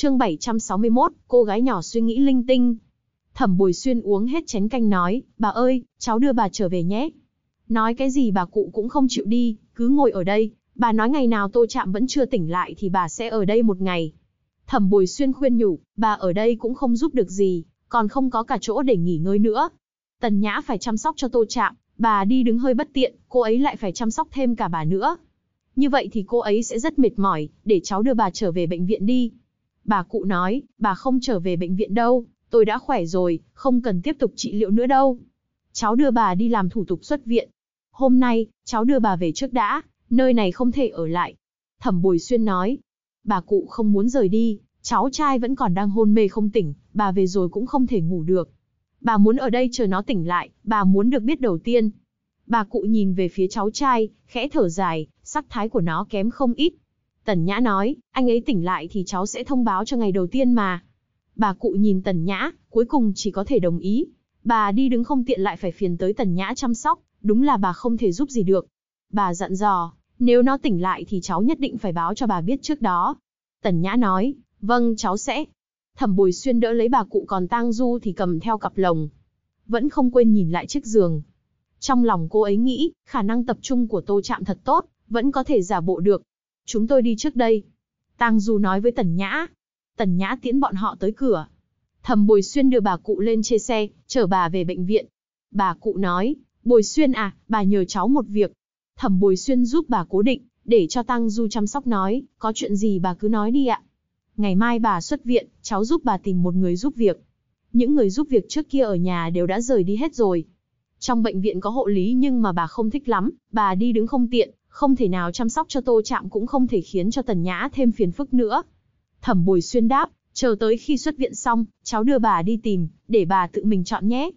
Chương 761, cô gái nhỏ suy nghĩ linh tinh. Thẩm Bùi Xuyên uống hết chén canh nói, bà ơi, cháu đưa bà trở về nhé. Nói cái gì bà cụ cũng không chịu đi, cứ ngồi ở đây, bà nói ngày nào tô chạm vẫn chưa tỉnh lại thì bà sẽ ở đây một ngày. Thẩm Bùi Xuyên khuyên nhủ, bà ở đây cũng không giúp được gì, còn không có cả chỗ để nghỉ ngơi nữa. Tần Nhã phải chăm sóc cho tô chạm, bà đi đứng hơi bất tiện, cô ấy lại phải chăm sóc thêm cả bà nữa. Như vậy thì cô ấy sẽ rất mệt mỏi, để cháu đưa bà trở về bệnh viện đi. Bà cụ nói, bà không trở về bệnh viện đâu, tôi đã khỏe rồi, không cần tiếp tục trị liệu nữa đâu. Cháu đưa bà đi làm thủ tục xuất viện. Hôm nay, cháu đưa bà về trước đã, nơi này không thể ở lại. Thẩm Bồi Xuyên nói, bà cụ không muốn rời đi, cháu trai vẫn còn đang hôn mê không tỉnh, bà về rồi cũng không thể ngủ được. Bà muốn ở đây chờ nó tỉnh lại, bà muốn được biết đầu tiên. Bà cụ nhìn về phía cháu trai, khẽ thở dài, sắc thái của nó kém không ít, Tần Nhã nói, anh ấy tỉnh lại thì cháu sẽ thông báo cho ngày đầu tiên mà. Bà cụ nhìn Tần Nhã, cuối cùng chỉ có thể đồng ý. Bà đi đứng không tiện lại phải phiền tới Tần Nhã chăm sóc, đúng là bà không thể giúp gì được. Bà dặn dò, nếu nó tỉnh lại thì cháu nhất định phải báo cho bà biết trước đó. Tần Nhã nói, vâng cháu sẽ. Thẩm Bùi Xuyên đỡ lấy bà cụ còn tang du thì cầm theo cặp lồng. Vẫn không quên nhìn lại chiếc giường. Trong lòng cô ấy nghĩ, khả năng tập trung của tô chạm thật tốt, vẫn có thể giả bộ được. Chúng tôi đi trước đây. Tang Du nói với Tần Nhã. Tần Nhã tiễn bọn họ tới cửa. Thẩm Bồi Xuyên đưa bà cụ lên trên xe, chở bà về bệnh viện. Bà cụ nói, Bồi Xuyên à, bà nhờ cháu một việc. Thẩm Bồi Xuyên giúp bà cố định, để cho Tăng Du chăm sóc nói, có chuyện gì bà cứ nói đi ạ. Ngày mai bà xuất viện, cháu giúp bà tìm một người giúp việc. Những người giúp việc trước kia ở nhà đều đã rời đi hết rồi. Trong bệnh viện có hộ lý nhưng mà bà không thích lắm, bà đi đứng không tiện, không thể nào chăm sóc cho Tô Trạm cũng không thể khiến cho Tần Nhã thêm phiền phức nữa. Thẩm Bồi Xuyên đáp, chờ tới khi xuất viện xong, cháu đưa bà đi tìm, để bà tự mình chọn nhé.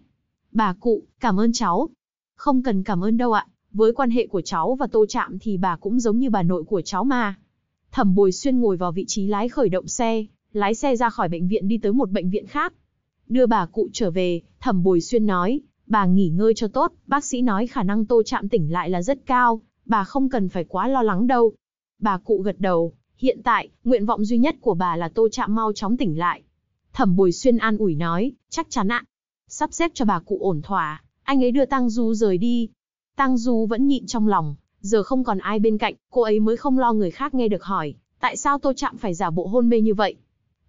Bà cụ, cảm ơn cháu. Không cần cảm ơn đâu ạ, với quan hệ của cháu và Tô Trạm thì bà cũng giống như bà nội của cháu mà. Thẩm Bồi Xuyên ngồi vào vị trí lái khởi động xe, lái xe ra khỏi bệnh viện đi tới một bệnh viện khác. Đưa bà cụ trở về, Thẩm Bồi Xuyên nói, bà nghỉ ngơi cho tốt, bác sĩ nói khả năng Tô Trạm tỉnh lại là rất cao, bà không cần phải quá lo lắng đâu. Bà cụ gật đầu, hiện tại, nguyện vọng duy nhất của bà là Tô chạm mau chóng tỉnh lại. Thẩm Bồi Xuyên an ủi nói, chắc chắn ạ. Sắp xếp cho bà cụ ổn thỏa, anh ấy đưa Tăng Du rời đi. Tăng Du vẫn nhịn trong lòng, giờ không còn ai bên cạnh, cô ấy mới không lo người khác nghe được hỏi, tại sao Tô chạm phải giả bộ hôn mê như vậy.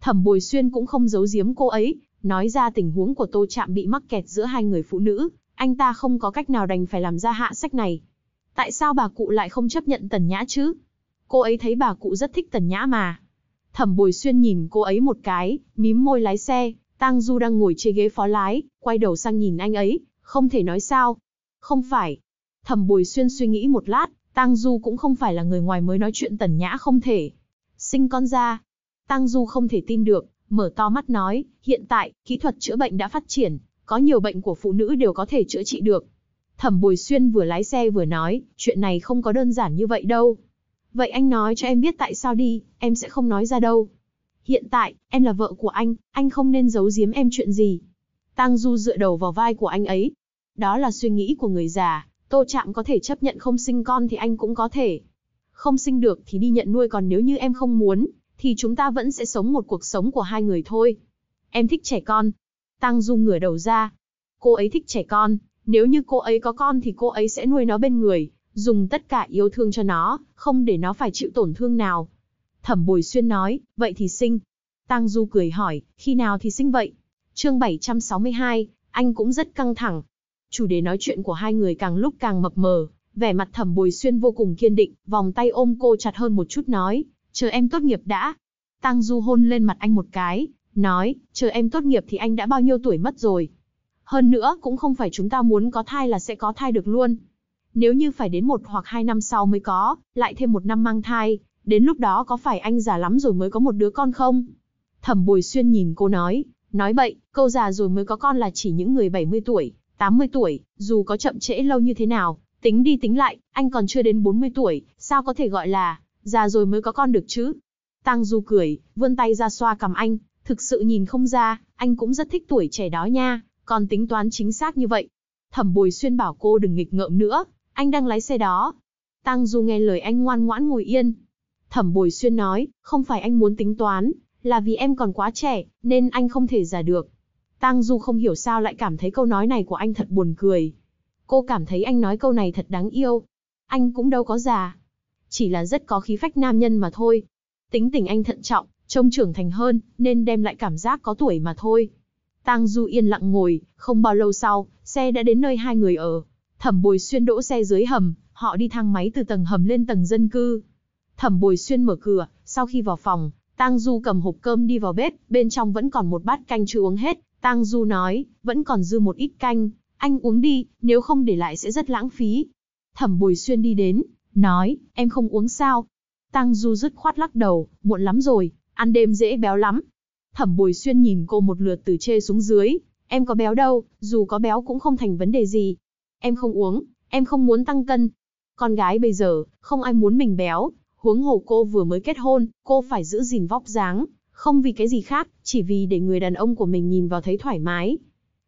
Thẩm Bồi Xuyên cũng không giấu giếm cô ấy, nói ra tình huống của Tô chạm bị mắc kẹt giữa hai người phụ nữ, anh ta không có cách nào đành phải làm ra hạ sách này. Tại sao bà cụ lại không chấp nhận Tần Nhã chứ? Cô ấy thấy bà cụ rất thích Tần Nhã mà. Thẩm Bồi Xuyên nhìn cô ấy một cái, mím môi lái xe, Tang Du đang ngồi trên ghế phó lái, quay đầu sang nhìn anh ấy, không thể nói sao. Không phải. Thẩm Bồi Xuyên suy nghĩ một lát, Tang Du cũng không phải là người ngoài mới nói chuyện Tần Nhã không thể. Sinh con ra. Tang Du không thể tin được, mở to mắt nói, hiện tại, kỹ thuật chữa bệnh đã phát triển, có nhiều bệnh của phụ nữ đều có thể chữa trị được, Thẩm Bồi Xuyên vừa lái xe vừa nói, chuyện này không có đơn giản như vậy đâu. Vậy anh nói cho em biết tại sao đi, em sẽ không nói ra đâu. Hiện tại, em là vợ của anh, anh không nên giấu giếm em chuyện gì. Tang Du dựa đầu vào vai của anh ấy. Đó là suy nghĩ của người già, Tô Trạm có thể chấp nhận không sinh con thì anh cũng có thể. Không sinh được thì đi nhận nuôi còn nếu như em không muốn, thì chúng ta vẫn sẽ sống một cuộc sống của hai người thôi. Em thích trẻ con. Tang Du ngửa đầu ra. Cô ấy thích trẻ con, nếu như cô ấy có con thì cô ấy sẽ nuôi nó bên người, dùng tất cả yêu thương cho nó, không để nó phải chịu tổn thương nào. Thẩm Bồi Xuyên nói, vậy thì sinh. Tăng Du cười hỏi, khi nào thì sinh vậy? Chương 762, anh cũng rất căng thẳng. Chủ đề nói chuyện của hai người càng lúc càng mập mờ, vẻ mặt Thẩm Bồi Xuyên vô cùng kiên định, vòng tay ôm cô chặt hơn một chút nói, chờ em tốt nghiệp đã. Tăng Du hôn lên mặt anh một cái, nói, chờ em tốt nghiệp thì anh đã bao nhiêu tuổi mất rồi. Hơn nữa cũng không phải chúng ta muốn có thai là sẽ có thai được luôn. Nếu như phải đến một hoặc hai năm sau mới có, lại thêm một năm mang thai, đến lúc đó có phải anh già lắm rồi mới có một đứa con không? Thẩm Bồi Xuyên nhìn cô nói, nói bậy, câu già rồi mới có con là chỉ những người 70 tuổi, 80 tuổi, dù có chậm trễ lâu như thế nào, tính đi tính lại, anh còn chưa đến 40 tuổi, sao có thể gọi là già rồi mới có con được chứ? tăng Du cười, vươn tay ra xoa cầm anh, thực sự nhìn không ra, anh cũng rất thích tuổi trẻ đó nha, còn tính toán chính xác như vậy. Thẩm Bồi Xuyên bảo cô đừng nghịch ngợm nữa, anh đang lái xe đó. Tăng Du nghe lời anh ngoan ngoãn ngồi yên. Thẩm Bồi Xuyên nói, không phải anh muốn tính toán, là vì em còn quá trẻ, nên anh không thể giả được. Tăng Du không hiểu sao lại cảm thấy câu nói này của anh thật buồn cười. Cô cảm thấy anh nói câu này thật đáng yêu. Anh cũng đâu có già. Chỉ là rất có khí phách nam nhân mà thôi. Tính tình anh thận trọng, trông trưởng thành hơn, nên đem lại cảm giác có tuổi mà thôi. Tang Du yên lặng ngồi, không bao lâu sau, xe đã đến nơi hai người ở. Thẩm Bồi Xuyên đỗ xe dưới hầm, họ đi thang máy từ tầng hầm lên tầng dân cư. Thẩm Bồi Xuyên mở cửa, sau khi vào phòng, Tang Du cầm hộp cơm đi vào bếp, bên trong vẫn còn một bát canh chưa uống hết. Tang Du nói, vẫn còn dư một ít canh, anh uống đi, nếu không để lại sẽ rất lãng phí. Thẩm Bồi Xuyên đi đến, nói, em không uống sao? Tang Du dứt khoát lắc đầu, muộn lắm rồi, ăn đêm dễ béo lắm, Thẩm Bồi Xuyên nhìn cô một lượt từ chê xuống dưới, em có béo đâu, dù có béo cũng không thành vấn đề gì. Em không uống, em không muốn tăng cân. Con gái bây giờ, không ai muốn mình béo, huống hồ cô vừa mới kết hôn, cô phải giữ gìn vóc dáng, không vì cái gì khác, chỉ vì để người đàn ông của mình nhìn vào thấy thoải mái.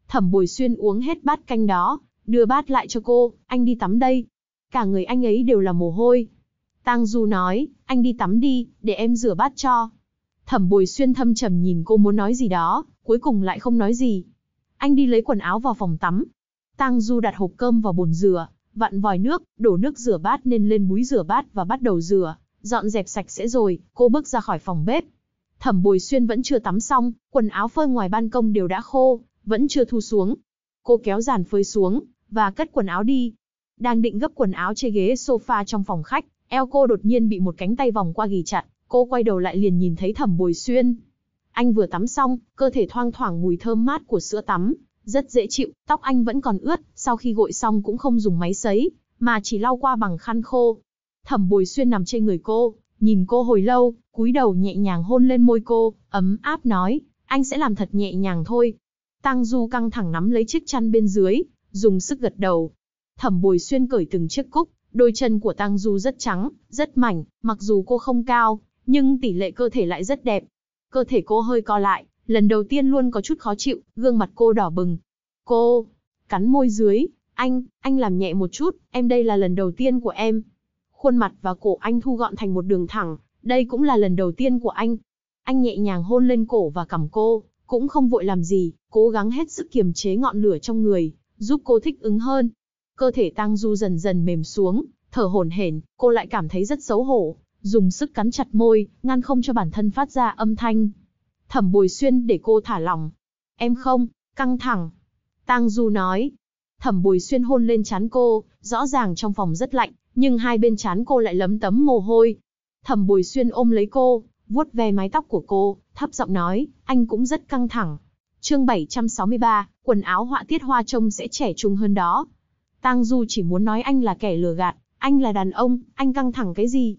Thẩm Bồi Xuyên uống hết bát canh đó, đưa bát lại cho cô, anh đi tắm đây. Cả người anh ấy đều là mồ hôi. Tang Du nói, anh đi tắm đi, để em rửa bát cho. Thẩm Bồi Xuyên thâm trầm nhìn cô muốn nói gì đó, cuối cùng lại không nói gì. Anh đi lấy quần áo vào phòng tắm. Tang Du đặt hộp cơm vào bồn rửa, vặn vòi nước, đổ nước rửa bát nên lên búi rửa bát và bắt đầu rửa, dọn dẹp sạch sẽ rồi, cô bước ra khỏi phòng bếp. Thẩm Bồi Xuyên vẫn chưa tắm xong, quần áo phơi ngoài ban công đều đã khô, vẫn chưa thu xuống. Cô kéo giàn phơi xuống và cất quần áo đi. Đang định gấp quần áo trên ghế sofa trong phòng khách, eo cô đột nhiên bị một cánh tay vòng qua ghì chặt, Cô quay đầu lại liền nhìn thấy thẩm bồi xuyên. Anh vừa tắm xong, cơ thể thoang thoảng mùi thơm mát của sữa tắm, rất dễ chịu, tóc anh vẫn còn ướt, sau khi gội xong cũng không dùng máy sấy, mà chỉ lau qua bằng khăn khô. Thẩm bồi xuyên nằm trên người cô, nhìn cô hồi lâu, cúi đầu nhẹ nhàng hôn lên môi cô, ấm áp nói, anh sẽ làm thật nhẹ nhàng thôi. Tăng Du căng thẳng nắm lấy chiếc chăn bên dưới, dùng sức gật đầu. Thẩm bồi xuyên cởi từng chiếc cúc, đôi chân của Tăng Du rất trắng, rất mảnh, mặc dù cô không cao, nhưng tỷ lệ cơ thể lại rất đẹp. Cơ thể cô hơi co lại, lần đầu tiên luôn có chút khó chịu, gương mặt cô đỏ bừng. Cô, cắn môi dưới, anh, anh làm nhẹ một chút, em đây là lần đầu tiên của em. Khuôn mặt và cổ anh thu gọn thành một đường thẳng, đây cũng là lần đầu tiên của anh. Anh nhẹ nhàng hôn lên cổ và cằm cô, cũng không vội làm gì, cố gắng hết sức kiềm chế ngọn lửa trong người, giúp cô thích ứng hơn. Cơ thể tăng Du dần dần mềm xuống, thở hổn hển, cô lại cảm thấy rất xấu hổ, dùng sức cắn chặt môi, ngăn không cho bản thân phát ra âm thanh. Thẩm Bồi Xuyên để cô thả lỏng. Em không, căng thẳng. Tang Du nói. Thẩm Bồi Xuyên hôn lên chán cô, rõ ràng trong phòng rất lạnh, nhưng hai bên chán cô lại lấm tấm mồ hôi. Thẩm Bồi Xuyên ôm lấy cô, vuốt ve mái tóc của cô, thấp giọng nói, anh cũng rất căng thẳng. Chương 763, quần áo họa tiết hoa trông sẽ trẻ trung hơn đó. Tang Du chỉ muốn nói anh là kẻ lừa gạt, anh là đàn ông, anh căng thẳng cái gì,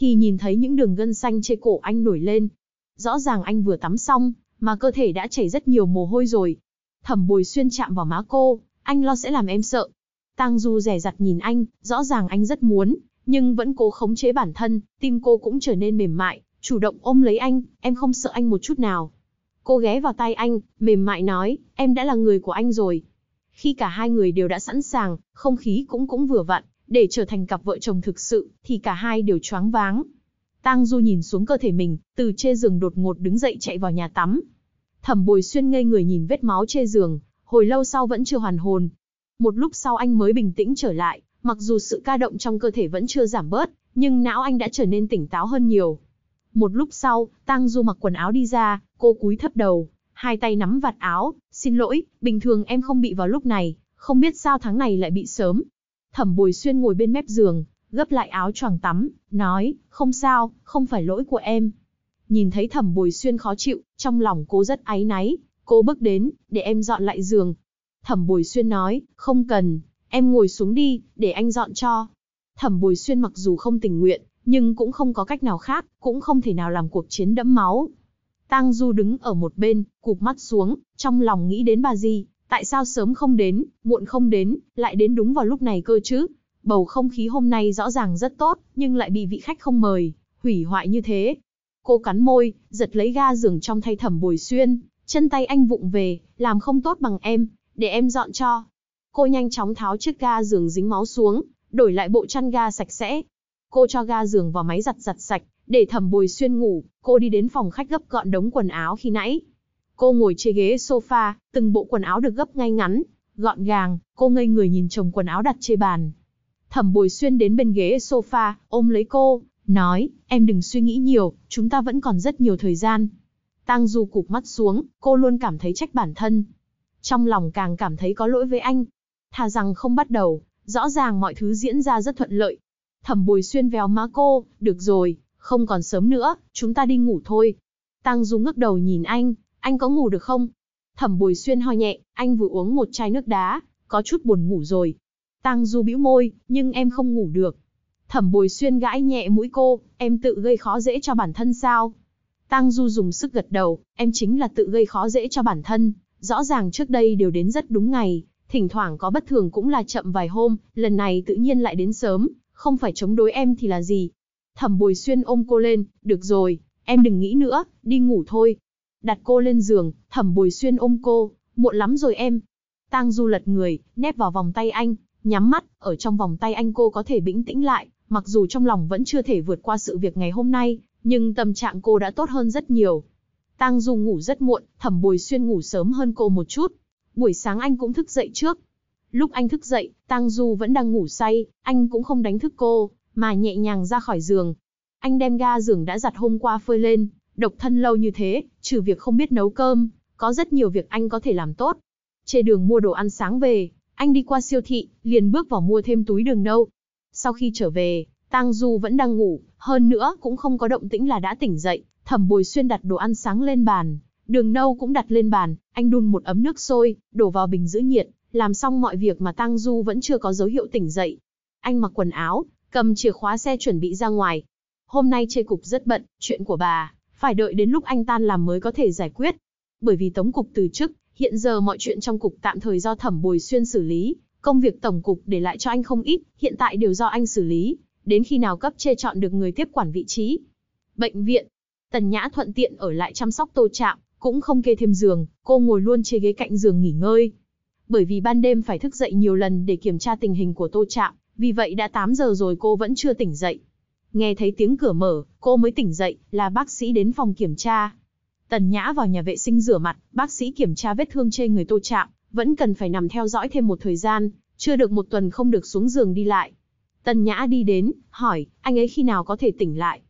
thì nhìn thấy những đường gân xanh trên cổ anh nổi lên. Rõ ràng anh vừa tắm xong, mà cơ thể đã chảy rất nhiều mồ hôi rồi. Thẩm Bồi Xuyên chạm vào má cô, anh lo sẽ làm em sợ. Tang Du rẻ rặt nhìn anh, rõ ràng anh rất muốn, nhưng vẫn cố khống chế bản thân, tim cô cũng trở nên mềm mại, chủ động ôm lấy anh, em không sợ anh một chút nào. Cô ghé vào tay anh, mềm mại nói, em đã là người của anh rồi. Khi cả hai người đều đã sẵn sàng, không khí cũng cũng vừa vặn để trở thành cặp vợ chồng thực sự, thì cả hai đều choáng váng. Tang Du nhìn xuống cơ thể mình, từ chê giường đột ngột đứng dậy chạy vào nhà tắm. Thẩm Bồi Xuyên ngây người nhìn vết máu chê giường, hồi lâu sau vẫn chưa hoàn hồn. Một lúc sau anh mới bình tĩnh trở lại, mặc dù sự ca động trong cơ thể vẫn chưa giảm bớt, nhưng não anh đã trở nên tỉnh táo hơn nhiều. Một lúc sau, Tang Du mặc quần áo đi ra, cô cúi thấp đầu, hai tay nắm vạt áo, "Xin lỗi, bình thường em không bị vào lúc này, không biết sao tháng này lại bị sớm, Thẩm Bùi Xuyên ngồi bên mép giường, gấp lại áo choàng tắm, nói, không sao, không phải lỗi của em. Nhìn thấy Thẩm Bùi Xuyên khó chịu, trong lòng cô rất áy náy, cô bước đến, để em dọn lại giường. Thẩm Bùi Xuyên nói, không cần, em ngồi xuống đi, để anh dọn cho. Thẩm Bùi Xuyên mặc dù không tình nguyện, nhưng cũng không có cách nào khác, cũng không thể nào làm cuộc chiến đẫm máu. Tang Du đứng ở một bên, cụp mắt xuống, trong lòng nghĩ đến bà Di, Tại sao sớm không đến, muộn không đến, lại đến đúng vào lúc này cơ chứ? Bầu không khí hôm nay rõ ràng rất tốt, nhưng lại bị vị khách không mời, hủy hoại như thế. Cô cắn môi, giật lấy ga giường trong thay thẩm bồi xuyên, chân tay anh vụng về, làm không tốt bằng em, để em dọn cho. Cô nhanh chóng tháo chiếc ga giường dính máu xuống, đổi lại bộ chăn ga sạch sẽ. Cô cho ga giường vào máy giặt giặt sạch, để thẩm bồi xuyên ngủ, cô đi đến phòng khách gấp gọn đống quần áo khi nãy, Cô ngồi trên ghế sofa, từng bộ quần áo được gấp ngay ngắn, gọn gàng, cô ngây người nhìn chồng quần áo đặt trên bàn. Thẩm Bồi Xuyên đến bên ghế sofa, ôm lấy cô, nói, em đừng suy nghĩ nhiều, chúng ta vẫn còn rất nhiều thời gian. Tăng Du cụp mắt xuống, cô luôn cảm thấy trách bản thân. Trong lòng càng cảm thấy có lỗi với anh. Thà rằng không bắt đầu, rõ ràng mọi thứ diễn ra rất thuận lợi. Thẩm Bồi Xuyên véo má cô, được rồi, không còn sớm nữa, chúng ta đi ngủ thôi. Tăng Du ngước đầu nhìn anh, anh có ngủ được không? Thẩm Bùi Xuyên ho nhẹ, anh vừa uống một chai nước đá, có chút buồn ngủ rồi. Tăng Du bĩu môi, nhưng em không ngủ được. Thẩm Bùi Xuyên gãi nhẹ mũi cô, em tự gây khó dễ cho bản thân sao? Tăng Du dùng sức gật đầu, em chính là tự gây khó dễ cho bản thân. Rõ ràng trước đây đều đến rất đúng ngày, thỉnh thoảng có bất thường cũng là chậm vài hôm, lần này tự nhiên lại đến sớm, không phải chống đối em thì là gì. Thẩm Bùi Xuyên ôm cô lên, được rồi, em đừng nghĩ nữa, đi ngủ thôi, đặt cô lên giường, thẩm bồi xuyên ôm cô, muộn lắm rồi em. Tang Du lật người, nép vào vòng tay anh, nhắm mắt, ở trong vòng tay anh cô có thể bình tĩnh lại, mặc dù trong lòng vẫn chưa thể vượt qua sự việc ngày hôm nay, nhưng tâm trạng cô đã tốt hơn rất nhiều. Tang Du ngủ rất muộn, Thẩm bồi Xuyên ngủ sớm hơn cô một chút. Buổi sáng anh cũng thức dậy trước. Lúc anh thức dậy, Tang Du vẫn đang ngủ say, anh cũng không đánh thức cô, mà nhẹ nhàng ra khỏi giường. Anh đem ga giường đã giặt hôm qua phơi lên, Độc thân lâu như thế, trừ việc không biết nấu cơm, có rất nhiều việc anh có thể làm tốt. Trên đường mua đồ ăn sáng về, anh đi qua siêu thị, liền bước vào mua thêm túi đường nâu. Sau khi trở về, Tang Du vẫn đang ngủ, hơn nữa cũng không có động tĩnh là đã tỉnh dậy, Thẩm Bồi Xuyên đặt đồ ăn sáng lên bàn, đường nâu cũng đặt lên bàn, anh đun một ấm nước sôi, đổ vào bình giữ nhiệt, làm xong mọi việc mà Tang Du vẫn chưa có dấu hiệu tỉnh dậy. Anh mặc quần áo, cầm chìa khóa xe chuẩn bị ra ngoài. Hôm nay chê cục rất bận, chuyện của bà, phải đợi đến lúc anh tan làm mới có thể giải quyết. Bởi vì Tống Cục từ chức, hiện giờ mọi chuyện trong Cục tạm thời do Thẩm Bồi Xuyên xử lý, công việc Tổng Cục để lại cho anh không ít, hiện tại đều do anh xử lý, đến khi nào cấp chê chọn được người tiếp quản vị trí. Bệnh viện, Tần Nhã thuận tiện ở lại chăm sóc tô trạm, cũng không kê thêm giường, cô ngồi luôn trên ghế cạnh giường nghỉ ngơi. Bởi vì ban đêm phải thức dậy nhiều lần để kiểm tra tình hình của tô trạm, vì vậy đã 8 giờ rồi cô vẫn chưa tỉnh dậy. Nghe thấy tiếng cửa mở, cô mới tỉnh dậy, là bác sĩ đến phòng kiểm tra. Tần Nhã vào nhà vệ sinh rửa mặt, bác sĩ kiểm tra vết thương trên người Tô Trạm, vẫn cần phải nằm theo dõi thêm một thời gian, chưa được một tuần không được xuống giường đi lại. Tần Nhã đi đến, hỏi, anh ấy khi nào có thể tỉnh lại?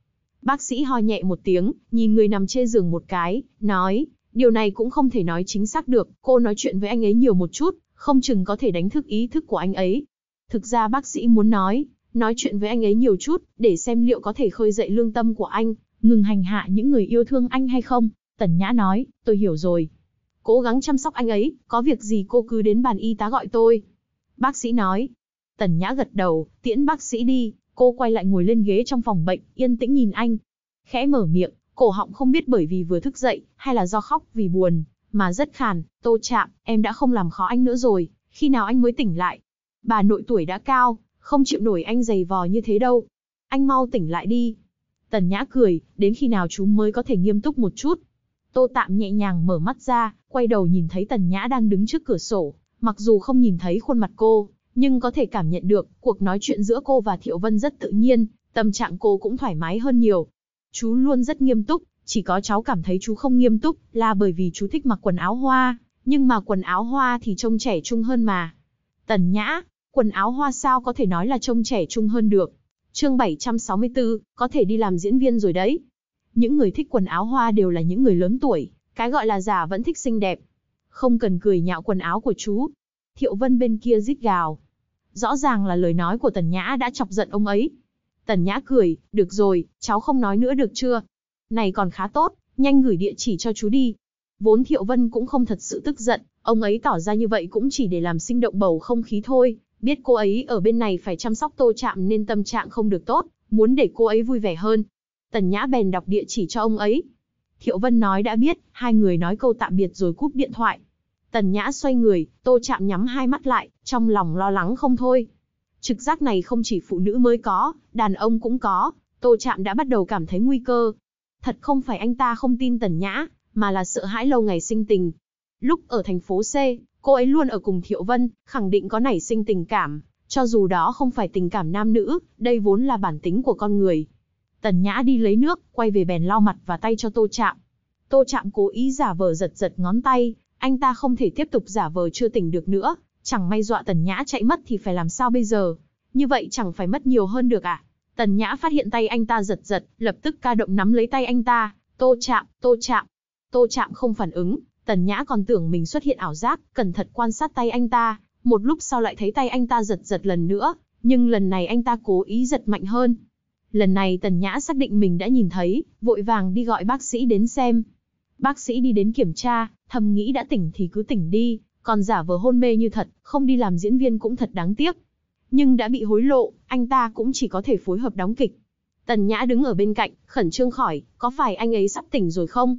Bác sĩ ho nhẹ một tiếng, nhìn người nằm trên giường một cái, nói, điều này cũng không thể nói chính xác được, cô nói chuyện với anh ấy nhiều một chút, không chừng có thể đánh thức ý thức của anh ấy. Thực ra bác sĩ muốn nói, nói chuyện với anh ấy nhiều chút, để xem liệu có thể khơi dậy lương tâm của anh, ngừng hành hạ những người yêu thương anh hay không. Tần Nhã nói, tôi hiểu rồi. Cố gắng chăm sóc anh ấy, có việc gì cô cứ đến bàn y tá gọi tôi. Bác sĩ nói. Tần Nhã gật đầu, tiễn bác sĩ đi, cô quay lại ngồi lên ghế trong phòng bệnh, yên tĩnh nhìn anh. Khẽ mở miệng, cổ họng không biết bởi vì vừa thức dậy, hay là do khóc vì buồn, mà rất khàn, tô chạm, em đã không làm khó anh nữa rồi, khi nào anh mới tỉnh lại. Bà nội tuổi đã cao, không chịu nổi anh giày vò như thế đâu. Anh mau tỉnh lại đi. Tần Nhã cười, đến khi nào chú mới có thể nghiêm túc một chút. Tô Tạm nhẹ nhàng mở mắt ra, quay đầu nhìn thấy Tần Nhã đang đứng trước cửa sổ. Mặc dù không nhìn thấy khuôn mặt cô, nhưng có thể cảm nhận được cuộc nói chuyện giữa cô và Thiệu Vân rất tự nhiên, tâm trạng cô cũng thoải mái hơn nhiều. Chú luôn rất nghiêm túc, chỉ có cháu cảm thấy chú không nghiêm túc là bởi vì chú thích mặc quần áo hoa, nhưng mà quần áo hoa thì trông trẻ trung hơn mà. Tần Nhã, quần áo hoa sao có thể nói là trông trẻ trung hơn được. Chương 764, có thể đi làm diễn viên rồi đấy. Những người thích quần áo hoa đều là những người lớn tuổi, cái gọi là già vẫn thích xinh đẹp. Không cần cười nhạo quần áo của chú. Thiệu Vân bên kia rít gào. Rõ ràng là lời nói của Tần Nhã đã chọc giận ông ấy. Tần Nhã cười, được rồi, cháu không nói nữa được chưa? Này còn khá tốt, nhanh gửi địa chỉ cho chú đi. Vốn Thiệu Vân cũng không thật sự tức giận, ông ấy tỏ ra như vậy cũng chỉ để làm sinh động bầu không khí thôi, biết cô ấy ở bên này phải chăm sóc tô chạm nên tâm trạng không được tốt, muốn để cô ấy vui vẻ hơn. Tần Nhã bèn đọc địa chỉ cho ông ấy. Thiệu Vân nói đã biết, hai người nói câu tạm biệt rồi cúp điện thoại. Tần Nhã xoay người, tô chạm nhắm hai mắt lại, trong lòng lo lắng không thôi. Trực giác này không chỉ phụ nữ mới có, đàn ông cũng có, tô chạm đã bắt đầu cảm thấy nguy cơ. Thật không phải anh ta không tin Tần Nhã, mà là sợ hãi lâu ngày sinh tình. Lúc ở thành phố C, Cô ấy luôn ở cùng Thiệu Vân, khẳng định có nảy sinh tình cảm, cho dù đó không phải tình cảm nam nữ, đây vốn là bản tính của con người. Tần Nhã đi lấy nước, quay về bèn lau mặt và tay cho Tô Trạm. Tô Trạm cố ý giả vờ giật giật ngón tay, anh ta không thể tiếp tục giả vờ chưa tỉnh được nữa, chẳng may dọa Tần Nhã chạy mất thì phải làm sao bây giờ? Như vậy chẳng phải mất nhiều hơn được à? Tần Nhã phát hiện tay anh ta giật giật, lập tức ca động nắm lấy tay anh ta, "Tô Trạm, Tô Trạm." Tô Trạm không phản ứng, Tần Nhã còn tưởng mình xuất hiện ảo giác, cẩn thận quan sát tay anh ta, một lúc sau lại thấy tay anh ta giật giật lần nữa, nhưng lần này anh ta cố ý giật mạnh hơn. Lần này Tần Nhã xác định mình đã nhìn thấy, vội vàng đi gọi bác sĩ đến xem. Bác sĩ đi đến kiểm tra, thầm nghĩ đã tỉnh thì cứ tỉnh đi, còn giả vờ hôn mê như thật, không đi làm diễn viên cũng thật đáng tiếc. Nhưng đã bị hối lộ, anh ta cũng chỉ có thể phối hợp đóng kịch. Tần Nhã đứng ở bên cạnh, khẩn trương khỏi, có phải anh ấy sắp tỉnh rồi không?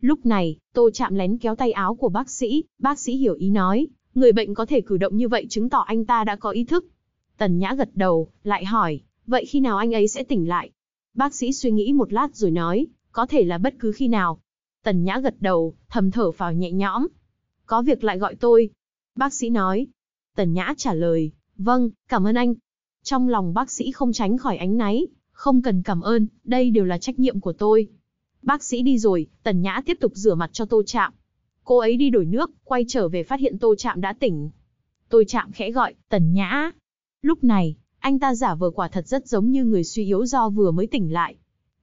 Lúc này, Tô Chạm lén kéo tay áo của bác sĩ, bác sĩ hiểu ý nói, người bệnh có thể cử động như vậy chứng tỏ anh ta đã có ý thức. Tần Nhã gật đầu, lại hỏi, vậy khi nào anh ấy sẽ tỉnh lại? Bác sĩ suy nghĩ một lát rồi nói, có thể là bất cứ khi nào. Tần Nhã gật đầu, thầm thở vào nhẹ nhõm. Có việc lại gọi tôi. Bác sĩ nói. Tần Nhã trả lời, vâng, cảm ơn anh. Trong lòng bác sĩ không tránh khỏi ánh náy, không cần cảm ơn, đây đều là trách nhiệm của tôi. Bác sĩ đi rồi, Tần Nhã tiếp tục rửa mặt cho Tô Trạm. Cô ấy đi đổi nước, quay trở về phát hiện Tô Trạm đã tỉnh. Tô Trạm khẽ gọi, Tần Nhã. Lúc này, anh ta giả vờ quả thật rất giống như người suy yếu do vừa mới tỉnh lại.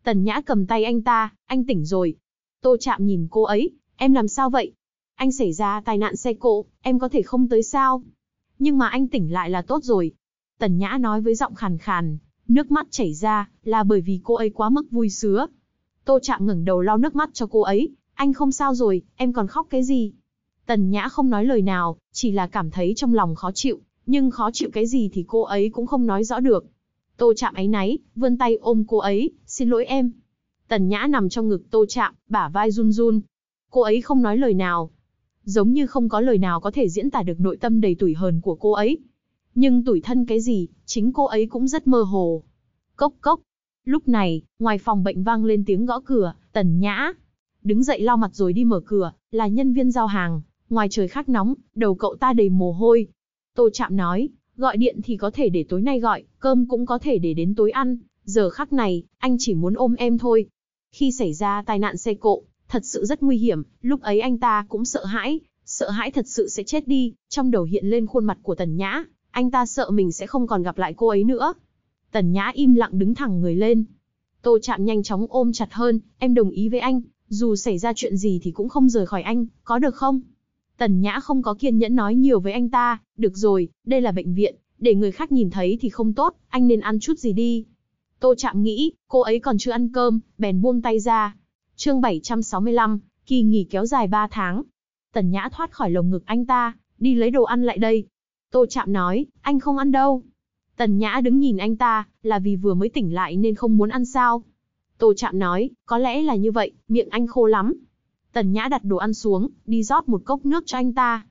Tần Nhã cầm tay anh ta, anh tỉnh rồi. Tô Trạm nhìn cô ấy, em làm sao vậy? Anh xảy ra tai nạn xe cộ, em có thể không tới sao? Nhưng mà anh tỉnh lại là tốt rồi. Tần Nhã nói với giọng khàn khàn, nước mắt chảy ra, là bởi vì cô ấy quá mức vui sướng. Tô Trạm ngẩng đầu lau nước mắt cho cô ấy, anh không sao rồi, em còn khóc cái gì? Tần Nhã không nói lời nào, chỉ là cảm thấy trong lòng khó chịu, nhưng khó chịu cái gì thì cô ấy cũng không nói rõ được. Tô Trạm ấy náy, vươn tay ôm cô ấy, xin lỗi em. Tần Nhã nằm trong ngực Tô Trạm, bả vai run run. Cô ấy không nói lời nào. Giống như không có lời nào có thể diễn tả được nội tâm đầy tủi hờn của cô ấy. Nhưng tủi thân cái gì, chính cô ấy cũng rất mơ hồ. Cốc cốc, Lúc này, ngoài phòng bệnh vang lên tiếng gõ cửa, tần nhã. Đứng dậy lau mặt rồi đi mở cửa, là nhân viên giao hàng, ngoài trời khắc nóng, đầu cậu ta đầy mồ hôi. Tô Chạm nói, gọi điện thì có thể để tối nay gọi, cơm cũng có thể để đến tối ăn, giờ khắc này, anh chỉ muốn ôm em thôi. Khi xảy ra tai nạn xe cộ, thật sự rất nguy hiểm, lúc ấy anh ta cũng sợ hãi, sợ hãi thật sự sẽ chết đi, trong đầu hiện lên khuôn mặt của Tần Nhã, anh ta sợ mình sẽ không còn gặp lại cô ấy nữa. Tần Nhã im lặng đứng thẳng người lên. Tô Chạm nhanh chóng ôm chặt hơn, em đồng ý với anh, dù xảy ra chuyện gì thì cũng không rời khỏi anh, có được không? Tần Nhã không có kiên nhẫn nói nhiều với anh ta, được rồi, đây là bệnh viện, để người khác nhìn thấy thì không tốt, anh nên ăn chút gì đi. Tô Chạm nghĩ, cô ấy còn chưa ăn cơm, bèn buông tay ra. Chương 765, kỳ nghỉ kéo dài 3 tháng. Tần Nhã thoát khỏi lồng ngực anh ta, đi lấy đồ ăn lại đây. Tô Chạm nói, anh không ăn đâu. Tần Nhã đứng nhìn anh ta, là vì vừa mới tỉnh lại nên không muốn ăn sao. Tô Trạm nói, có lẽ là như vậy, miệng anh khô lắm. Tần Nhã đặt đồ ăn xuống, đi rót một cốc nước cho anh ta.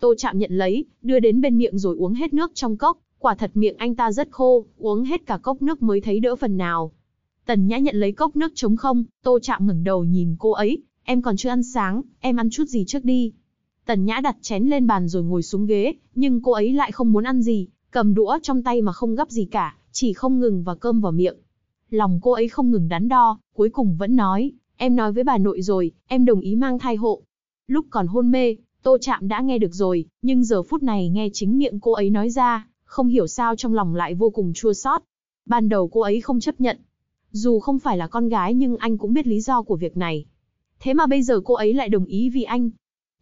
Tô Trạm nhận lấy, đưa đến bên miệng rồi uống hết nước trong cốc, quả thật miệng anh ta rất khô, uống hết cả cốc nước mới thấy đỡ phần nào. Tần Nhã nhận lấy cốc nước trống không, Tô Trạm ngẩng đầu nhìn cô ấy, em còn chưa ăn sáng, em ăn chút gì trước đi. Tần Nhã đặt chén lên bàn rồi ngồi xuống ghế, nhưng cô ấy lại không muốn ăn gì, cầm đũa trong tay mà không gấp gì cả, chỉ không ngừng và cơm vào miệng. Lòng cô ấy không ngừng đắn đo, cuối cùng vẫn nói, em nói với bà nội rồi, em đồng ý mang thai hộ. Lúc còn hôn mê, Tô Chạm đã nghe được rồi, nhưng giờ phút này nghe chính miệng cô ấy nói ra, không hiểu sao trong lòng lại vô cùng chua xót. Ban đầu cô ấy không chấp nhận. Dù không phải là con gái nhưng anh cũng biết lý do của việc này. Thế mà bây giờ cô ấy lại đồng ý vì anh.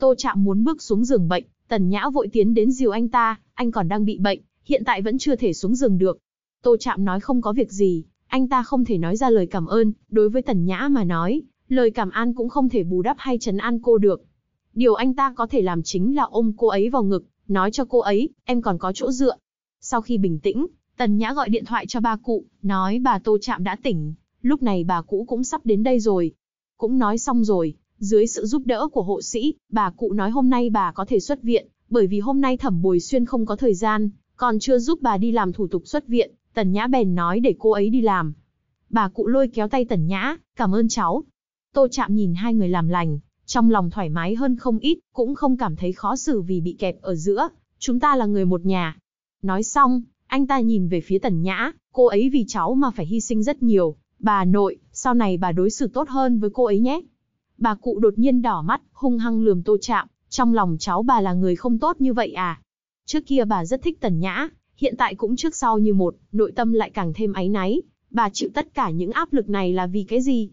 Tô Chạm muốn bước xuống giường bệnh, Tần Nhã vội tiến đến dìu anh ta, anh còn đang bị bệnh, hiện tại vẫn chưa thể xuống giường được. Tô Trạm nói không có việc gì, anh ta không thể nói ra lời cảm ơn, đối với Tần Nhã mà nói, lời cảm an cũng không thể bù đắp hay trấn an cô được. Điều anh ta có thể làm chính là ôm cô ấy vào ngực, nói cho cô ấy, em còn có chỗ dựa. Sau khi bình tĩnh, Tần Nhã gọi điện thoại cho bà cụ, nói bà Tô Trạm đã tỉnh, lúc này bà cũ cũng sắp đến đây rồi. Cũng nói xong rồi, dưới sự giúp đỡ của hộ sĩ, bà cụ nói hôm nay bà có thể xuất viện, bởi vì hôm nay Thẩm Bồi Xuyên không có thời gian, còn chưa giúp bà đi làm thủ tục xuất viện, Tần Nhã bèn nói để cô ấy đi làm. Bà cụ lôi kéo tay Tần Nhã, cảm ơn cháu. Tô Chạm nhìn hai người làm lành, trong lòng thoải mái hơn không ít, cũng không cảm thấy khó xử vì bị kẹp ở giữa, chúng ta là người một nhà. Nói xong, anh ta nhìn về phía Tần Nhã, cô ấy vì cháu mà phải hy sinh rất nhiều, bà nội, sau này bà đối xử tốt hơn với cô ấy nhé. Bà cụ đột nhiên đỏ mắt, hung hăng lườm Tô Chạm, trong lòng cháu bà là người không tốt như vậy à? Trước kia bà rất thích Tần Nhã, hiện tại cũng trước sau như một, nội tâm lại càng thêm áy náy. Bà chịu tất cả những áp lực này là vì cái gì?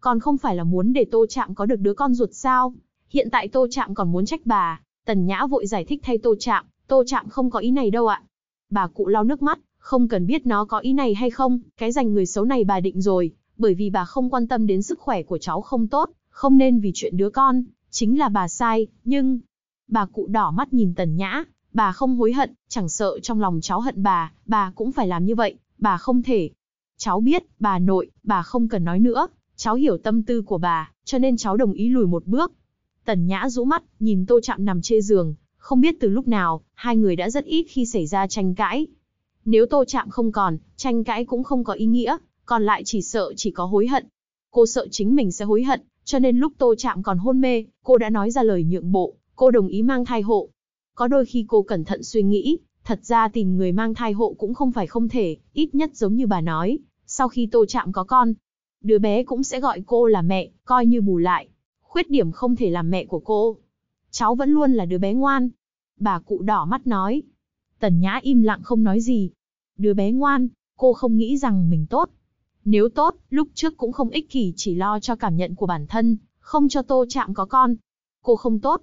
Còn không phải là muốn để Tô Trạm có được đứa con ruột sao? Hiện tại Tô Trạm còn muốn trách bà. Tần Nhã vội giải thích thay Tô Trạm, Tô Trạm không có ý này đâu ạ. Bà cụ lau nước mắt, không cần biết nó có ý này hay không, cái dành người xấu này bà định rồi, bởi vì bà không quan tâm đến sức khỏe của cháu không tốt, không nên vì chuyện đứa con, chính là bà sai, nhưng... Bà cụ đỏ mắt nhìn Tần Nhã, Bà không hối hận, chẳng sợ trong lòng cháu hận bà, bà cũng phải làm như vậy, bà không thể. Cháu biết, bà nội, bà không cần nói nữa, cháu hiểu tâm tư của bà, cho nên cháu đồng ý lùi một bước. Tần Nhã rũ mắt, nhìn Tô Trạm nằm chê giường, không biết từ lúc nào, hai người đã rất ít khi xảy ra tranh cãi. Nếu Tô Trạm không còn, tranh cãi cũng không có ý nghĩa, còn lại chỉ sợ chỉ có hối hận. Cô sợ chính mình sẽ hối hận, cho nên lúc Tô Trạm còn hôn mê, cô đã nói ra lời nhượng bộ, cô đồng ý mang thai hộ, có đôi khi cô cẩn thận suy nghĩ, thật ra tìm người mang thai hộ cũng không phải không thể, ít nhất giống như bà nói, sau khi Tô chạm có con, đứa bé cũng sẽ gọi cô là mẹ, coi như bù lại. Khuyết điểm không thể làm mẹ của cô. Cháu vẫn luôn là đứa bé ngoan. Bà cụ đỏ mắt nói. Tần Nhã im lặng không nói gì. Đứa bé ngoan, cô không nghĩ rằng mình tốt. Nếu tốt, lúc trước cũng không ích kỷ chỉ lo cho cảm nhận của bản thân, không cho Tô chạm có con. Cô không tốt,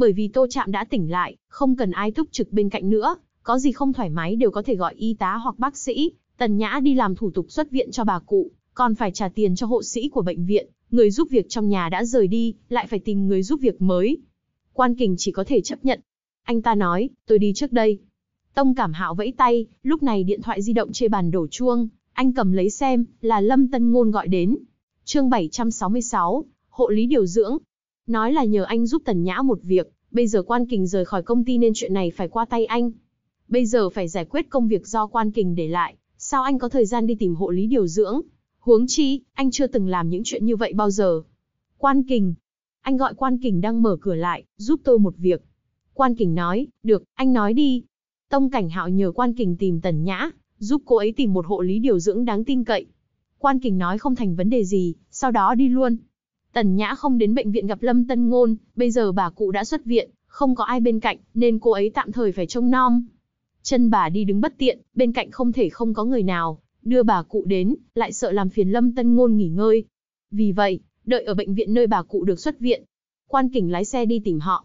bởi vì Tô Trạm đã tỉnh lại, không cần ai thúc trực bên cạnh nữa, có gì không thoải mái đều có thể gọi y tá hoặc bác sĩ, Tần Nhã đi làm thủ tục xuất viện cho bà cụ, còn phải trả tiền cho hộ sĩ của bệnh viện, người giúp việc trong nhà đã rời đi, lại phải tìm người giúp việc mới. Quan Kình chỉ có thể chấp nhận. Anh ta nói, tôi đi trước đây. Tông Cảm Hạo vẫy tay, lúc này điện thoại di động trên bàn đổ chuông, anh cầm lấy xem, là Lâm Tân Ngôn gọi đến. Chương 766, hộ lý điều dưỡng, Nói là nhờ anh giúp Tần Nhã một việc, bây giờ Quan Kình rời khỏi công ty nên chuyện này phải qua tay anh. Bây giờ phải giải quyết công việc do Quan Kình để lại, sao anh có thời gian đi tìm hộ lý điều dưỡng? Huống chi, anh chưa từng làm những chuyện như vậy bao giờ. Quan Kình. Anh gọi Quan Kình đang mở cửa lại, giúp tôi một việc. Quan Kình nói, được, anh nói đi. Tông Cảnh Hạo nhờ Quan Kình tìm Tần Nhã, giúp cô ấy tìm một hộ lý điều dưỡng đáng tin cậy. Quan Kình nói không thành vấn đề gì, sau đó đi luôn. Tần Nhã không đến bệnh viện gặp Lâm Tân Ngôn, bây giờ bà cụ đã xuất viện, không có ai bên cạnh, nên cô ấy tạm thời phải trông nom. Chân bà đi đứng bất tiện, bên cạnh không thể không có người nào, đưa bà cụ đến, lại sợ làm phiền Lâm Tân Ngôn nghỉ ngơi. Vì vậy, đợi ở bệnh viện nơi bà cụ được xuất viện. Quan Kình lái xe đi tìm họ.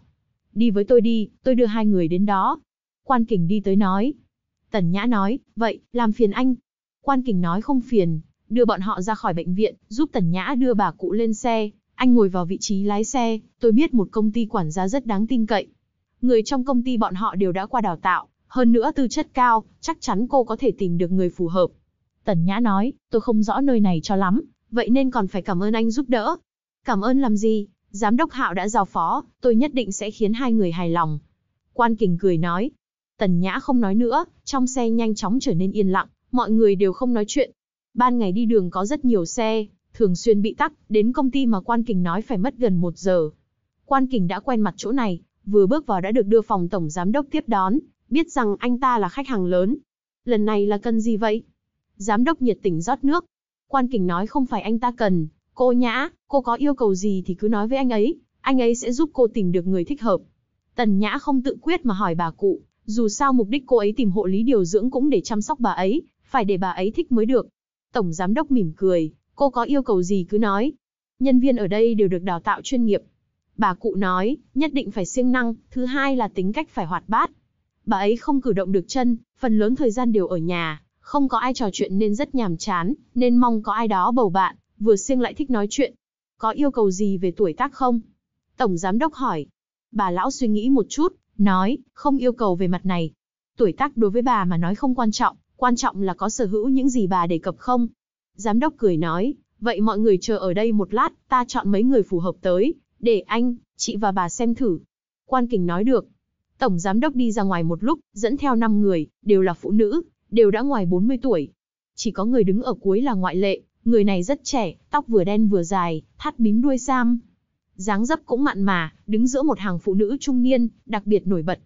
Đi với tôi đi, tôi đưa hai người đến đó. Quan Kình đi tới nói. Tần Nhã nói, vậy, làm phiền anh. Quan Kình nói không phiền, đưa bọn họ ra khỏi bệnh viện, giúp Tần Nhã đưa bà cụ lên xe, anh ngồi vào vị trí lái xe, tôi biết một công ty quản gia rất đáng tin cậy. Người trong công ty bọn họ đều đã qua đào tạo, hơn nữa tư chất cao, chắc chắn cô có thể tìm được người phù hợp. Tần Nhã nói, tôi không rõ nơi này cho lắm, vậy nên còn phải cảm ơn anh giúp đỡ. Cảm ơn làm gì, giám đốc Hạo đã giao phó, tôi nhất định sẽ khiến hai người hài lòng. Quan Kình cười nói, Tần Nhã không nói nữa, trong xe nhanh chóng trở nên yên lặng, mọi người đều không nói chuyện, Ban ngày đi đường có rất nhiều xe, thường xuyên bị tắc, đến công ty mà Quan Kình nói phải mất gần một giờ. Quan Kình đã quen mặt chỗ này, vừa bước vào đã được đưa phòng tổng giám đốc tiếp đón, biết rằng anh ta là khách hàng lớn. Lần này là cần gì vậy? Giám đốc nhiệt tình rót nước. Quan Kình nói không phải anh ta cần, cô Nhã, cô có yêu cầu gì thì cứ nói với anh ấy, anh ấy sẽ giúp cô tìm được người thích hợp. Tần Nhã không tự quyết mà hỏi bà cụ, dù sao mục đích cô ấy tìm hộ lý điều dưỡng cũng để chăm sóc bà ấy, phải để bà ấy thích mới được. Tổng giám đốc mỉm cười, cô có yêu cầu gì cứ nói. Nhân viên ở đây đều được đào tạo chuyên nghiệp. Bà cụ nói, nhất định phải siêng năng, thứ hai là tính cách phải hoạt bát. Bà ấy không cử động được chân, phần lớn thời gian đều ở nhà, không có ai trò chuyện nên rất nhàm chán, nên mong có ai đó bầu bạn, vừa siêng lại thích nói chuyện. Có yêu cầu gì về tuổi tác không? Tổng giám đốc hỏi. Bà lão suy nghĩ một chút, nói, không yêu cầu về mặt này. Tuổi tác đối với bà mà nói không quan trọng, quan trọng là có sở hữu những gì bà đề cập không. Giám đốc cười nói, vậy mọi người chờ ở đây một lát, ta chọn mấy người phù hợp tới, để anh, chị và bà xem thử. Quan Kình nói được. Tổng giám đốc đi ra ngoài một lúc, dẫn theo 5 người, đều là phụ nữ, đều đã ngoài 40 tuổi. Chỉ có người đứng ở cuối là ngoại lệ, người này rất trẻ, tóc vừa đen vừa dài, thắt bím đuôi sam. Dáng dấp cũng mặn mà, đứng giữa một hàng phụ nữ trung niên, đặc biệt nổi bật.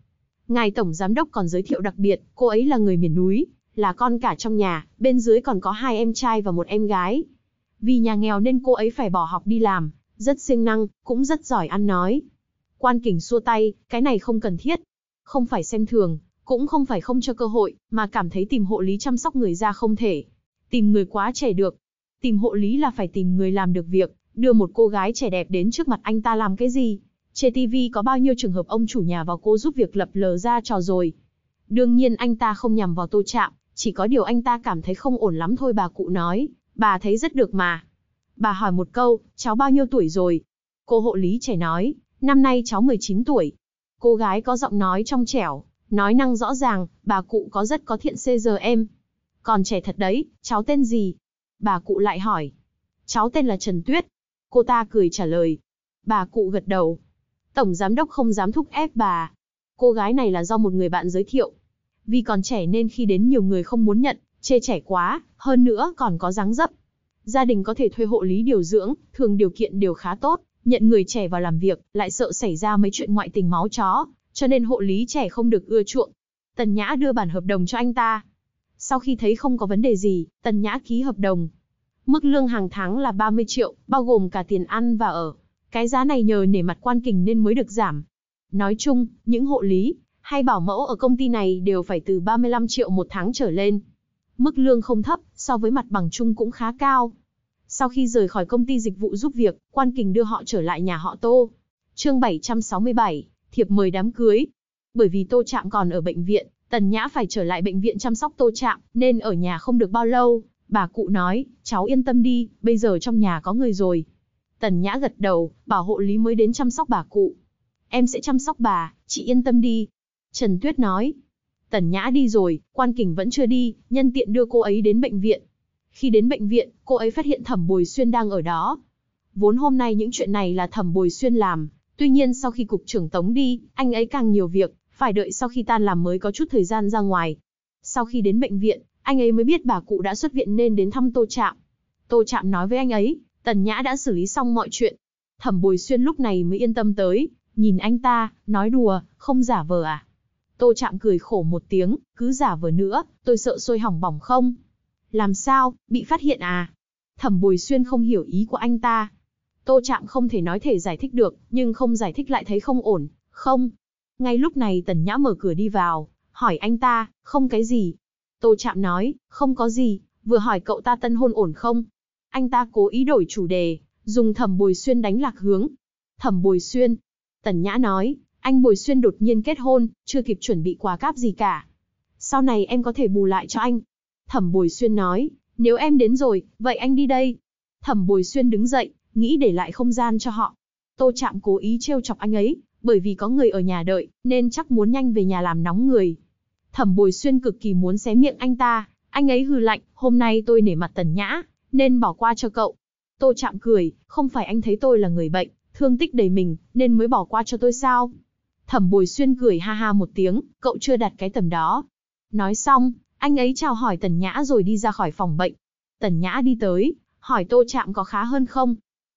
Ngài Tổng Giám đốc còn giới thiệu đặc biệt, cô ấy là người miền núi, là con cả trong nhà, bên dưới còn có hai em trai và một em gái. Vì nhà nghèo nên cô ấy phải bỏ học đi làm, rất siêng năng, cũng rất giỏi ăn nói. Quan kỉnh xua tay, cái này không cần thiết. Không phải xem thường, cũng không phải không cho cơ hội, mà cảm thấy tìm hộ lý chăm sóc người ra không thể. Tìm người quá trẻ được. Tìm hộ lý là phải tìm người làm được việc, đưa một cô gái trẻ đẹp đến trước mặt anh ta làm cái gì. Trên TV có bao nhiêu trường hợp ông chủ nhà vào cô giúp việc lập lờ ra trò rồi. Đương nhiên anh ta không nhằm vào tô chạm, chỉ có điều anh ta cảm thấy không ổn lắm thôi bà cụ nói, bà thấy rất được mà. Bà hỏi một câu, cháu bao nhiêu tuổi rồi? Cô hộ lý trẻ nói, năm nay cháu 19 tuổi. Cô gái có giọng nói trong trẻo, nói năng rõ ràng, bà cụ có rất có thiện xê giờ em. Còn trẻ thật đấy, cháu tên gì? Bà cụ lại hỏi. Cháu tên là Trần Tuyết. Cô ta cười trả lời. Bà cụ gật đầu. Tổng giám đốc không dám thúc ép bà. Cô gái này là do một người bạn giới thiệu, vì còn trẻ nên khi đến nhiều người không muốn nhận, chê trẻ quá, hơn nữa còn có dáng dấp. Gia đình có thể thuê hộ lý điều dưỡng, thường điều kiện đều khá tốt, nhận người trẻ vào làm việc, lại sợ xảy ra mấy chuyện ngoại tình máu chó, cho nên hộ lý trẻ không được ưa chuộng. Tần Nhã đưa bản hợp đồng cho anh ta. Sau khi thấy không có vấn đề gì, Tần Nhã ký hợp đồng. Mức lương hàng tháng là 30 triệu, bao gồm cả tiền ăn và ở. Cái giá này nhờ nể mặt quan kình nên mới được giảm. Nói chung, những hộ lý, hay bảo mẫu ở công ty này đều phải từ 35 triệu một tháng trở lên. Mức lương không thấp, so với mặt bằng chung cũng khá cao. Sau khi rời khỏi công ty dịch vụ giúp việc, Quan Kình đưa họ trở lại nhà họ Tô. Chương 767, thiệp mời đám cưới. Bởi vì Tô Trạm còn ở bệnh viện, Tần Nhã phải trở lại bệnh viện chăm sóc Tô Trạm, nên ở nhà không được bao lâu. Bà cụ nói, cháu yên tâm đi, bây giờ trong nhà có người rồi. Tần Nhã gật đầu, bảo hộ lý mới đến chăm sóc bà cụ. Em sẽ chăm sóc bà, chị yên tâm đi, Trần Tuyết nói. Tần Nhã đi rồi, Quan Kình vẫn chưa đi, nhân tiện đưa cô ấy đến bệnh viện. Khi đến bệnh viện, cô ấy phát hiện Thẩm Bồi Xuyên đang ở đó. Vốn hôm nay những chuyện này là Thẩm Bồi Xuyên làm, tuy nhiên sau khi cục trưởng Tống đi, anh ấy càng nhiều việc, phải đợi sau khi tan làm mới có chút thời gian ra ngoài. Sau khi đến bệnh viện, anh ấy mới biết bà cụ đã xuất viện nên đến thăm Tô Trạm. Tô Trạm nói với anh ấy, Tần Nhã đã xử lý xong mọi chuyện. Thẩm Bồi Xuyên lúc này mới yên tâm tới, nhìn anh ta, nói đùa, không giả vờ à? Tô Trạm cười khổ một tiếng, cứ giả vờ nữa, tôi sợ sôi hỏng bỏng không? Làm sao, bị phát hiện à? Thẩm Bùi Xuyên không hiểu ý của anh ta. Tô Trạm không thể nói thể giải thích được, nhưng không giải thích lại thấy không ổn, không. Ngay lúc này Tần Nhã mở cửa đi vào, hỏi anh ta, không cái gì. Tô Trạm nói, không có gì, vừa hỏi cậu ta tân hôn ổn không? Anh ta cố ý đổi chủ đề, dùng Thẩm Bùi Xuyên đánh lạc hướng. Thẩm Bùi Xuyên, Tần Nhã nói, anh Bồi Xuyên đột nhiên kết hôn, chưa kịp chuẩn bị quà cáp gì cả. Sau này em có thể bù lại cho anh. Thẩm Bồi Xuyên nói, nếu em đến rồi, vậy anh đi đây. Thẩm Bồi Xuyên đứng dậy, nghĩ để lại không gian cho họ. Tô Trạm cố ý trêu chọc anh ấy, bởi vì có người ở nhà đợi, nên chắc muốn nhanh về nhà làm nóng người. Thẩm Bồi Xuyên cực kỳ muốn xé miệng anh ta, anh ấy hừ lạnh, hôm nay tôi nể mặt tần nhã, nên bỏ qua cho cậu. Tô Trạm cười, không phải anh thấy tôi là người bệnh, thương tích đầy mình, nên mới bỏ qua cho tôi sao? Thẩm Bồi Xuyên cười ha ha một tiếng, cậu chưa đặt cái tầm đó. Nói xong, anh ấy chào hỏi Tần Nhã rồi đi ra khỏi phòng bệnh. Tần Nhã đi tới, hỏi Tô Trạm có khá hơn không?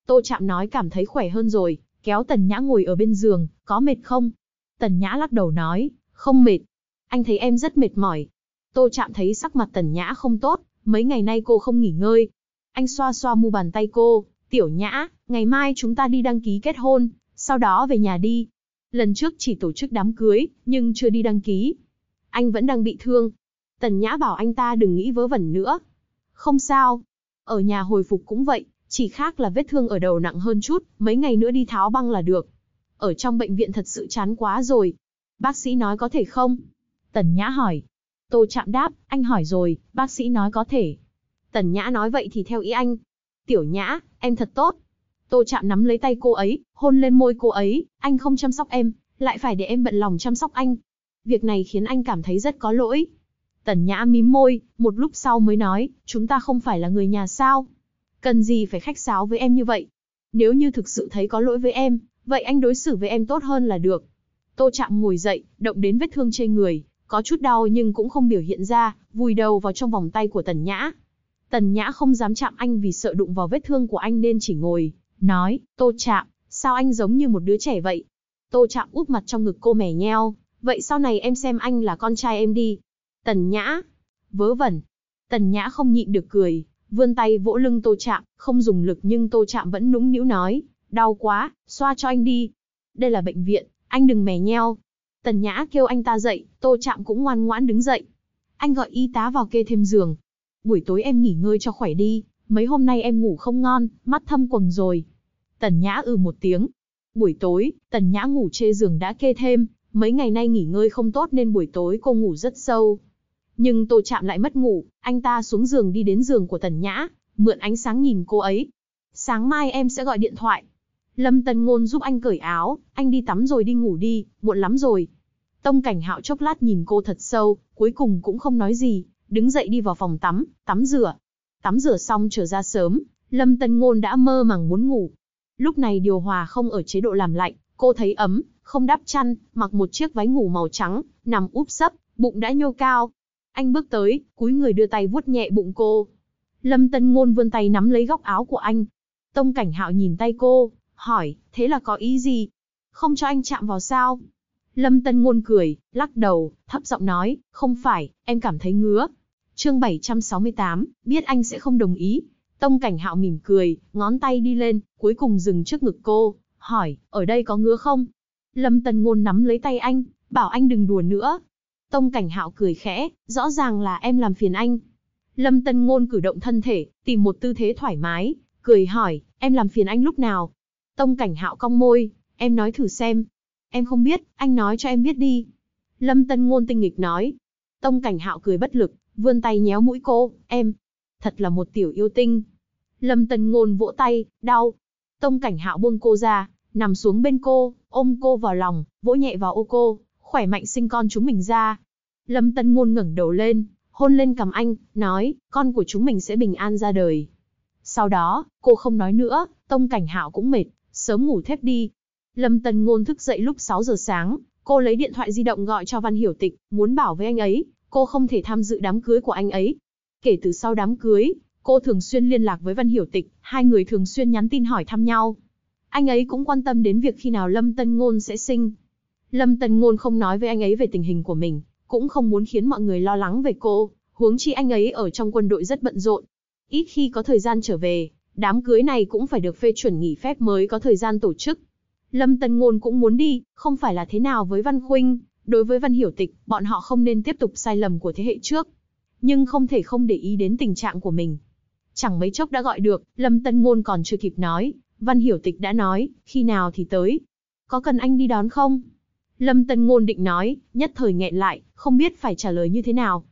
Tô Trạm nói cảm thấy khỏe hơn rồi, kéo Tần Nhã ngồi ở bên giường, có mệt không? Tần Nhã lắc đầu nói, không mệt. Anh thấy em rất mệt mỏi. Tô Trạm thấy sắc mặt Tần Nhã không tốt, mấy ngày nay cô không nghỉ ngơi. Anh xoa xoa mu bàn tay cô, tiểu Nhã, ngày mai chúng ta đi đăng ký kết hôn, sau đó về nhà đi. Lần trước chỉ tổ chức đám cưới, nhưng chưa đi đăng ký. Anh vẫn đang bị thương. Tần Nhã bảo anh ta đừng nghĩ vớ vẩn nữa. Không sao. Ở nhà hồi phục cũng vậy, chỉ khác là vết thương ở đầu nặng hơn chút, mấy ngày nữa đi tháo băng là được. Ở trong bệnh viện thật sự chán quá rồi. Bác sĩ nói có thể không? Tần Nhã hỏi. Tô chạm đáp, anh hỏi rồi, bác sĩ nói có thể. Tần Nhã nói vậy thì theo ý anh. Tiểu Nhã, em thật tốt. Tô Chạm nắm lấy tay cô ấy, hôn lên môi cô ấy, anh không chăm sóc em, lại phải để em bận lòng chăm sóc anh. Việc này khiến anh cảm thấy rất có lỗi. Tần Nhã mím môi, một lúc sau mới nói, chúng ta không phải là người nhà sao? Cần gì phải khách sáo với em như vậy? Nếu như thực sự thấy có lỗi với em, vậy anh đối xử với em tốt hơn là được. Tô Trạm ngồi dậy, động đến vết thương trên người, có chút đau nhưng cũng không biểu hiện ra, vùi đầu vào trong vòng tay của Tần Nhã. Tần Nhã không dám chạm anh vì sợ đụng vào vết thương của anh nên chỉ ngồi, nói, tô chạm, sao anh giống như một đứa trẻ vậy? Tô chạm úp mặt trong ngực cô mẻ nheo, vậy sau này em xem anh là con trai em đi. Tần nhã, vớ vẩn. Tần nhã không nhịn được cười, vươn tay vỗ lưng tô chạm, không dùng lực nhưng tô chạm vẫn nũng nĩu nói, đau quá, xoa cho anh đi. Đây là bệnh viện, anh đừng mẻ nheo. Tần nhã kêu anh ta dậy, tô chạm cũng ngoan ngoãn đứng dậy. Anh gọi y tá vào kê thêm giường. Buổi tối em nghỉ ngơi cho khỏe đi, mấy hôm nay em ngủ không ngon, mắt thâm quầng rồi, Tần Nhã ừ một tiếng. Buổi tối, Tần Nhã ngủ chê giường đã kê thêm, mấy ngày nay nghỉ ngơi không tốt nên buổi tối cô ngủ rất sâu. Nhưng Tô Chạm lại mất ngủ, anh ta xuống giường đi đến giường của Tần Nhã, mượn ánh sáng nhìn cô ấy. Sáng mai em sẽ gọi điện thoại. Lâm Tần Ngôn giúp anh cởi áo, anh đi tắm rồi đi ngủ đi, muộn lắm rồi. Tông Cảnh Hạo chốc lát nhìn cô thật sâu, cuối cùng cũng không nói gì, đứng dậy đi vào phòng tắm, tắm rửa. Tắm rửa xong trở ra sớm, Lâm Tần Ngôn đã mơ màng muốn ngủ, Lúc này điều hòa không ở chế độ làm lạnh, cô thấy ấm, không đắp chăn, mặc một chiếc váy ngủ màu trắng, nằm úp sấp, bụng đã nhô cao. Anh bước tới, cúi người đưa tay vuốt nhẹ bụng cô. Lâm Tân Ngôn vươn tay nắm lấy góc áo của anh. Tông Cảnh Hạo nhìn tay cô, hỏi, thế là có ý gì? Không cho anh chạm vào sao? Lâm Tân Ngôn cười, lắc đầu, thấp giọng nói, không phải, em cảm thấy ngứa. Chương 768, biết anh sẽ không đồng ý, Tông cảnh hạo mỉm cười, ngón tay đi lên, cuối cùng dừng trước ngực cô, hỏi, ở đây có ngứa không? Lâm Tần Ngôn nắm lấy tay anh, bảo anh đừng đùa nữa. Tông cảnh hạo cười khẽ, rõ ràng là em làm phiền anh. Lâm Tần Ngôn cử động thân thể, tìm một tư thế thoải mái, cười hỏi, em làm phiền anh lúc nào? Tông cảnh hạo cong môi, em nói thử xem. Em không biết, anh nói cho em biết đi. Lâm Tần Ngôn tinh nghịch nói. Tông cảnh hạo cười bất lực, vươn tay nhéo mũi cô, em, thật là một tiểu yêu tinh. Lâm Tần Ngôn vỗ tay, đau. Tông cảnh hạo buông cô ra, nằm xuống bên cô, ôm cô vào lòng, vỗ nhẹ vào ô cô, khỏe mạnh sinh con chúng mình ra. Lâm Tần Ngôn ngẩng đầu lên, hôn lên cằm anh, nói, con của chúng mình sẽ bình an ra đời. Sau đó, cô không nói nữa, Tông Cảnh Hạo cũng mệt, sớm ngủ thép đi. Lâm Tần Ngôn thức dậy lúc 6 giờ sáng, cô lấy điện thoại di động gọi cho Văn Hiểu Tịch, muốn bảo với anh ấy, cô không thể tham dự đám cưới của anh ấy, Kể từ sau đám cưới, cô thường xuyên liên lạc với Văn Hiểu Tịch, hai người thường xuyên nhắn tin hỏi thăm nhau. Anh ấy cũng quan tâm đến việc khi nào Lâm Tân Ngôn sẽ sinh. Lâm Tân Ngôn không nói với anh ấy về tình hình của mình, cũng không muốn khiến mọi người lo lắng về cô, huống chi anh ấy ở trong quân đội rất bận rộn. Ít khi có thời gian trở về, đám cưới này cũng phải được phê chuẩn nghỉ phép mới có thời gian tổ chức. Lâm Tân Ngôn cũng muốn đi, không phải là thế nào với Văn Khuynh, đối với Văn Hiểu Tịch, bọn họ không nên tiếp tục sai lầm của thế hệ trước nhưng không thể không để ý đến tình trạng của mình. Chẳng mấy chốc đã gọi được, Lâm Tân Ngôn còn chưa kịp nói, Văn Hiểu Tịch đã nói, khi nào thì tới. Có cần anh đi đón không? Lâm Tân Ngôn định nói, nhất thời nghẹn lại, không biết phải trả lời như thế nào.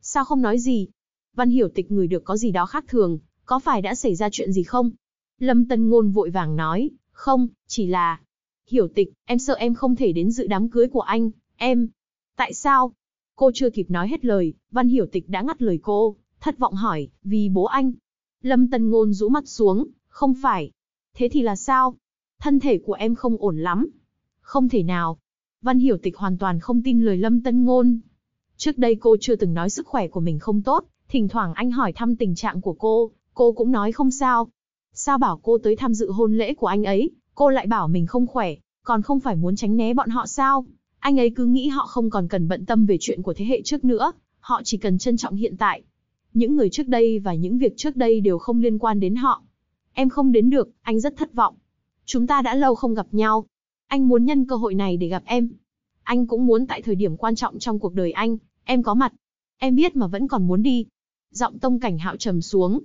Sao không nói gì? Văn Hiểu Tịch người được có gì đó khác thường, có phải đã xảy ra chuyện gì không? Lâm Tân Ngôn vội vàng nói, không, chỉ là... Hiểu Tịch, em sợ em không thể đến dự đám cưới của anh, em... Tại sao? Cô chưa kịp nói hết lời, Văn Hiểu Tịch đã ngắt lời cô, thất vọng hỏi, vì bố anh. Lâm Tân Ngôn rũ mắt xuống, không phải. Thế thì là sao? Thân thể của em không ổn lắm. Không thể nào. Văn Hiểu Tịch hoàn toàn không tin lời Lâm Tân Ngôn. Trước đây cô chưa từng nói sức khỏe của mình không tốt, thỉnh thoảng anh hỏi thăm tình trạng của cô, cô cũng nói không sao. Sao bảo cô tới tham dự hôn lễ của anh ấy, cô lại bảo mình không khỏe, còn không phải muốn tránh né bọn họ sao? Anh ấy cứ nghĩ họ không còn cần bận tâm về chuyện của thế hệ trước nữa, họ chỉ cần trân trọng hiện tại. Những người trước đây và những việc trước đây đều không liên quan đến họ. Em không đến được, anh rất thất vọng. Chúng ta đã lâu không gặp nhau. Anh muốn nhân cơ hội này để gặp em. Anh cũng muốn tại thời điểm quan trọng trong cuộc đời anh, em có mặt. Em biết mà vẫn còn muốn đi. Giọng tông cảnh hạo trầm xuống.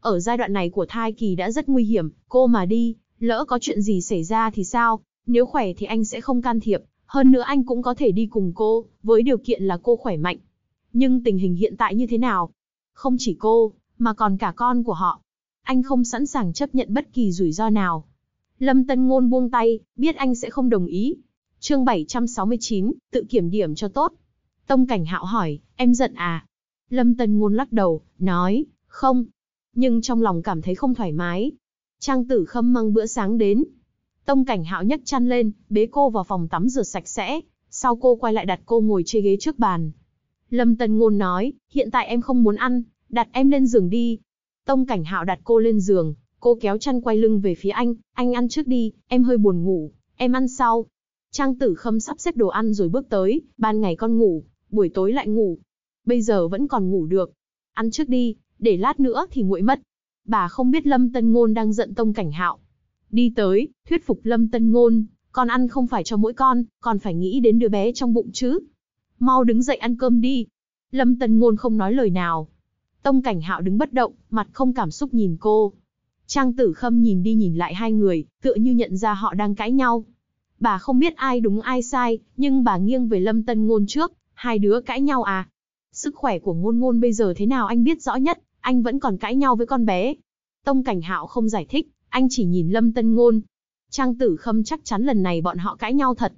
Ở giai đoạn này của thai kỳ đã rất nguy hiểm, cô mà đi, lỡ có chuyện gì xảy ra thì sao, nếu khỏe thì anh sẽ không can thiệp, hơn nữa anh cũng có thể đi cùng cô, với điều kiện là cô khỏe mạnh. Nhưng tình hình hiện tại như thế nào? Không chỉ cô, mà còn cả con của họ. Anh không sẵn sàng chấp nhận bất kỳ rủi ro nào. Lâm Tân Ngôn buông tay, biết anh sẽ không đồng ý. Chương 769, tự kiểm điểm cho tốt. Tông Cảnh Hạo hỏi, em giận à? Lâm Tân Ngôn lắc đầu, nói, không. Nhưng trong lòng cảm thấy không thoải mái. Trang tử khâm mang bữa sáng đến, Tông cảnh hạo nhấc chăn lên, bế cô vào phòng tắm rửa sạch sẽ, sau cô quay lại đặt cô ngồi chơi ghế trước bàn. Lâm Tân Ngôn nói, hiện tại em không muốn ăn, đặt em lên giường đi. Tông cảnh hạo đặt cô lên giường, cô kéo chăn quay lưng về phía anh, anh ăn trước đi, em hơi buồn ngủ, em ăn sau. Trang tử khâm sắp xếp đồ ăn rồi bước tới, ban ngày con ngủ, buổi tối lại ngủ. Bây giờ vẫn còn ngủ được. Ăn trước đi, để lát nữa thì nguội mất. Bà không biết Lâm Tân Ngôn đang giận Tông Cảnh Hạo, đi tới, thuyết phục Lâm Tân Ngôn, con ăn không phải cho mỗi con, còn phải nghĩ đến đứa bé trong bụng chứ. Mau đứng dậy ăn cơm đi. Lâm Tân Ngôn không nói lời nào. Tông Cảnh Hạo đứng bất động, mặt không cảm xúc nhìn cô. Trang Tử Khâm nhìn đi nhìn lại hai người, tựa như nhận ra họ đang cãi nhau. Bà không biết ai đúng ai sai, nhưng bà nghiêng về Lâm Tân Ngôn trước, hai đứa cãi nhau à? Sức khỏe của Ngôn Ngôn bây giờ thế nào anh biết rõ nhất, anh vẫn còn cãi nhau với con bé. Tông Cảnh Hạo không giải thích, anh chỉ nhìn Lâm Tân Ngôn. Trang tử khâm chắc chắn lần này bọn họ cãi nhau thật.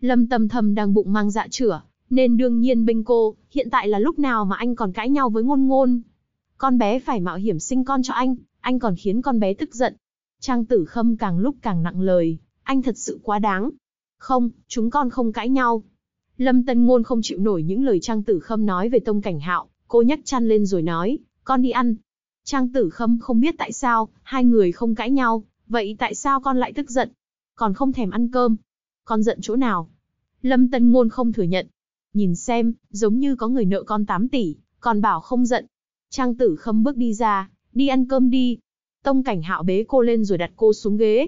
Lâm Tâm Thầm đang bụng mang dạ chửa, nên đương nhiên bên cô, hiện tại là lúc nào mà anh còn cãi nhau với ngôn ngôn. Con bé phải mạo hiểm sinh con cho anh, anh còn khiến con bé tức giận. Trang tử khâm càng lúc càng nặng lời, anh thật sự quá đáng. Không, chúng con không cãi nhau. Lâm Tân Ngôn không chịu nổi những lời Trang tử khâm nói về Tông Cảnh Hạo, cô nhắc chăn lên rồi nói, con đi ăn, Trang tử khâm không biết tại sao, hai người không cãi nhau, vậy tại sao con lại tức giận? Còn không thèm ăn cơm. Con giận chỗ nào? Lâm Tân Ngôn không thừa nhận. Nhìn xem, giống như có người nợ con 8 tỷ, còn bảo không giận. Trang tử khâm bước đi ra, đi ăn cơm đi. Tông cảnh hạo bế cô lên rồi đặt cô xuống ghế.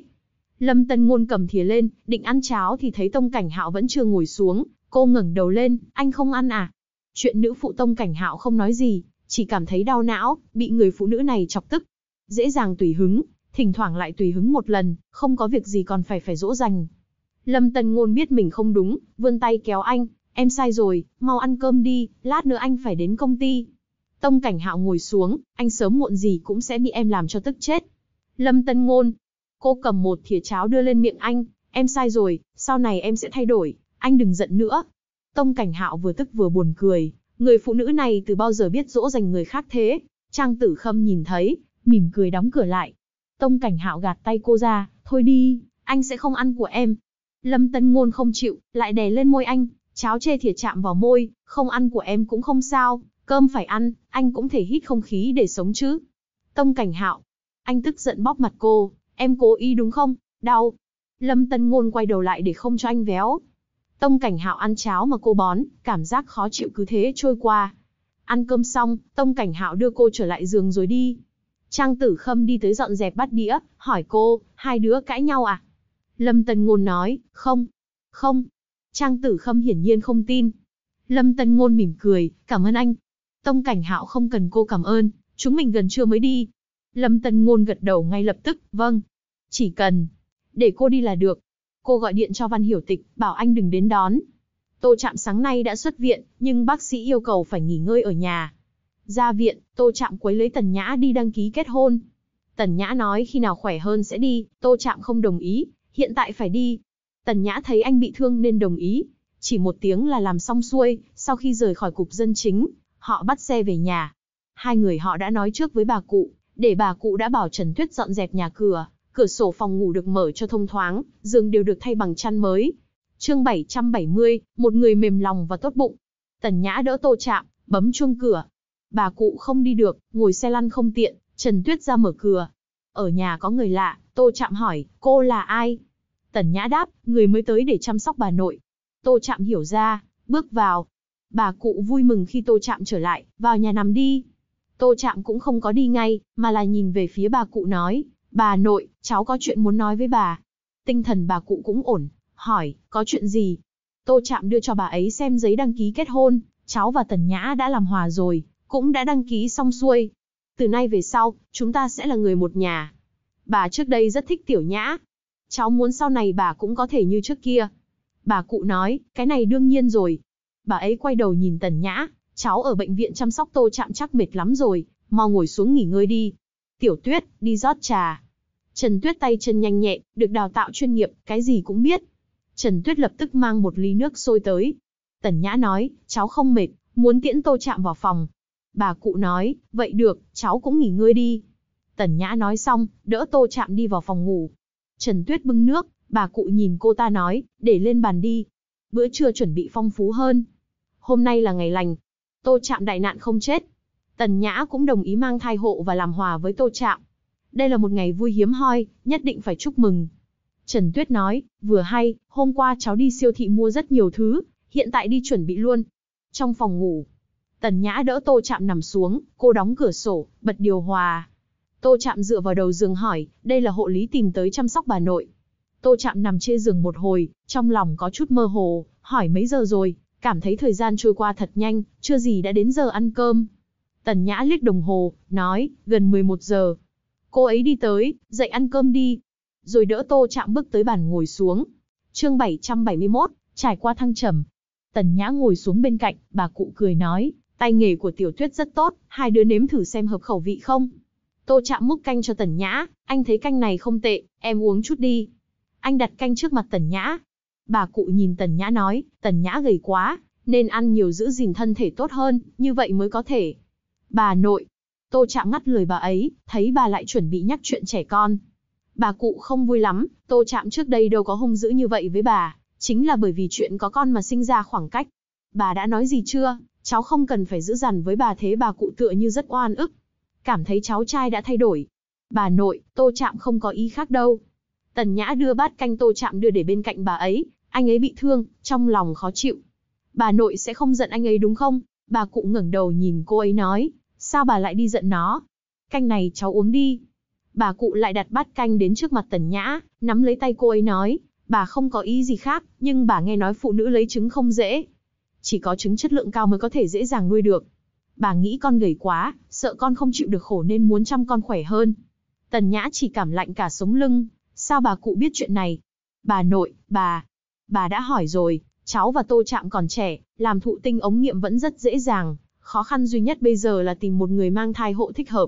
Lâm Tân Ngôn cầm thìa lên, định ăn cháo thì thấy Tông Cảnh Hạo vẫn chưa ngồi xuống, cô ngẩng đầu lên, anh không ăn à? Chuyện nữ phụ Tông Cảnh Hạo không nói gì, chỉ cảm thấy đau não, bị người phụ nữ này chọc tức. Dễ dàng tùy hứng, thỉnh thoảng lại tùy hứng một lần, không có việc gì còn phải phải dỗ dành. Lâm Tần Ngôn biết mình không đúng, vươn tay kéo anh, em sai rồi, mau ăn cơm đi, lát nữa anh phải đến công ty. Tông Cảnh Hạo ngồi xuống, anh sớm muộn gì cũng sẽ bị em làm cho tức chết. Lâm Tân Ngôn, cô cầm một thìa cháo đưa lên miệng anh, em sai rồi, sau này em sẽ thay đổi, anh đừng giận nữa. Tông Cảnh Hạo vừa tức vừa buồn cười, Người phụ nữ này từ bao giờ biết dỗ dành người khác thế? Trang tử khâm nhìn thấy, mỉm cười đóng cửa lại. Tông cảnh hạo gạt tay cô ra, thôi đi, anh sẽ không ăn của em. Lâm Tân Ngôn không chịu, lại đè lên môi anh, cháo chê thìa chạm vào môi, không ăn của em cũng không sao, cơm phải ăn, anh cũng thể hít không khí để sống chứ. Tông cảnh hạo, anh tức giận bóp mặt cô, em cố ý đúng không, đau. Lâm Tân Ngôn quay đầu lại để không cho anh véo, Tông Cảnh Hạo ăn cháo mà cô bón, cảm giác khó chịu cứ thế trôi qua. Ăn cơm xong, Tông Cảnh Hạo đưa cô trở lại giường rồi đi. Trang Tử Khâm đi tới dọn dẹp bát đĩa, hỏi cô, hai đứa cãi nhau à? Lâm Tần Ngôn nói, không, không. Trang Tử Khâm hiển nhiên không tin. Lâm Tần Ngôn mỉm cười, cảm ơn anh. Tông Cảnh Hạo không cần cô cảm ơn, chúng mình gần trưa mới đi. Lâm Tần Ngôn gật đầu ngay lập tức, vâng. Chỉ cần để cô đi là được. Cô gọi điện cho Văn Hiểu Tịch, bảo anh đừng đến đón. Tô Trạm sáng nay đã xuất viện, nhưng bác sĩ yêu cầu phải nghỉ ngơi ở nhà. Ra viện, Tô Trạm quấy lấy Tần Nhã đi đăng ký kết hôn. Tần Nhã nói khi nào khỏe hơn sẽ đi, Tô Trạm không đồng ý, hiện tại phải đi. Tần Nhã thấy anh bị thương nên đồng ý, chỉ một tiếng là làm xong xuôi, sau khi rời khỏi cục dân chính, họ bắt xe về nhà. Hai người họ đã nói trước với bà cụ, để bà cụ đã bảo Trần Tuyết dọn dẹp nhà cửa, cửa sổ phòng ngủ được mở cho thông thoáng, giường đều được thay bằng chăn mới. Chương 770, một người mềm lòng và tốt bụng. Tần Nhã đỡ Tô Trạm, bấm chuông cửa. Bà cụ không đi được, ngồi xe lăn không tiện, Trần Tuyết ra mở cửa. Ở nhà có người lạ, Tô Trạm hỏi, cô là ai? Tần Nhã đáp, người mới tới để chăm sóc bà nội. Tô Trạm hiểu ra, bước vào. Bà cụ vui mừng khi Tô Trạm trở lại, vào nhà nằm đi. Tô Trạm cũng không có đi ngay, mà là nhìn về phía bà cụ nói, Bà nội, cháu có chuyện muốn nói với bà. Tinh thần bà cụ cũng ổn, hỏi, có chuyện gì? Tô Trạm đưa cho bà ấy xem giấy đăng ký kết hôn, cháu và Tần Nhã đã làm hòa rồi, cũng đã đăng ký xong xuôi. Từ nay về sau, chúng ta sẽ là người một nhà. Bà trước đây rất thích Tiểu Nhã. Cháu muốn sau này bà cũng có thể như trước kia. Bà cụ nói, cái này đương nhiên rồi. Bà ấy quay đầu nhìn Tần Nhã, cháu ở bệnh viện chăm sóc Tô Trạm chắc mệt lắm rồi, mau ngồi xuống nghỉ ngơi đi. Tiểu Tuyết, đi rót trà. Trần Tuyết tay chân nhanh nhẹn, được đào tạo chuyên nghiệp, cái gì cũng biết. Trần Tuyết lập tức mang một ly nước sôi tới. Tần Nhã nói, cháu không mệt, muốn tiễn tô chạm vào phòng. Bà cụ nói, vậy được, cháu cũng nghỉ ngơi đi. Tần Nhã nói xong, đỡ tô chạm đi vào phòng ngủ. Trần Tuyết bưng nước, bà cụ nhìn cô ta nói, để lên bàn đi. Bữa trưa chuẩn bị phong phú hơn. Hôm nay là ngày lành. Tô chạm đại nạn không chết. Tần Nhã cũng đồng ý mang thai hộ và làm hòa với tô chạm đây là một ngày vui hiếm hoi, nhất định phải chúc mừng. Trần Tuyết nói, vừa hay, hôm qua cháu đi siêu thị mua rất nhiều thứ, hiện tại đi chuẩn bị luôn. Trong phòng ngủ, Tần Nhã đỡ Tô Chạm nằm xuống, cô đóng cửa sổ, bật điều hòa. Tô Chạm dựa vào đầu giường hỏi, đây là hộ lý tìm tới chăm sóc bà nội. Tô Chạm nằm trên giường một hồi, trong lòng có chút mơ hồ, hỏi mấy giờ rồi, cảm thấy thời gian trôi qua thật nhanh, chưa gì đã đến giờ ăn cơm. Tần Nhã liếc đồng hồ, nói, gần 11 giờ. Cô ấy đi tới, dậy ăn cơm đi. Rồi đỡ Tô Chạm bước tới bàn ngồi xuống. Chương 771, trải qua thăng trầm. Tần Nhã ngồi xuống bên cạnh, bà cụ cười nói, tay nghề của tiểu tuyết rất tốt, hai đứa nếm thử xem hợp khẩu vị không. Tô Chạm múc canh cho Tần Nhã, anh thấy canh này không tệ, em uống chút đi. Anh đặt canh trước mặt Tần Nhã. Bà cụ nhìn Tần Nhã nói, Tần Nhã gầy quá, nên ăn nhiều giữ gìn thân thể tốt hơn, như vậy mới có thể. Bà nội, Tô Trạm ngắt lời bà ấy, thấy bà lại chuẩn bị nhắc chuyện trẻ con. Bà cụ không vui lắm, Tô Trạm trước đây đâu có hung dữ như vậy với bà, chính là bởi vì chuyện có con mà sinh ra khoảng cách. Bà đã nói gì chưa, cháu không cần phải giữ dằn với bà thế bà cụ tựa như rất oan ức. Cảm thấy cháu trai đã thay đổi. Bà nội, Tô Trạm không có ý khác đâu. Tần Nhã đưa bát canh Tô Trạm đưa để bên cạnh bà ấy, anh ấy bị thương, trong lòng khó chịu. Bà nội sẽ không giận anh ấy đúng không? Bà cụ ngẩng đầu nhìn cô ấy nói, Sao bà lại đi giận nó? Canh này cháu uống đi. Bà cụ lại đặt bát canh đến trước mặt tần nhã, nắm lấy tay cô ấy nói, bà không có ý gì khác, nhưng bà nghe nói phụ nữ lấy trứng không dễ. Chỉ có trứng chất lượng cao mới có thể dễ dàng nuôi được. Bà nghĩ con gầy quá, sợ con không chịu được khổ nên muốn chăm con khỏe hơn. Tần Nhã chỉ cảm lạnh cả sống lưng, sao bà cụ biết chuyện này? Bà nội, bà, bà đã hỏi rồi, cháu và tô chạm còn trẻ, làm thụ tinh ống nghiệm vẫn rất dễ dàng khó khăn duy nhất bây giờ là tìm một người mang thai hộ thích hợp.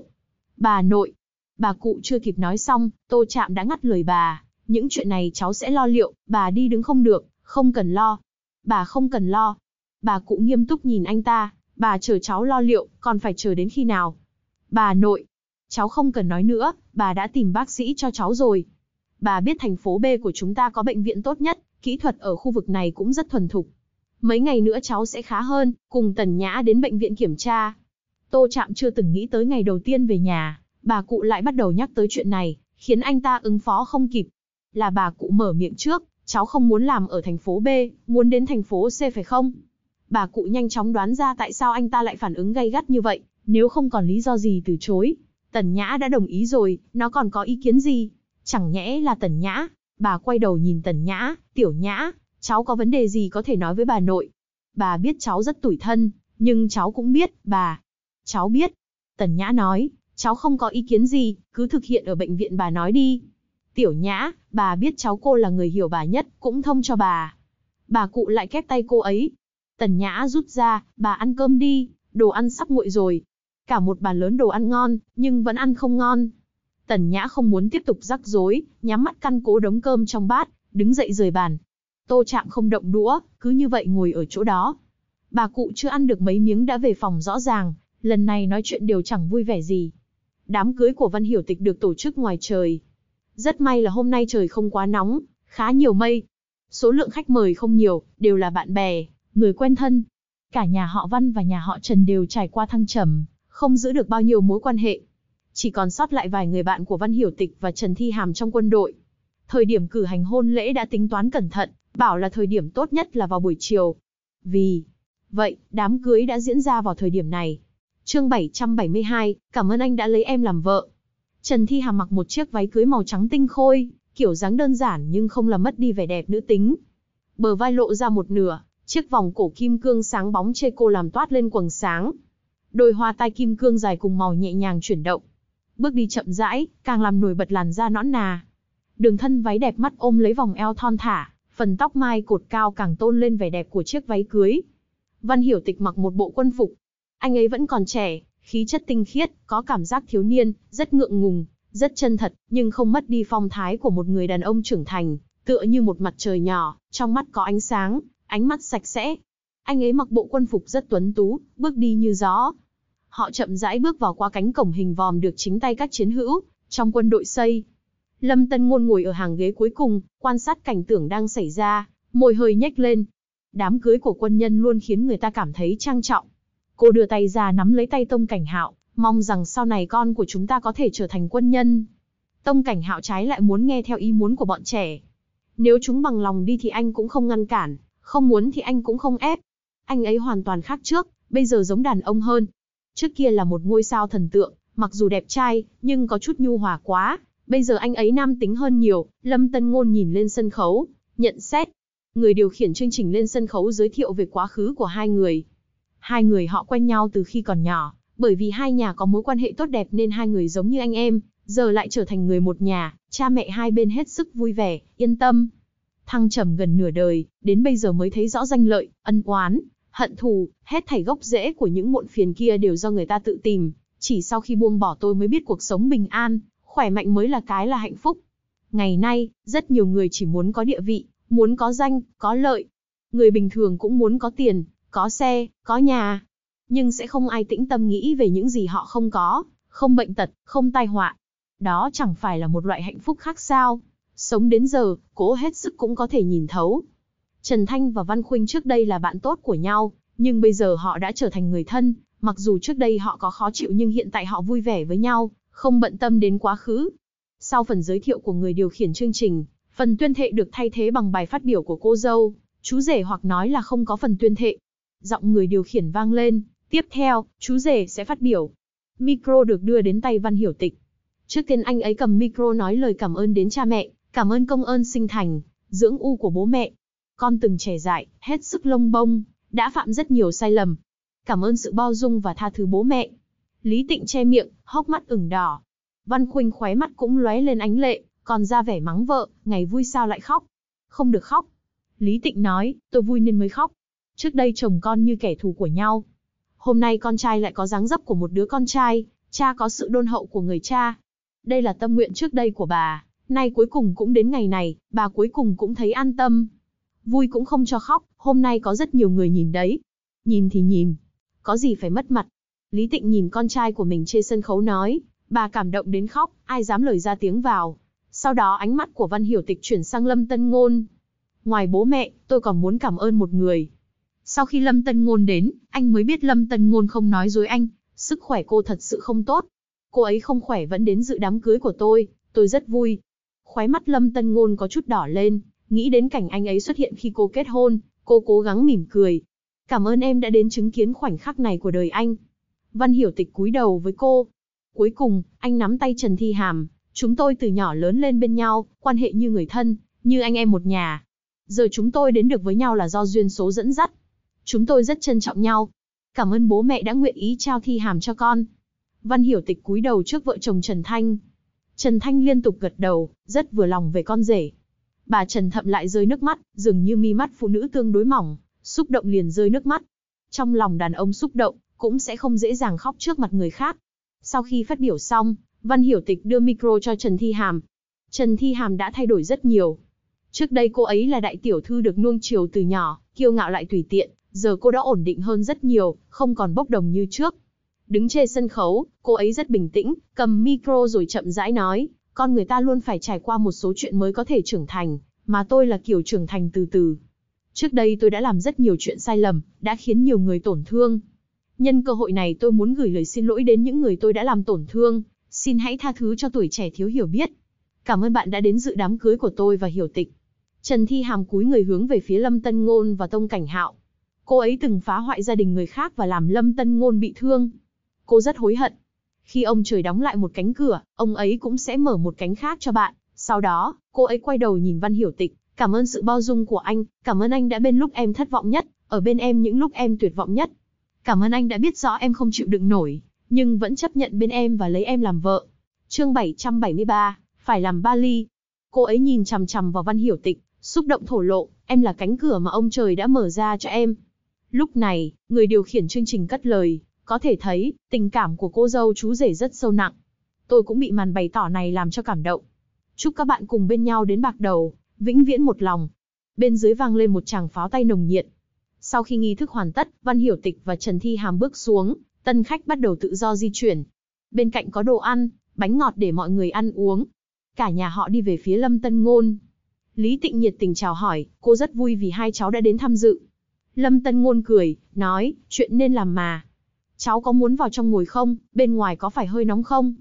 Bà nội, bà cụ chưa kịp nói xong, Tô chạm đã ngắt lời bà, những chuyện này cháu sẽ lo liệu, bà đi đứng không được, không cần lo. Bà không cần lo. Bà cụ nghiêm túc nhìn anh ta, bà chờ cháu lo liệu, còn phải chờ đến khi nào? Bà nội, cháu không cần nói nữa, bà đã tìm bác sĩ cho cháu rồi. Bà biết thành phố B của chúng ta có bệnh viện tốt nhất, kỹ thuật ở khu vực này cũng rất thuần thục. Mấy ngày nữa cháu sẽ khá hơn, cùng Tần Nhã đến bệnh viện kiểm tra. Tô Trạm chưa từng nghĩ tới ngày đầu tiên về nhà, bà cụ lại bắt đầu nhắc tới chuyện này, khiến anh ta ứng phó không kịp. Là bà cụ mở miệng trước, cháu không muốn làm ở thành phố B, muốn đến thành phố C phải không? Bà cụ nhanh chóng đoán ra tại sao anh ta lại phản ứng gay gắt như vậy, nếu không còn lý do gì từ chối. Tần Nhã đã đồng ý rồi, nó còn có ý kiến gì? Chẳng nhẽ là Tần Nhã? Bà quay đầu nhìn Tần Nhã, Tiểu Nhã, cháu có vấn đề gì có thể nói với bà nội. Bà biết cháu rất tủi thân, nhưng cháu cũng biết, bà. Cháu biết. Tần Nhã nói, cháu không có ý kiến gì, cứ thực hiện ở bệnh viện bà nói đi. Tiểu Nhã, bà biết cháu cô là người hiểu bà nhất, cũng thông cho bà. Bà cụ lại kép tay cô ấy. Tần Nhã rút ra, bà ăn cơm đi, đồ ăn sắp nguội rồi. Cả một bàn lớn đồ ăn ngon, nhưng vẫn ăn không ngon. Tần Nhã không muốn tiếp tục rắc rối, nhắm mắt căn cố đống cơm trong bát, đứng dậy rời bàn, Tô Trạm không động đũa, cứ như vậy ngồi ở chỗ đó. Bà cụ chưa ăn được mấy miếng đã về phòng rõ ràng, lần này nói chuyện đều chẳng vui vẻ gì. Đám cưới của Văn Hiểu Tịch được tổ chức ngoài trời. Rất may là hôm nay trời không quá nóng, khá nhiều mây. Số lượng khách mời không nhiều, đều là bạn bè, người quen thân. Cả nhà họ Văn và nhà họ Trần đều trải qua thăng trầm, không giữ được bao nhiêu mối quan hệ. Chỉ còn sót lại vài người bạn của Văn Hiểu Tịch và Trần Thi Hàm trong quân đội. Thời điểm cử hành hôn lễ đã tính toán cẩn thận, Bảo là thời điểm tốt nhất là vào buổi chiều. Vì vậy, đám cưới đã diễn ra vào thời điểm này. Chương 772, cảm ơn anh đã lấy em làm vợ. Trần Thi Hà mặc một chiếc váy cưới màu trắng tinh khôi, kiểu dáng đơn giản nhưng không làm mất đi vẻ đẹp nữ tính. Bờ vai lộ ra một nửa, chiếc vòng cổ kim cương sáng bóng chê cô làm toát lên quần sáng. Đôi hoa tai kim cương dài cùng màu nhẹ nhàng chuyển động. Bước đi chậm rãi, càng làm nổi bật làn da nõn nà. Đường thân váy đẹp mắt ôm lấy vòng eo thon thả, phần tóc mai cột cao càng tôn lên vẻ đẹp của chiếc váy cưới. Văn Hiểu Tịch mặc một bộ quân phục. Anh ấy vẫn còn trẻ, khí chất tinh khiết, có cảm giác thiếu niên, rất ngượng ngùng, rất chân thật, nhưng không mất đi phong thái của một người đàn ông trưởng thành, tựa như một mặt trời nhỏ, trong mắt có ánh sáng, ánh mắt sạch sẽ. Anh ấy mặc bộ quân phục rất tuấn tú, bước đi như gió. Họ chậm rãi bước vào qua cánh cổng hình vòm được chính tay các chiến hữu, trong quân đội xây. Lâm Tân Ngôn ngồi ở hàng ghế cuối cùng, quan sát cảnh tượng đang xảy ra, môi hơi nhếch lên. Đám cưới của quân nhân luôn khiến người ta cảm thấy trang trọng. Cô đưa tay ra nắm lấy tay Tông Cảnh Hạo, mong rằng sau này con của chúng ta có thể trở thành quân nhân. Tông Cảnh Hạo trái lại muốn nghe theo ý muốn của bọn trẻ. Nếu chúng bằng lòng đi thì anh cũng không ngăn cản, không muốn thì anh cũng không ép. Anh ấy hoàn toàn khác trước, bây giờ giống đàn ông hơn. Trước kia là một ngôi sao thần tượng, mặc dù đẹp trai, nhưng có chút nhu hòa quá, Bây giờ anh ấy nam tính hơn nhiều, Lâm Tân Ngôn nhìn lên sân khấu, nhận xét. Người điều khiển chương trình lên sân khấu giới thiệu về quá khứ của hai người. Hai người họ quen nhau từ khi còn nhỏ, bởi vì hai nhà có mối quan hệ tốt đẹp nên hai người giống như anh em, giờ lại trở thành người một nhà, cha mẹ hai bên hết sức vui vẻ, yên tâm. Thăng trầm gần nửa đời, đến bây giờ mới thấy rõ danh lợi, ân oán, hận thù, hết thảy gốc rễ của những muộn phiền kia đều do người ta tự tìm, chỉ sau khi buông bỏ tôi mới biết cuộc sống bình an, khỏe mạnh mới là cái là hạnh phúc. Ngày nay, rất nhiều người chỉ muốn có địa vị, muốn có danh, có lợi. Người bình thường cũng muốn có tiền, có xe, có nhà. Nhưng sẽ không ai tĩnh tâm nghĩ về những gì họ không có, không bệnh tật, không tai họa. Đó chẳng phải là một loại hạnh phúc khác sao. Sống đến giờ, cố hết sức cũng có thể nhìn thấu. Trần Thanh và Văn Khuynh trước đây là bạn tốt của nhau, nhưng bây giờ họ đã trở thành người thân. Mặc dù trước đây họ có khó chịu nhưng hiện tại họ vui vẻ với nhau, không bận tâm đến quá khứ. Sau phần giới thiệu của người điều khiển chương trình, phần tuyên thệ được thay thế bằng bài phát biểu của cô dâu, chú rể hoặc nói là không có phần tuyên thệ. Giọng người điều khiển vang lên, tiếp theo, chú rể sẽ phát biểu. Micro được đưa đến tay Văn Hiểu Tịch. Trước tiên anh ấy cầm micro nói lời cảm ơn đến cha mẹ, cảm ơn công ơn sinh thành, dưỡng u của bố mẹ. Con từng trẻ dại, hết sức lông bông, đã phạm rất nhiều sai lầm. Cảm ơn sự bao dung và tha thứ bố mẹ, Lý Tịnh che miệng, hốc mắt ửng đỏ. Văn Khuynh khóe mắt cũng lóe lên ánh lệ, còn ra vẻ mắng vợ, ngày vui sao lại khóc? Không được khóc. Lý Tịnh nói, tôi vui nên mới khóc. Trước đây chồng con như kẻ thù của nhau. Hôm nay con trai lại có dáng dấp của một đứa con trai, cha có sự đôn hậu của người cha. Đây là tâm nguyện trước đây của bà, nay cuối cùng cũng đến ngày này, bà cuối cùng cũng thấy an tâm. Vui cũng không cho khóc, hôm nay có rất nhiều người nhìn đấy. Nhìn thì nhìn, có gì phải mất mặt, Lý Tịnh nhìn con trai của mình trên sân khấu nói, bà cảm động đến khóc, ai dám lời ra tiếng vào. Sau đó ánh mắt của Văn Hiểu Tịch chuyển sang Lâm Tân Ngôn. Ngoài bố mẹ, tôi còn muốn cảm ơn một người. Sau khi Lâm Tân Ngôn đến, anh mới biết Lâm Tân Ngôn không nói dối anh, sức khỏe cô thật sự không tốt. Cô ấy không khỏe vẫn đến dự đám cưới của tôi, tôi rất vui. Khóe mắt Lâm Tân Ngôn có chút đỏ lên, nghĩ đến cảnh anh ấy xuất hiện khi cô kết hôn, cô cố gắng mỉm cười. Cảm ơn em đã đến chứng kiến khoảnh khắc này của đời anh, Văn Hiểu Tịch cúi đầu với cô. Cuối cùng, anh nắm tay Trần Thi Hàm, chúng tôi từ nhỏ lớn lên bên nhau, quan hệ như người thân, như anh em một nhà. Giờ chúng tôi đến được với nhau là do duyên số dẫn dắt. Chúng tôi rất trân trọng nhau. Cảm ơn bố mẹ đã nguyện ý trao Thi Hàm cho con. Văn Hiểu Tịch cúi đầu trước vợ chồng Trần Thanh. Trần Thanh liên tục gật đầu, rất vừa lòng về con rể. Bà Trần Thậm lại rơi nước mắt, dường như mi mắt phụ nữ tương đối mỏng, xúc động liền rơi nước mắt. Trong lòng đàn ông xúc động, cũng sẽ không dễ dàng khóc trước mặt người khác. Sau khi phát biểu xong, Văn Hiểu Tịch đưa micro cho Trần Thi Hàm. Trần Thi Hàm đã thay đổi rất nhiều. Trước đây cô ấy là đại tiểu thư được nuông chiều từ nhỏ, kiêu ngạo lại tùy tiện, giờ cô đã ổn định hơn rất nhiều, không còn bốc đồng như trước. Đứng trên sân khấu, cô ấy rất bình tĩnh, cầm micro rồi chậm rãi nói, con người ta luôn phải trải qua một số chuyện mới có thể trưởng thành, mà tôi là kiểu trưởng thành từ từ. Trước đây tôi đã làm rất nhiều chuyện sai lầm, đã khiến nhiều người tổn thương. Nhân cơ hội này tôi muốn gửi lời xin lỗi đến những người tôi đã làm tổn thương, xin hãy tha thứ cho tuổi trẻ thiếu hiểu biết. Cảm ơn bạn đã đến dự đám cưới của tôi và hiểu tịch. Trần Thi Hàm cúi người hướng về phía Lâm Tân Ngôn và Tông Cảnh Hạo. Cô ấy từng phá hoại gia đình người khác và làm Lâm Tân Ngôn bị thương. Cô rất hối hận. Khi ông trời đóng lại một cánh cửa, ông ấy cũng sẽ mở một cánh khác cho bạn. Sau đó, cô ấy quay đầu nhìn Văn Hiểu Tịch. Cảm ơn sự bao dung của anh, cảm ơn anh đã bên lúc em thất vọng nhất, ở bên em những lúc em tuyệt vọng nhất. Cảm ơn anh đã biết rõ em không chịu đựng nổi, nhưng vẫn chấp nhận bên em và lấy em làm vợ. Chương 773, phải làm ba ly. Cô ấy nhìn chằm chằm vào Văn Hiểu tịnh xúc động thổ lộ, em là cánh cửa mà ông trời đã mở ra cho em. Lúc này, người điều khiển chương trình cất lời, có thể thấy, tình cảm của cô dâu chú rể rất sâu nặng. Tôi cũng bị màn bày tỏ này làm cho cảm động. Chúc các bạn cùng bên nhau đến bạc đầu, vĩnh viễn một lòng. Bên dưới vang lên một tràng pháo tay nồng nhiệt, sau khi nghi thức hoàn tất, Văn Hiểu Tịch và Trần Thi Hàm bước xuống, tân khách bắt đầu tự do di chuyển. Bên cạnh có đồ ăn, bánh ngọt để mọi người ăn uống. Cả nhà họ đi về phía Lâm Tân Ngôn. Lý Tịnh nhiệt tình chào hỏi, cô rất vui vì hai cháu đã đến tham dự. Lâm Tân Ngôn cười, nói, chuyện nên làm mà. Cháu có muốn vào trong ngồi không, bên ngoài có phải hơi nóng không?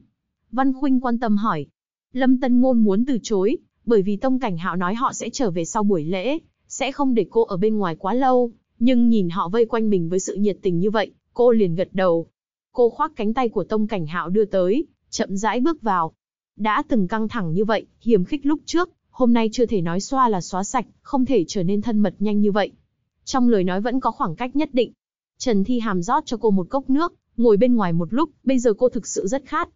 Văn Khuynh quan tâm hỏi. Lâm Tân Ngôn muốn từ chối, bởi vì Tông Cảnh Hạo nói họ sẽ trở về sau buổi lễ, sẽ không để cô ở bên ngoài quá lâu nhưng nhìn họ vây quanh mình với sự nhiệt tình như vậy, cô liền gật đầu. Cô khoác cánh tay của Tông Cảnh Hạo đưa tới, chậm rãi bước vào. Đã từng căng thẳng như vậy, hiềm khích lúc trước, hôm nay chưa thể nói xoa là xóa sạch, không thể trở nên thân mật nhanh như vậy. Trong lời nói vẫn có khoảng cách nhất định. Trần Thi Hàm rót cho cô một cốc nước, ngồi bên ngoài một lúc, bây giờ cô thực sự rất khát.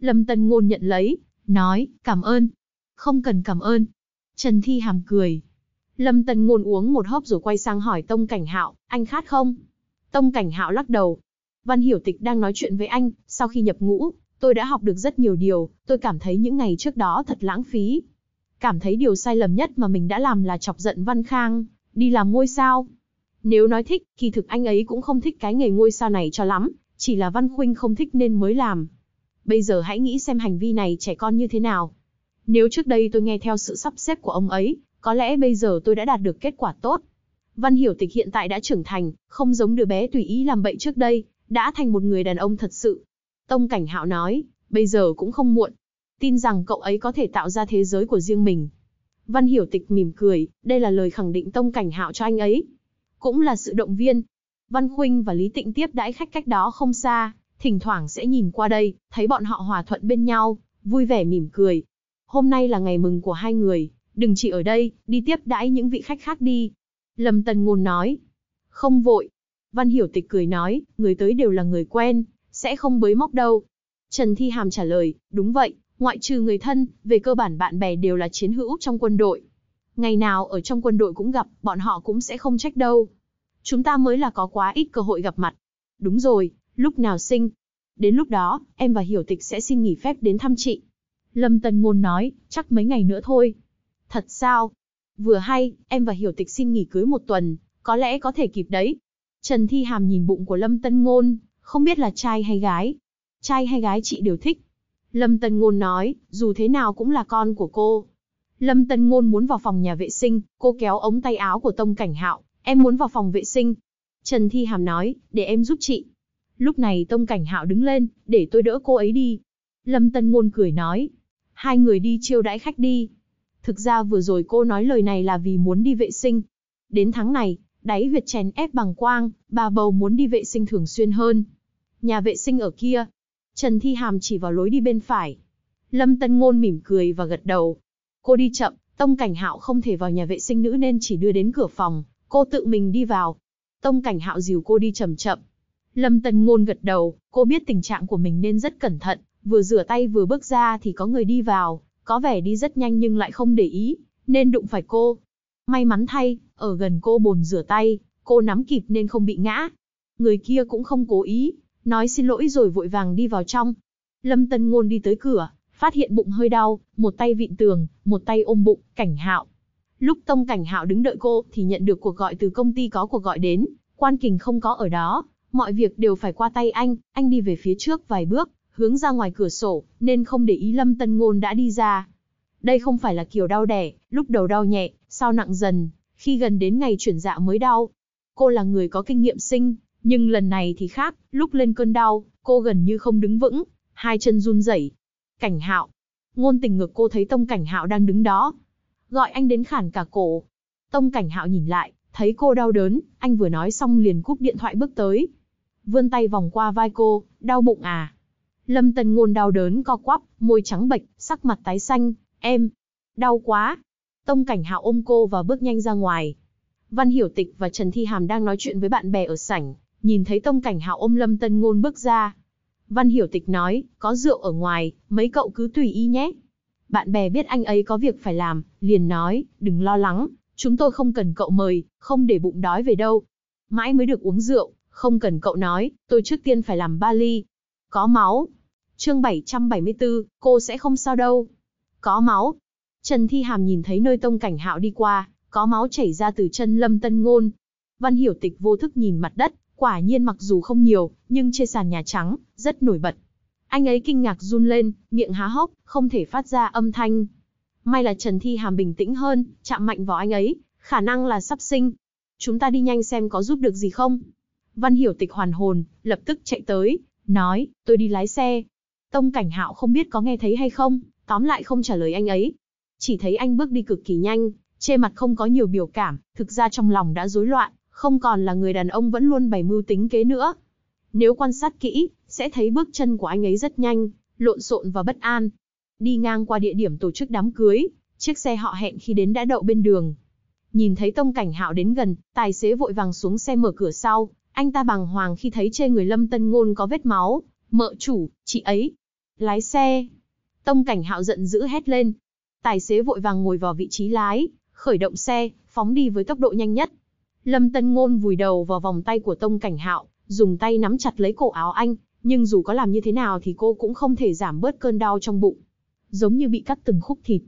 Lâm Tân Ngôn nhận lấy, nói, cảm ơn. Không cần cảm ơn. Trần Thi Hàm cười, Lâm Tần ngồn uống một hớp rồi quay sang hỏi Tông Cảnh Hạo, anh khát không? Tông Cảnh Hạo lắc đầu. Văn Hiểu Tịch đang nói chuyện với anh, sau khi nhập ngũ, tôi đã học được rất nhiều điều, tôi cảm thấy những ngày trước đó thật lãng phí. Cảm thấy điều sai lầm nhất mà mình đã làm là chọc giận Văn Khang, đi làm ngôi sao. Nếu nói thích, kỳ thực anh ấy cũng không thích cái nghề ngôi sao này cho lắm, chỉ là Văn Khuynh không thích nên mới làm. Bây giờ hãy nghĩ xem hành vi này trẻ con như thế nào. Nếu trước đây tôi nghe theo sự sắp xếp của ông ấy, có lẽ bây giờ tôi đã đạt được kết quả tốt. Văn Hiểu Tịch hiện tại đã trưởng thành, không giống đứa bé tùy ý làm bậy trước đây, đã thành một người đàn ông thật sự. Tông Cảnh Hạo nói, bây giờ cũng không muộn. Tin rằng cậu ấy có thể tạo ra thế giới của riêng mình. Văn Hiểu Tịch mỉm cười, đây là lời khẳng định Tông Cảnh Hạo cho anh ấy. Cũng là sự động viên. Văn Khuynh và Lý Tịnh tiếp đãi khách cách đó không xa, thỉnh thoảng sẽ nhìn qua đây, thấy bọn họ hòa thuận bên nhau, vui vẻ mỉm cười. Hôm nay là ngày mừng của hai người, đừng chỉ ở đây, đi tiếp đãi những vị khách khác đi. Lâm Tần Ngôn nói, không vội. Văn Hiểu Tịch cười nói, người tới đều là người quen, sẽ không bới móc đâu. Trần Thi Hàm trả lời, đúng vậy, ngoại trừ người thân, về cơ bản bạn bè đều là chiến hữu trong quân đội. Ngày nào ở trong quân đội cũng gặp, bọn họ cũng sẽ không trách đâu. Chúng ta mới là có quá ít cơ hội gặp mặt. Đúng rồi, lúc nào sinh? Đến lúc đó, em và Hiểu Tịch sẽ xin nghỉ phép đến thăm chị. Lâm Tần Ngôn nói, chắc mấy ngày nữa thôi. Thật sao? Vừa hay, em và Hiểu Tịch xin nghỉ cưới một tuần, có lẽ có thể kịp đấy. Trần Thi Hàm nhìn bụng của Lâm Tân Ngôn, không biết là trai hay gái. Trai hay gái chị đều thích. Lâm Tân Ngôn nói, dù thế nào cũng là con của cô. Lâm Tân Ngôn muốn vào phòng nhà vệ sinh, cô kéo ống tay áo của Tông Cảnh Hạo, em muốn vào phòng vệ sinh. Trần Thi Hàm nói, để em giúp chị. Lúc này Tông Cảnh Hạo đứng lên, để tôi đỡ cô ấy đi. Lâm Tân Ngôn cười nói, hai người đi chiêu đãi khách đi. Thực ra vừa rồi cô nói lời này là vì muốn đi vệ sinh. Đến tháng này, đáy huyệt chèn ép bằng quang, bà bầu muốn đi vệ sinh thường xuyên hơn. Nhà vệ sinh ở kia. Trần Thi Hàm chỉ vào lối đi bên phải. Lâm Tân Ngôn mỉm cười và gật đầu. Cô đi chậm, Tông Cảnh Hạo không thể vào nhà vệ sinh nữ nên chỉ đưa đến cửa phòng, cô tự mình đi vào. Tông Cảnh Hạo dìu cô đi chậm chậm. Lâm Tân Ngôn gật đầu, cô biết tình trạng của mình nên rất cẩn thận, vừa rửa tay vừa bước ra thì có người đi vào, có vẻ đi rất nhanh nhưng lại không để ý, nên đụng phải cô. May mắn thay, ở gần cô bồn rửa tay, cô nắm kịp nên không bị ngã. Người kia cũng không cố ý, nói xin lỗi rồi vội vàng đi vào trong. Lâm Tân Ngôn đi tới cửa, phát hiện bụng hơi đau, một tay vịn tường, một tay ôm bụng, cảnh hạo. Lúc Tông Cảnh Hạo đứng đợi cô thì nhận được cuộc gọi từ công ty có cuộc gọi đến, Quan Kình không có ở đó, mọi việc đều phải qua tay anh, anh đi về phía trước vài bước, hướng ra ngoài cửa sổ, nên không để ý Lâm Tân Ngôn đã đi ra. Đây không phải là kiểu đau đẻ, lúc đầu đau nhẹ, sau nặng dần, khi gần đến ngày chuyển dạ mới đau. Cô là người có kinh nghiệm sinh, nhưng lần này thì khác, lúc lên cơn đau, cô gần như không đứng vững, hai chân run rẩy. Cảnh hạo. Ngôn tình ngược cô thấy Tông Cảnh hạo đang đứng đó. Gọi anh đến khản cả cổ. Tông Cảnh hạo nhìn lại, thấy cô đau đớn, anh vừa nói xong liền cúp điện thoại bước tới. Vươn tay vòng qua vai cô, đau bụng à, Lâm Tần Ngôn đau đớn co quắp, môi trắng bệch, sắc mặt tái xanh, em, đau quá. Tông Cảnh Hạo ôm cô và bước nhanh ra ngoài. Văn Hiểu Tịch và Trần Thi Hàm đang nói chuyện với bạn bè ở sảnh, nhìn thấy Tông Cảnh Hạo ôm Lâm Tần Ngôn bước ra. Văn Hiểu Tịch nói, có rượu ở ngoài, mấy cậu cứ tùy ý nhé. Bạn bè biết anh ấy có việc phải làm, liền nói, đừng lo lắng, chúng tôi không cần cậu mời, không để bụng đói về đâu. Mãi mới được uống rượu, không cần cậu nói, tôi trước tiên phải làm ba ly. Có máu, Chương 774, cô sẽ không sao đâu. Có máu. Trần Thi Hàm nhìn thấy nơi tông cảnh hạo đi qua, có máu chảy ra từ chân lâm tân ngôn. Văn hiểu tịch vô thức nhìn mặt đất, quả nhiên mặc dù không nhiều, nhưng trên sàn nhà trắng, rất nổi bật. Anh ấy kinh ngạc run lên, miệng há hốc, không thể phát ra âm thanh. May là Trần Thi Hàm bình tĩnh hơn, chạm mạnh vào anh ấy, khả năng là sắp sinh. Chúng ta đi nhanh xem có giúp được gì không? Văn hiểu tịch hoàn hồn, lập tức chạy tới, nói, tôi đi lái xe. Tông Cảnh Hạo không biết có nghe thấy hay không, tóm lại không trả lời anh ấy. Chỉ thấy anh bước đi cực kỳ nhanh, trên mặt không có nhiều biểu cảm, thực ra trong lòng đã rối loạn, không còn là người đàn ông vẫn luôn bày mưu tính kế nữa. Nếu quan sát kỹ, sẽ thấy bước chân của anh ấy rất nhanh, lộn xộn và bất an. Đi ngang qua địa điểm tổ chức đám cưới, chiếc xe họ hẹn khi đến đã đậu bên đường. Nhìn thấy Tông Cảnh Hạo đến gần, tài xế vội vàng xuống xe mở cửa sau, anh ta bàng hoàng khi thấy trên người Lâm Tân Ngôn có vết máu. Mợ chủ, chị ấy, Lái xe. Tông cảnh hạo giận dữ hét lên. Tài xế vội vàng ngồi vào vị trí lái, khởi động xe, phóng đi với tốc độ nhanh nhất. Lâm Tân Ngôn vùi đầu vào vòng tay của Tông Cảnh Hạo, dùng tay nắm chặt lấy cổ áo anh, nhưng dù có làm như thế nào thì cô cũng không thể giảm bớt cơn đau trong bụng. Giống như bị cắt từng khúc thịt.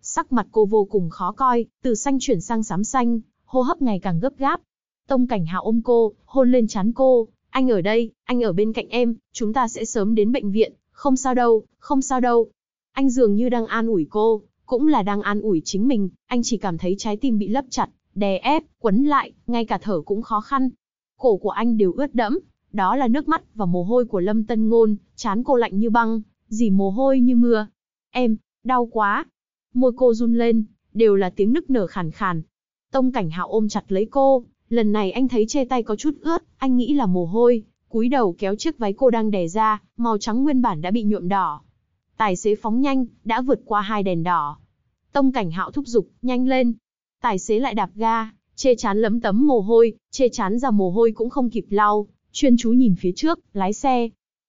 Sắc mặt cô vô cùng khó coi, từ xanh chuyển sang xám xanh, hô hấp ngày càng gấp gáp. Tông Cảnh Hạo ôm cô, hôn lên trán cô, "Anh ở đây, anh ở bên cạnh em, chúng ta sẽ sớm đến bệnh viện, không sao đâu, không sao đâu. Anh dường như đang an ủi cô, cũng là đang an ủi chính mình, anh chỉ cảm thấy trái tim bị lấp chặt, đè ép, quấn lại, ngay cả thở cũng khó khăn. Cổ của anh đều ướt đẫm, đó là nước mắt và mồ hôi của Lâm Tân Ngôn, chán cô lạnh như băng, dì mồ hôi như mưa. Em, đau quá. Môi cô run lên, đều là tiếng nức nở khàn khàn. Tông cảnh hạo ôm chặt lấy cô, lần này anh thấy che tay có chút ướt, anh nghĩ là mồ hôi, cúi đầu kéo chiếc váy cô đang đè ra, màu trắng nguyên bản đã bị nhuộm đỏ. Tài xế phóng nhanh, đã vượt qua hai đèn đỏ. Tông cảnh hạo thúc giục, nhanh lên. Tài xế lại đạp ga, chê chán lấm tấm mồ hôi, chê chán ra mồ hôi cũng không kịp lau, chuyên chú nhìn phía trước, lái xe.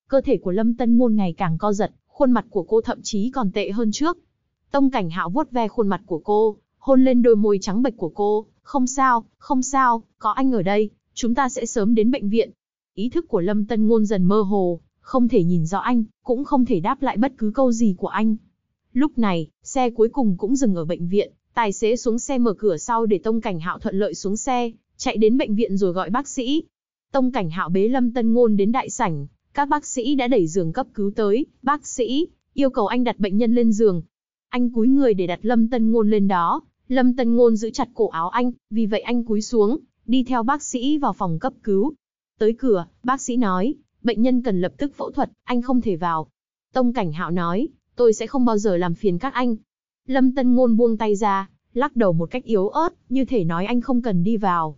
Cơ thể của Lâm Tân Ngôn ngày càng co giật, khuôn mặt của cô thậm chí còn tệ hơn trước. Tông cảnh hạo vuốt ve khuôn mặt của cô, hôn lên đôi môi trắng bệch của cô, không sao, không sao, có anh ở đây, chúng ta sẽ sớm đến bệnh viện, Ý thức của Lâm Tân Ngôn dần mơ hồ, không thể nhìn rõ anh, cũng không thể đáp lại bất cứ câu gì của anh. Lúc này, xe cuối cùng cũng dừng ở bệnh viện, tài xế xuống xe mở cửa sau để Tông Cảnh Hạo thuận lợi xuống xe, chạy đến bệnh viện rồi gọi bác sĩ. Tông Cảnh Hạo bế Lâm Tân Ngôn đến đại sảnh, các bác sĩ đã đẩy giường cấp cứu tới, bác sĩ yêu cầu anh đặt bệnh nhân lên giường. Anh cúi người để đặt Lâm Tân Ngôn lên đó, Lâm Tân Ngôn giữ chặt cổ áo anh, vì vậy anh cúi xuống, đi theo bác sĩ vào phòng cấp cứu, Tới cửa, bác sĩ nói, bệnh nhân cần lập tức phẫu thuật, anh không thể vào. Tông Cảnh Hạo nói, tôi sẽ không bao giờ làm phiền các anh. Lâm Tân Ngôn buông tay ra, lắc đầu một cách yếu ớt, như thể nói anh không cần đi vào.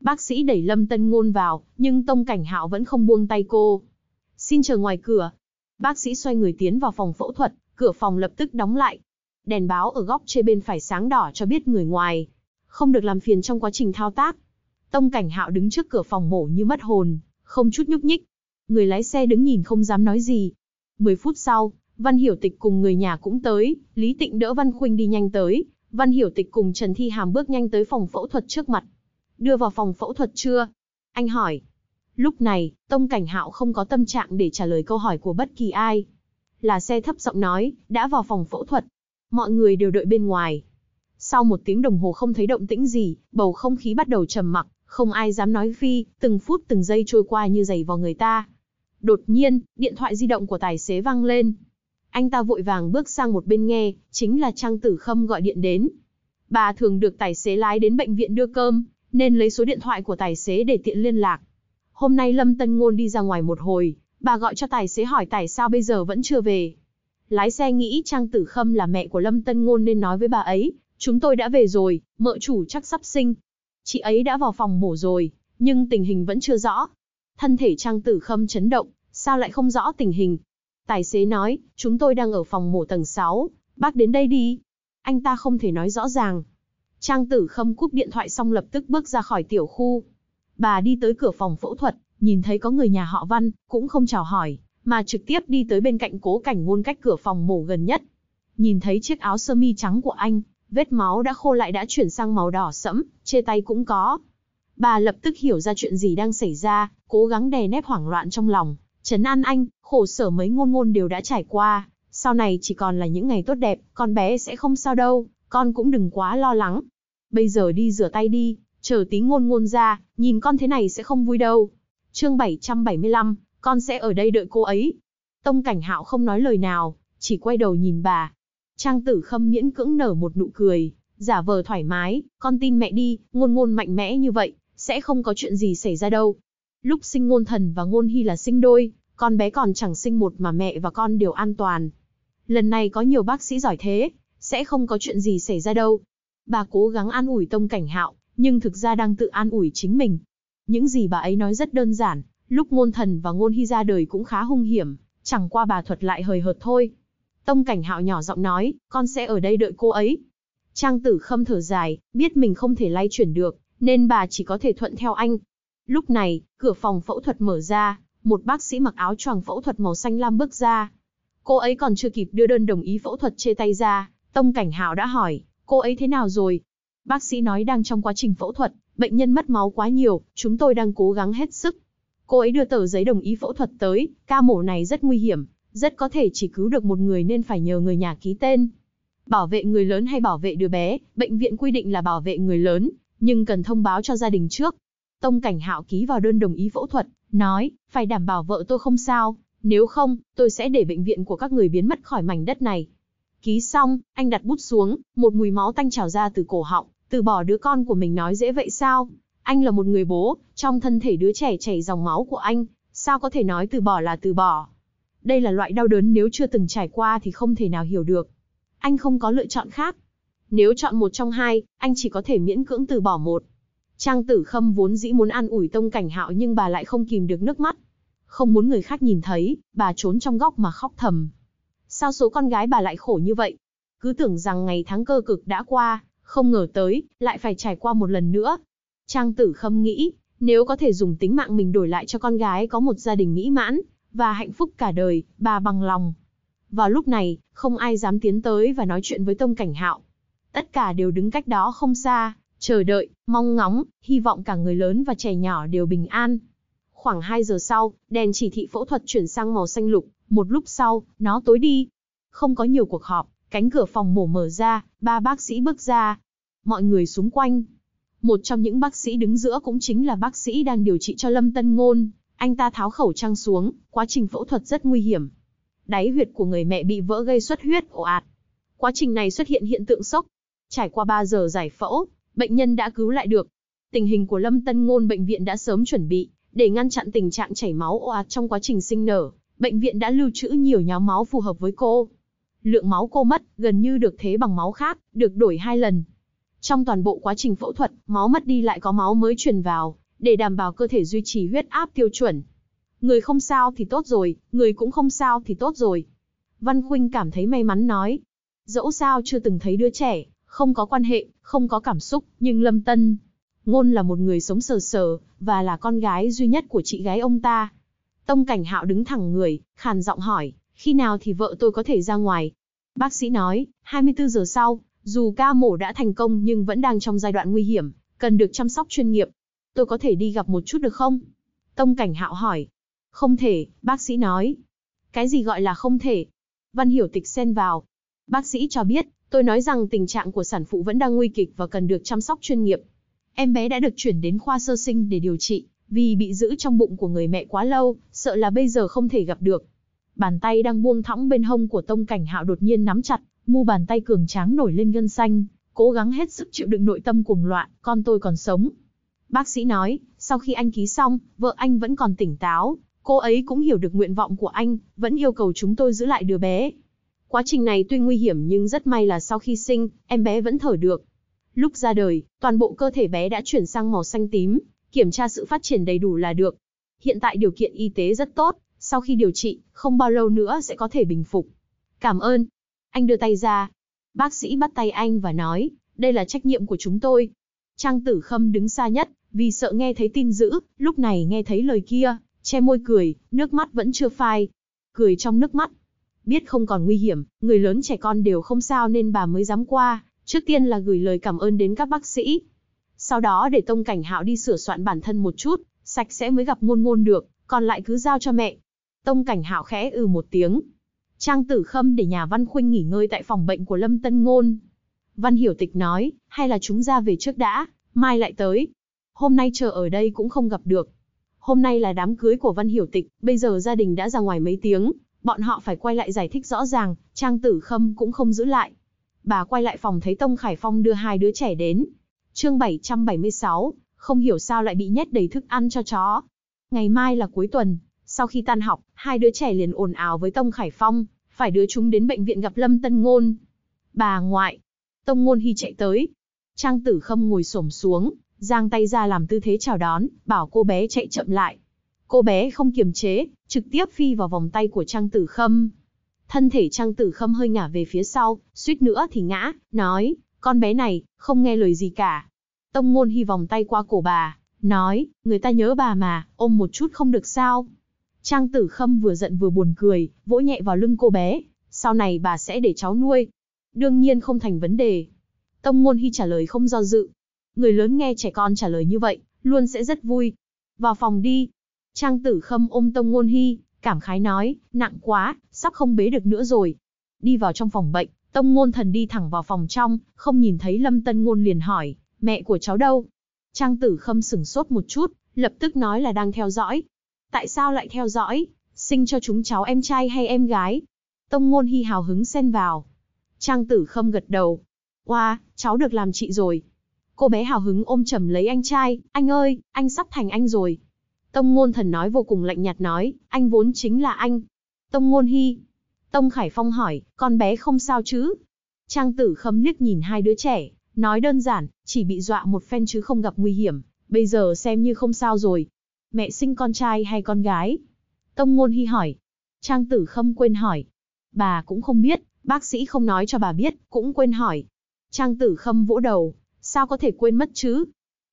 Bác sĩ đẩy Lâm Tân Ngôn vào, nhưng Tông Cảnh Hạo vẫn không buông tay cô. Xin chờ ngoài cửa. Bác sĩ xoay người tiến vào phòng phẫu thuật, cửa phòng lập tức đóng lại. Đèn báo ở góc chê bên phải sáng đỏ cho biết người ngoài. Không được làm phiền trong quá trình thao tác. Tông Cảnh Hạo đứng trước cửa phòng mổ như mất hồn, không chút nhúc nhích. Người lái xe đứng nhìn không dám nói gì. Mười phút sau, Văn Hiểu Tịch cùng người nhà cũng tới, Lý Tịnh đỡ Văn Khuynh đi nhanh tới, Văn Hiểu Tịch cùng Trần Thi Hàm bước nhanh tới phòng phẫu thuật trước mặt. Đưa vào phòng phẫu thuật chưa? Anh hỏi. Lúc này, Tông Cảnh Hạo không có tâm trạng để trả lời câu hỏi của bất kỳ ai. Là xe thấp giọng nói, đã vào phòng phẫu thuật. Mọi người đều đợi bên ngoài. Sau một tiếng đồng hồ không thấy động tĩnh gì, bầu không khí bắt đầu trầm mặc không ai dám nói phi, từng phút từng giây trôi qua như giày vào người ta. Đột nhiên, điện thoại di động của tài xế vang lên. Anh ta vội vàng bước sang một bên nghe, chính là Trang Tử Khâm gọi điện đến. Bà thường được tài xế lái đến bệnh viện đưa cơm, nên lấy số điện thoại của tài xế để tiện liên lạc. Hôm nay Lâm Tân Ngôn đi ra ngoài một hồi, bà gọi cho tài xế hỏi tại sao bây giờ vẫn chưa về. Lái xe nghĩ Trang Tử Khâm là mẹ của Lâm Tân Ngôn nên nói với bà ấy, chúng tôi đã về rồi, mợ chủ chắc sắp sinh, Chị ấy đã vào phòng mổ rồi, nhưng tình hình vẫn chưa rõ. Thân thể Trang Tử Khâm chấn động, sao lại không rõ tình hình? Tài xế nói, chúng tôi đang ở phòng mổ tầng 6, bác đến đây đi. Anh ta không thể nói rõ ràng. Trang Tử Khâm cúp điện thoại xong lập tức bước ra khỏi tiểu khu. Bà đi tới cửa phòng phẫu thuật, nhìn thấy có người nhà họ Văn, cũng không chào hỏi, mà trực tiếp đi tới bên cạnh cố cảnh ngôn cách cửa phòng mổ gần nhất. Nhìn thấy chiếc áo sơ mi trắng của anh, vết máu đã khô lại đã chuyển sang màu đỏ sẫm, chê tay cũng có. Bà lập tức hiểu ra chuyện gì đang xảy ra, cố gắng đè nép hoảng loạn trong lòng, trấn an anh, khổ sở mấy ngôn ngôn đều đã trải qua, sau này chỉ còn là những ngày tốt đẹp, con bé sẽ không sao đâu, con cũng đừng quá lo lắng. Bây giờ đi rửa tay đi, chờ tí ngôn ngôn ra, nhìn con thế này sẽ không vui đâu. Chương 775, con sẽ ở đây đợi cô ấy. Tông Cảnh Hạo không nói lời nào, chỉ quay đầu nhìn bà, Trang tử khâm miễn cưỡng nở một nụ cười, giả vờ thoải mái, con tin mẹ đi, ngôn ngôn mạnh mẽ như vậy, sẽ không có chuyện gì xảy ra đâu. Lúc sinh ngôn thần và ngôn hy là sinh đôi, con bé còn chẳng sinh một mà mẹ và con đều an toàn. Lần này có nhiều bác sĩ giỏi thế, sẽ không có chuyện gì xảy ra đâu. Bà cố gắng an ủi tông cảnh hạo, nhưng thực ra đang tự an ủi chính mình. Những gì bà ấy nói rất đơn giản, lúc ngôn thần và ngôn hy ra đời cũng khá hung hiểm, chẳng qua bà thuật lại hời hợt thôi. Tông Cảnh Hạo nhỏ giọng nói, con sẽ ở đây đợi cô ấy. Trang Tử Khâm thở dài, biết mình không thể lay chuyển được, nên bà chỉ có thể thuận theo anh. Lúc này, cửa phòng phẫu thuật mở ra, một bác sĩ mặc áo choàng phẫu thuật màu xanh lam bước ra. Cô ấy còn chưa kịp đưa đơn đồng ý phẫu thuật chê tay ra, Tông Cảnh Hạo đã hỏi, cô ấy thế nào rồi? Bác sĩ nói đang trong quá trình phẫu thuật, bệnh nhân mất máu quá nhiều, chúng tôi đang cố gắng hết sức. Cô ấy đưa tờ giấy đồng ý phẫu thuật tới, ca mổ này rất nguy hiểm, rất có thể chỉ cứu được một người nên phải nhờ người nhà ký tên. Bảo vệ người lớn hay bảo vệ đứa bé, bệnh viện quy định là bảo vệ người lớn, nhưng cần thông báo cho gia đình trước. Tông Cảnh Hạo ký vào đơn đồng ý phẫu thuật, nói, phải đảm bảo vợ tôi không sao, nếu không, tôi sẽ để bệnh viện của các người biến mất khỏi mảnh đất này. Ký xong, anh đặt bút xuống, một mùi máu tanh trào ra từ cổ họng, từ bỏ đứa con của mình nói dễ vậy sao? Anh là một người bố, trong thân thể đứa trẻ chảy dòng máu của anh, sao có thể nói từ bỏ là từ bỏ? Đây là loại đau đớn nếu chưa từng trải qua thì không thể nào hiểu được. Anh không có lựa chọn khác. Nếu chọn một trong hai, anh chỉ có thể miễn cưỡng từ bỏ một. Trang tử khâm vốn dĩ muốn ăn ủi tông cảnh hạo nhưng bà lại không kìm được nước mắt. Không muốn người khác nhìn thấy, bà trốn trong góc mà khóc thầm. Sao số con gái bà lại khổ như vậy? Cứ tưởng rằng ngày tháng cơ cực đã qua, không ngờ tới, lại phải trải qua một lần nữa. Trang tử khâm nghĩ, nếu có thể dùng tính mạng mình đổi lại cho con gái có một gia đình mỹ mãn, và hạnh phúc cả đời, bà bằng lòng. Vào lúc này, không ai dám tiến tới và nói chuyện với Tông Cảnh Hạo. Tất cả đều đứng cách đó không xa, chờ đợi, mong ngóng, hy vọng cả người lớn và trẻ nhỏ đều bình an. Khoảng 2 giờ sau, đèn chỉ thị phẫu thuật chuyển sang màu xanh lục, một lúc sau, nó tối đi. Không có nhiều cuộc họp, cánh cửa phòng mổ mở ra, ba bác sĩ bước ra. Mọi người xung quanh. Một trong những bác sĩ đứng giữa cũng chính là bác sĩ đang điều trị cho Lâm Tân Ngôn. Anh ta tháo khẩu trang xuống, quá trình phẫu thuật rất nguy hiểm. Đáy huyệt của người mẹ bị vỡ gây xuất huyết ồ ạt. Quá trình này xuất hiện hiện tượng sốc. Trải qua 3 giờ giải phẫu, bệnh nhân đã cứu lại được. Tình hình của Lâm Tân Ngôn bệnh viện đã sớm chuẩn bị để ngăn chặn tình trạng chảy máu ồ ạt trong quá trình sinh nở, bệnh viện đã lưu trữ nhiều nháo máu phù hợp với cô. Lượng máu cô mất gần như được thế bằng máu khác, được đổi hai lần. Trong toàn bộ quá trình phẫu thuật, máu mất đi lại có máu mới truyền vào, để đảm bảo cơ thể duy trì huyết áp tiêu chuẩn. Người không sao thì tốt rồi, người cũng không sao thì tốt rồi. Văn Khuynh cảm thấy may mắn nói. Dẫu sao chưa từng thấy đứa trẻ, không có quan hệ, không có cảm xúc, nhưng Lâm Tân. Ngôn là một người sống sờ sờ, và là con gái duy nhất của chị gái ông ta. Tông Cảnh Hạo đứng thẳng người, khàn giọng hỏi, khi nào thì vợ tôi có thể ra ngoài? Bác sĩ nói, 24 giờ sau, dù ca mổ đã thành công nhưng vẫn đang trong giai đoạn nguy hiểm, cần được chăm sóc chuyên nghiệp, tôi có thể đi gặp một chút được không? Tông Cảnh Hạo hỏi. Không thể, bác sĩ nói. Cái gì gọi là không thể? Văn Hiểu Tịch xen vào. Bác sĩ cho biết, tôi nói rằng tình trạng của sản phụ vẫn đang nguy kịch và cần được chăm sóc chuyên nghiệp. Em bé đã được chuyển đến khoa sơ sinh để điều trị, vì bị giữ trong bụng của người mẹ quá lâu, sợ là bây giờ không thể gặp được. Bàn tay đang buông thõng bên hông của Tông Cảnh Hạo đột nhiên nắm chặt, mu bàn tay cường tráng nổi lên gân xanh, cố gắng hết sức chịu đựng nội tâm cuồng loạn, con tôi còn sống, Bác sĩ nói, sau khi anh ký xong, vợ anh vẫn còn tỉnh táo, cô ấy cũng hiểu được nguyện vọng của anh, vẫn yêu cầu chúng tôi giữ lại đứa bé. Quá trình này tuy nguy hiểm nhưng rất may là sau khi sinh, em bé vẫn thở được. Lúc ra đời, toàn bộ cơ thể bé đã chuyển sang màu xanh tím, kiểm tra sự phát triển đầy đủ là được. Hiện tại điều kiện y tế rất tốt, sau khi điều trị, không bao lâu nữa sẽ có thể bình phục. Cảm ơn. Anh đưa tay ra. Bác sĩ bắt tay anh và nói, đây là trách nhiệm của chúng tôi, Trang tử khâm đứng xa nhất, vì sợ nghe thấy tin dữ, lúc này nghe thấy lời kia, che môi cười, nước mắt vẫn chưa phai. Cười trong nước mắt. Biết không còn nguy hiểm, người lớn trẻ con đều không sao nên bà mới dám qua, trước tiên là gửi lời cảm ơn đến các bác sĩ. Sau đó để Tông Cảnh Hạo đi sửa soạn bản thân một chút, sạch sẽ mới gặp ngôn ngôn được, còn lại cứ giao cho mẹ. Tông Cảnh Hạo khẽ ừ một tiếng. Trang Tử Khâm để nhà Văn Khuynh nghỉ ngơi tại phòng bệnh của Lâm Tân Ngôn, Văn Hiểu Tịch nói, hay là chúng ra về trước đã, mai lại tới. Hôm nay chờ ở đây cũng không gặp được. Hôm nay là đám cưới của Văn Hiểu Tịch, bây giờ gia đình đã ra ngoài mấy tiếng, bọn họ phải quay lại giải thích rõ ràng, Trang Tử Khâm cũng không giữ lại. Bà quay lại phòng thấy Tông Khải Phong đưa hai đứa trẻ đến. Chương 776, không hiểu sao lại bị nhét đầy thức ăn cho chó. Ngày mai là cuối tuần, sau khi tan học, hai đứa trẻ liền ồn ào với Tông Khải Phong, phải đưa chúng đến bệnh viện gặp Lâm Tân Ngôn. Bà ngoại, Tông Ngôn Hy chạy tới. Trang Tử Khâm ngồi xổm xuống, giang tay ra làm tư thế chào đón, bảo cô bé chạy chậm lại. Cô bé không kiềm chế, trực tiếp phi vào vòng tay của Trang Tử Khâm. Thân thể Trang Tử Khâm hơi ngả về phía sau, suýt nữa thì ngã, nói, con bé này, không nghe lời gì cả. Tông Ngôn Hy vòng tay qua cổ bà, nói, người ta nhớ bà mà, ôm một chút không được sao. Trang Tử Khâm vừa giận vừa buồn cười, vỗ nhẹ vào lưng cô bé, sau này bà sẽ để cháu nuôi, Đương nhiên không thành vấn đề. Tông Ngôn hy trả lời không do dự. Người lớn nghe trẻ con trả lời như vậy, luôn sẽ rất vui. Vào phòng đi. Trang tử khâm ôm tông ngôn hy, cảm khái nói, nặng quá, sắp không bế được nữa rồi. Đi vào trong phòng bệnh, tông ngôn thần đi thẳng vào phòng trong, không nhìn thấy lâm tân ngôn liền hỏi, mẹ của cháu đâu? Trang tử khâm sửng sốt một chút, lập tức nói là đang theo dõi. Tại sao lại theo dõi? Sinh cho chúng cháu em trai hay em gái? Tông ngôn hy hào hứng xen vào, Trang tử không gật đầu. Oa, cháu được làm chị rồi. Cô bé hào hứng ôm chầm lấy anh trai, anh ơi, anh sắp thành anh rồi. Tông ngôn thần nói vô cùng lạnh nhạt nói, anh vốn chính là anh. Tông ngôn hy. Tông Khải Phong hỏi, con bé không sao chứ? Trang tử khâm liếc nhìn hai đứa trẻ, nói đơn giản, chỉ bị dọa một phen chứ không gặp nguy hiểm, bây giờ xem như không sao rồi. Mẹ sinh con trai hay con gái? Tông Ngôn Hy hỏi. Trang Tử Khâm quên hỏi. Bà cũng không biết, Bác sĩ không nói cho bà biết, cũng quên hỏi. Trang tử khâm vỗ đầu, sao có thể quên mất chứ?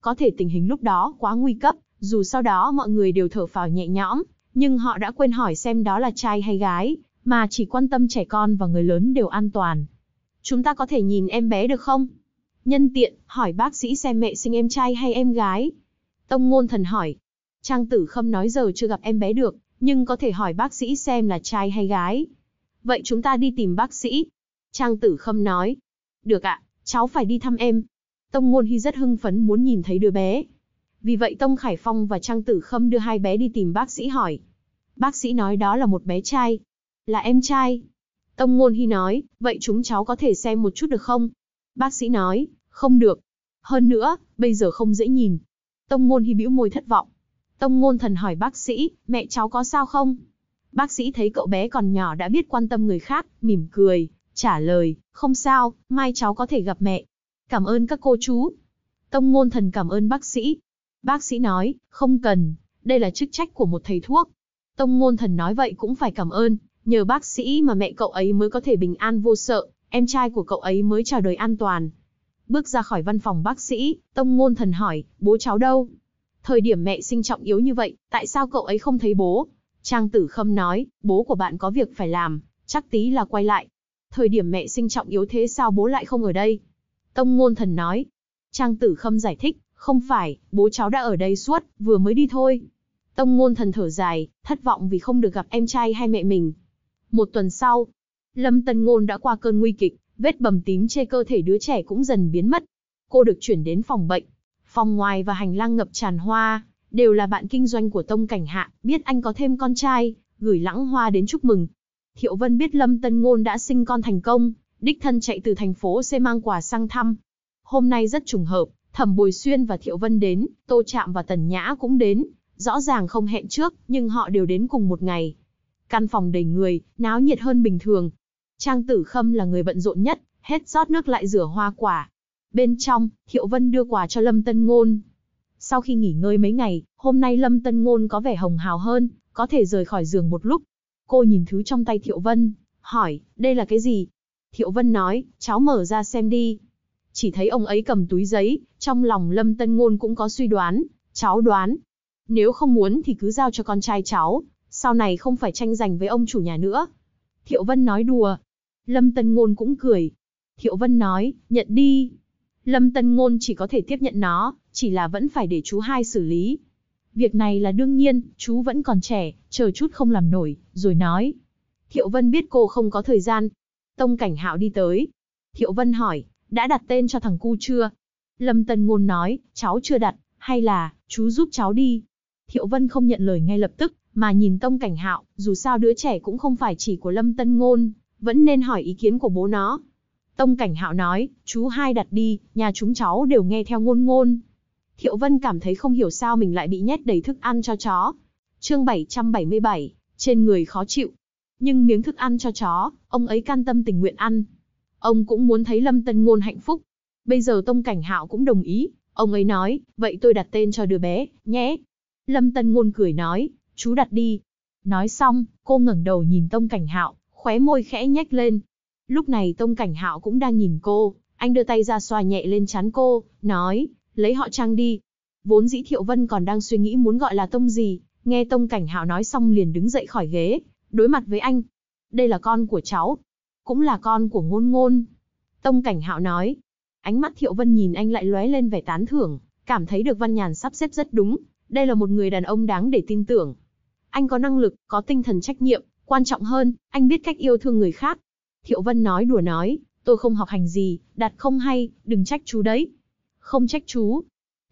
Có thể tình hình lúc đó quá nguy cấp, dù sau đó mọi người đều thở phào nhẹ nhõm, nhưng họ đã quên hỏi xem đó là trai hay gái, mà chỉ quan tâm trẻ con và người lớn đều an toàn. Chúng ta có thể nhìn em bé được không? Nhân tiện, hỏi bác sĩ xem mẹ sinh em trai hay em gái. Tông ngôn thần hỏi. Trang tử khâm nói giờ chưa gặp em bé được, nhưng có thể hỏi bác sĩ xem là trai hay gái. Vậy chúng ta đi tìm bác sĩ. Trang tử khâm nói. Được ạ, cháu phải đi thăm em. Tông Ngôn Hy rất hưng phấn muốn nhìn thấy đứa bé. Vì vậy Tông Khải Phong và Trang Tử Khâm đưa hai bé đi tìm bác sĩ hỏi. Bác sĩ nói đó là một bé trai. Là em trai. Tông Ngôn Hy nói, vậy chúng cháu có thể xem một chút được không? Bác sĩ nói, không được. Hơn nữa, bây giờ không dễ nhìn. Tông Ngôn Hy bĩu môi thất vọng. Tông Ngôn Thần hỏi bác sĩ, mẹ cháu có sao không? Bác sĩ thấy cậu bé còn nhỏ đã biết quan tâm người khác, mỉm cười, trả lời, không sao, mai cháu có thể gặp mẹ. Cảm ơn các cô chú. Tông ngôn thần cảm ơn bác sĩ. Bác sĩ nói, không cần, đây là chức trách của một thầy thuốc. Tông ngôn thần nói vậy cũng phải cảm ơn, nhờ bác sĩ mà mẹ cậu ấy mới có thể bình an vô sợ, em trai của cậu ấy mới chào đời an toàn. Bước ra khỏi văn phòng bác sĩ, Tông ngôn thần hỏi, bố cháu đâu? Thời điểm mẹ sinh trọng yếu như vậy, tại sao cậu ấy không thấy bố? Trang tử khâm nói, bố của bạn có việc phải làm, chắc tí là quay lại. Thời điểm mẹ sinh trọng yếu thế sao bố lại không ở đây? Tông ngôn thần nói. Trang tử khâm giải thích, không phải, bố cháu đã ở đây suốt, vừa mới đi thôi. Tông ngôn thần thở dài, thất vọng vì không được gặp em trai hay mẹ mình. Một tuần sau, Lâm Tân Ngôn đã qua cơn nguy kịch, vết bầm tím trên cơ thể đứa trẻ cũng dần biến mất. Cô được chuyển đến phòng bệnh. Phòng ngoài và hành lang ngập tràn hoa, đều là bạn kinh doanh của Tông Cảnh Hạ, biết anh có thêm con trai, gửi lãng hoa đến chúc mừng. Thiệu Vân biết Lâm Tân Ngôn đã sinh con thành công, đích thân chạy từ thành phố xe mang quà sang thăm. Hôm nay rất trùng hợp, Thẩm Bồi Xuyên và Thiệu Vân đến, Tô Trạm và Tần Nhã cũng đến, rõ ràng không hẹn trước, nhưng họ đều đến cùng một ngày. Căn phòng đầy người, náo nhiệt hơn bình thường. Trang Tử Khâm là người bận rộn nhất, hết rót nước lại rửa hoa quả. Bên trong, Thiệu Vân đưa quà cho Lâm Tân Ngôn, sau khi nghỉ ngơi mấy ngày, hôm nay Lâm Tân Ngôn có vẻ hồng hào hơn, có thể rời khỏi giường một lúc. Cô nhìn thứ trong tay Thiệu Vân, hỏi, đây là cái gì? Thiệu Vân nói, cháu mở ra xem đi. Chỉ thấy ông ấy cầm túi giấy, trong lòng Lâm Tân Ngôn cũng có suy đoán, cháu đoán. Nếu không muốn thì cứ giao cho con trai cháu, sau này không phải tranh giành với ông chủ nhà nữa. Thiệu Vân nói đùa. Lâm Tân Ngôn cũng cười. Thiệu Vân nói, nhận đi. Lâm Tân Ngôn chỉ có thể tiếp nhận nó, chỉ là vẫn phải để chú hai xử lý. Việc này là đương nhiên, chú vẫn còn trẻ, chờ chút không làm nổi, rồi nói. Thiệu Vân biết cô không có thời gian. Tông Cảnh Hạo đi tới. Thiệu Vân hỏi, đã đặt tên cho thằng cu chưa? Lâm Tân Ngôn nói, cháu chưa đặt, hay là, chú giúp cháu đi. Thiệu Vân không nhận lời ngay lập tức, mà nhìn Tông Cảnh Hạo, dù sao đứa trẻ cũng không phải chỉ của Lâm Tân Ngôn, vẫn nên hỏi ý kiến của bố nó. Tông Cảnh Hạo nói, chú hai đặt đi, nhà chúng cháu đều nghe theo ngôn ngôn. Thiệu Vân cảm thấy không hiểu sao mình lại bị nhét đầy thức ăn cho chó. Chương 777, trên người khó chịu. Nhưng miếng thức ăn cho chó, ông ấy can tâm tình nguyện ăn. Ông cũng muốn thấy Lâm Tân Ngôn hạnh phúc. Bây giờ Tông Cảnh Hạo cũng đồng ý, ông ấy nói, vậy tôi đặt tên cho đứa bé, nhé. Lâm Tân Ngôn cười nói, chú đặt đi. Nói xong, cô ngẩng đầu nhìn Tông Cảnh Hạo, khóe môi khẽ nhếch lên, Lúc này Tông Cảnh Hạo cũng đang nhìn cô, anh đưa tay ra xoa nhẹ lên trán cô, nói, lấy họ Trang đi. Vốn dĩ Thiệu Vân còn đang suy nghĩ muốn gọi là Tông gì, nghe Tông Cảnh Hạo nói xong liền đứng dậy khỏi ghế, đối mặt với anh. Đây là con của cháu, cũng là con của ngôn ngôn. Tông Cảnh Hạo nói, ánh mắt Thiệu Vân nhìn anh lại lóe lên vẻ tán thưởng, cảm thấy được Văn Nhàn sắp xếp rất đúng, đây là một người đàn ông đáng để tin tưởng. Anh có năng lực, có tinh thần trách nhiệm, quan trọng hơn, anh biết cách yêu thương người khác, Thiệu Vân nói đùa nói, tôi không học hành gì, đặt không hay, đừng trách chú đấy. Không trách chú.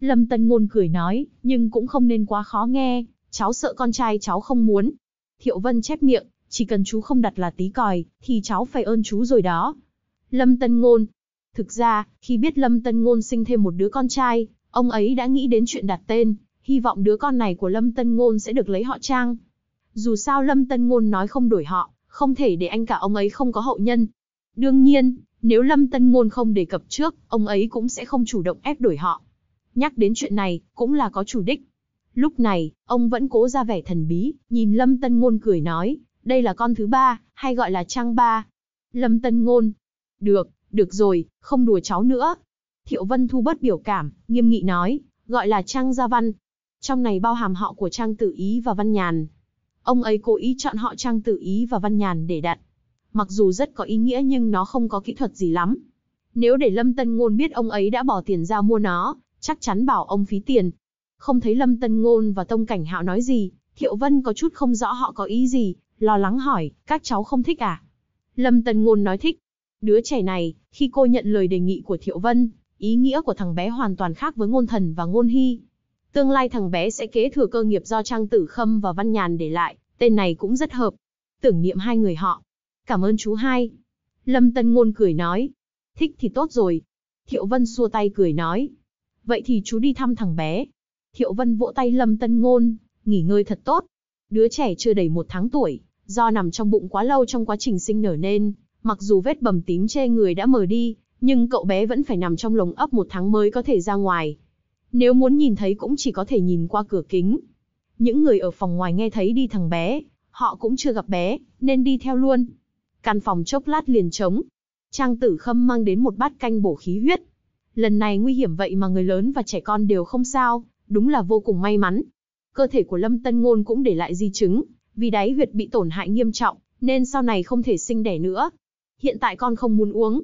Lâm Tân Ngôn cười nói, nhưng cũng không nên quá khó nghe, cháu sợ con trai cháu không muốn. Thiệu Vân chép miệng, chỉ cần chú không đặt là tí còi, thì cháu phải ơn chú rồi đó. Lâm Tân Ngôn. Thực ra, khi biết Lâm Tân Ngôn sinh thêm một đứa con trai, ông ấy đã nghĩ đến chuyện đặt tên, hy vọng đứa con này của Lâm Tân Ngôn sẽ được lấy họ Trang. Dù sao Lâm Tân Ngôn nói không đổi họ, không thể để anh cả ông ấy không có hậu nhân. Đương nhiên, nếu Lâm Tân Ngôn không đề cập trước, ông ấy cũng sẽ không chủ động ép đổi họ. Nhắc đến chuyện này, cũng là có chủ đích. Lúc này, ông vẫn cố ra vẻ thần bí, nhìn Lâm Tân Ngôn cười nói, đây là con thứ ba, hay gọi là Trang ba. Lâm Tân Ngôn, được, được rồi, không đùa cháu nữa. Thiệu Vân thu bớt biểu cảm, nghiêm nghị nói, gọi là Trang Gia Văn. Trong này bao hàm họ của Trang Tử Ý và Văn Nhàn, Ông ấy cố ý chọn họ Trang tự ý và Văn Nhàn để đặt. Mặc dù rất có ý nghĩa nhưng nó không có kỹ thuật gì lắm. Nếu để Lâm Tân Ngôn biết ông ấy đã bỏ tiền ra mua nó, chắc chắn bảo ông phí tiền. Không thấy Lâm Tân Ngôn và Tông Cảnh Hạo nói gì, Thiệu Vân có chút không rõ họ có ý gì, lo lắng hỏi, các cháu không thích à? Lâm Tân Ngôn nói thích. Đứa trẻ này, khi cô nhận lời đề nghị của Thiệu Vân, ý nghĩa của thằng bé hoàn toàn khác với ngôn thần và ngôn hy. Tương lai thằng bé sẽ kế thừa cơ nghiệp do Trang Tử Khâm và Văn Nhàn để lại, tên này cũng rất hợp. Tưởng niệm hai người họ. Cảm ơn chú hai. Lâm Tân Ngôn cười nói. Thích thì tốt rồi. Thiệu Vân xua tay cười nói. Vậy thì chú đi thăm thằng bé. Thiệu Vân vỗ tay Lâm Tân Ngôn, nghỉ ngơi thật tốt. Đứa trẻ chưa đầy một tháng tuổi, do nằm trong bụng quá lâu trong quá trình sinh nở nên, mặc dù vết bầm tím che người đã mờ đi, nhưng cậu bé vẫn phải nằm trong lồng ấp một tháng mới có thể ra ngoài. Nếu muốn nhìn thấy cũng chỉ có thể nhìn qua cửa kính. Những người ở phòng ngoài nghe thấy đi thằng bé, họ cũng chưa gặp bé, nên đi theo luôn. Căn phòng chốc lát liền trống. Trang tử khâm mang đến một bát canh bổ khí huyết. Lần này nguy hiểm vậy mà người lớn và trẻ con đều không sao, đúng là vô cùng may mắn. Cơ thể của Lâm Tân Ngôn cũng để lại di chứng, vì đáy huyệt bị tổn hại nghiêm trọng, nên sau này không thể sinh đẻ nữa. Hiện tại con không muốn uống.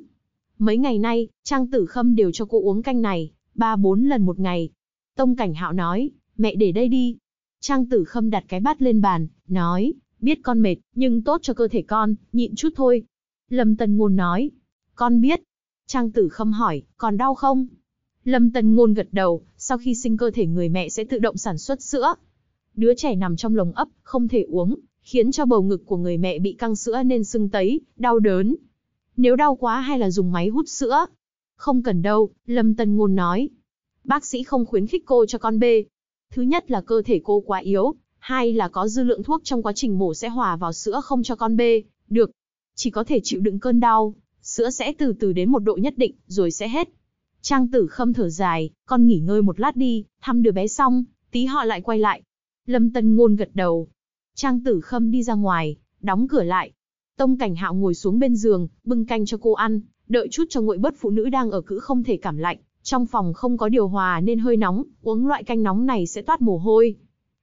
Mấy ngày nay, Trang Tử Khâm đều cho cô uống canh này, ba bốn lần một ngày. Tông Cảnh Hạo nói, mẹ để đây đi. Trang Tử Khâm đặt cái bát lên bàn, nói, biết con mệt, nhưng tốt cho cơ thể con, nhịn chút thôi. Lâm Tần Ngôn nói, con biết. Trang Tử Khâm hỏi, còn đau không? Lâm Tần Ngôn gật đầu, sau khi sinh cơ thể người mẹ sẽ tự động sản xuất sữa. Đứa trẻ nằm trong lồng ấp, không thể uống, khiến cho bầu ngực của người mẹ bị căng sữa nên sưng tấy, đau đớn. Nếu đau quá hay là dùng máy hút sữa, không cần đâu, Lâm Tân Ngôn nói. Bác sĩ không khuyến khích cô cho con bê. Thứ nhất là cơ thể cô quá yếu, hai là có dư lượng thuốc trong quá trình mổ sẽ hòa vào sữa không cho con bê, được. Chỉ có thể chịu đựng cơn đau, sữa sẽ từ từ đến một độ nhất định, rồi sẽ hết. Trang tử khâm thở dài, con nghỉ ngơi một lát đi, thăm đứa bé xong, tí họ lại quay lại. Lâm Tân Ngôn gật đầu. Trang tử khâm đi ra ngoài, đóng cửa lại. Tông cảnh hạo ngồi xuống bên giường, bưng canh cho cô ăn, đợi chút cho nguội bớt phụ nữ đang ở cữ không thể cảm lạnh, trong phòng không có điều hòa nên hơi nóng, uống loại canh nóng này sẽ toát mồ hôi.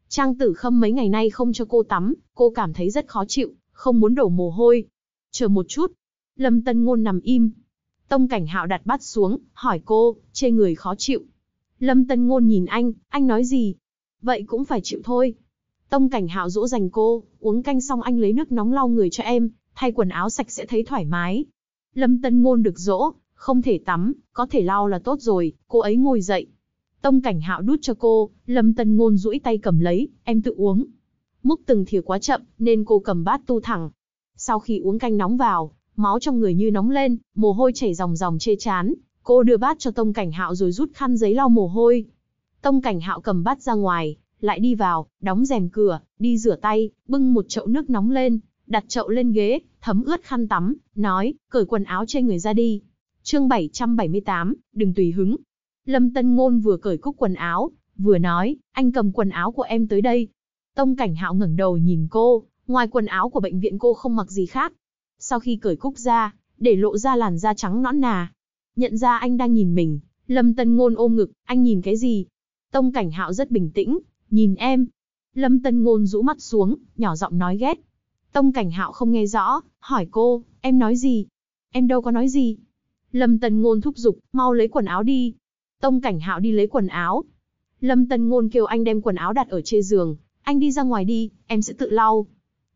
Trang tử khâm mấy ngày nay không cho cô tắm, cô cảm thấy rất khó chịu, không muốn đổ mồ hôi. Chờ một chút. Lâm Tân Ngôn nằm im. Tông cảnh hạo đặt bát xuống, hỏi cô, chê người khó chịu. Lâm Tân Ngôn nhìn anh, anh nói gì? Vậy cũng phải chịu thôi. Tông cảnh hạo dỗ dành cô, uống canh xong anh lấy nước nóng lau người cho em, thay quần áo sạch sẽ thấy thoải mái. Lâm Tân Ngôn được dỗ, không thể tắm, có thể lau là tốt rồi, cô ấy ngồi dậy. Tông cảnh hạo đút cho cô, Lâm Tân Ngôn duỗi tay cầm lấy, em tự uống. Múc từng thìa quá chậm, nên cô cầm bát tu thẳng. Sau khi uống canh nóng vào, máu trong người như nóng lên, mồ hôi chảy ròng ròng chê chán. Cô đưa bát cho Tông Cảnh Hạo rồi rút khăn giấy lau mồ hôi. Tông Cảnh Hạo cầm bát ra ngoài, lại đi vào, đóng rèm cửa, đi rửa tay, bưng một chậu nước nóng lên, đặt chậu lên ghế, thấm ướt khăn tắm, nói, cởi quần áo trên người ra đi. Chương 778, đừng tùy hứng. Lâm Tân Ngôn vừa cởi cúc quần áo, vừa nói, anh cầm quần áo của em tới đây. Tông Cảnh Hạo ngẩng đầu nhìn cô, ngoài quần áo của bệnh viện cô không mặc gì khác. Sau khi cởi cúc ra, để lộ ra làn da trắng nõn nà. Nhận ra anh đang nhìn mình, Lâm Tân Ngôn ôm ngực, anh nhìn cái gì? Tông Cảnh Hạo rất bình tĩnh, nhìn em. Lâm Tân Ngôn rũ mắt xuống, nhỏ giọng nói ghét, Tông Cảnh Hạo không nghe rõ, hỏi cô, em nói gì? Em đâu có nói gì. Lâm Tần Ngôn thúc giục, mau lấy quần áo đi. Tông Cảnh Hạo đi lấy quần áo. Lâm Tần Ngôn kêu anh đem quần áo đặt ở trên giường, anh đi ra ngoài đi, em sẽ tự lau.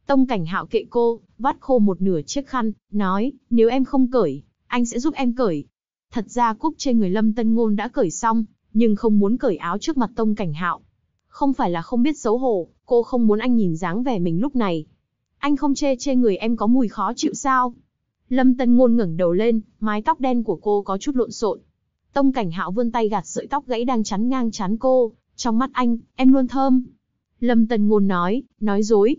Tông Cảnh Hạo kệ cô, vắt khô một nửa chiếc khăn, nói, nếu em không cởi, anh sẽ giúp em cởi. Thật ra cúc trên người Lâm Tân Ngôn đã cởi xong, nhưng không muốn cởi áo trước mặt Tông Cảnh Hạo. Không phải là không biết xấu hổ, cô không muốn anh nhìn dáng vẻ mình lúc này, anh không chê chê người em có mùi khó chịu sao? Lâm Tân Ngôn ngẩng đầu lên, mái tóc đen của cô có chút lộn xộn. Tông Cảnh Hạo vươn tay gạt sợi tóc gãy đang chắn ngang chắn cô, trong mắt anh, em luôn thơm. Lâm Tân Ngôn nói, nói dối.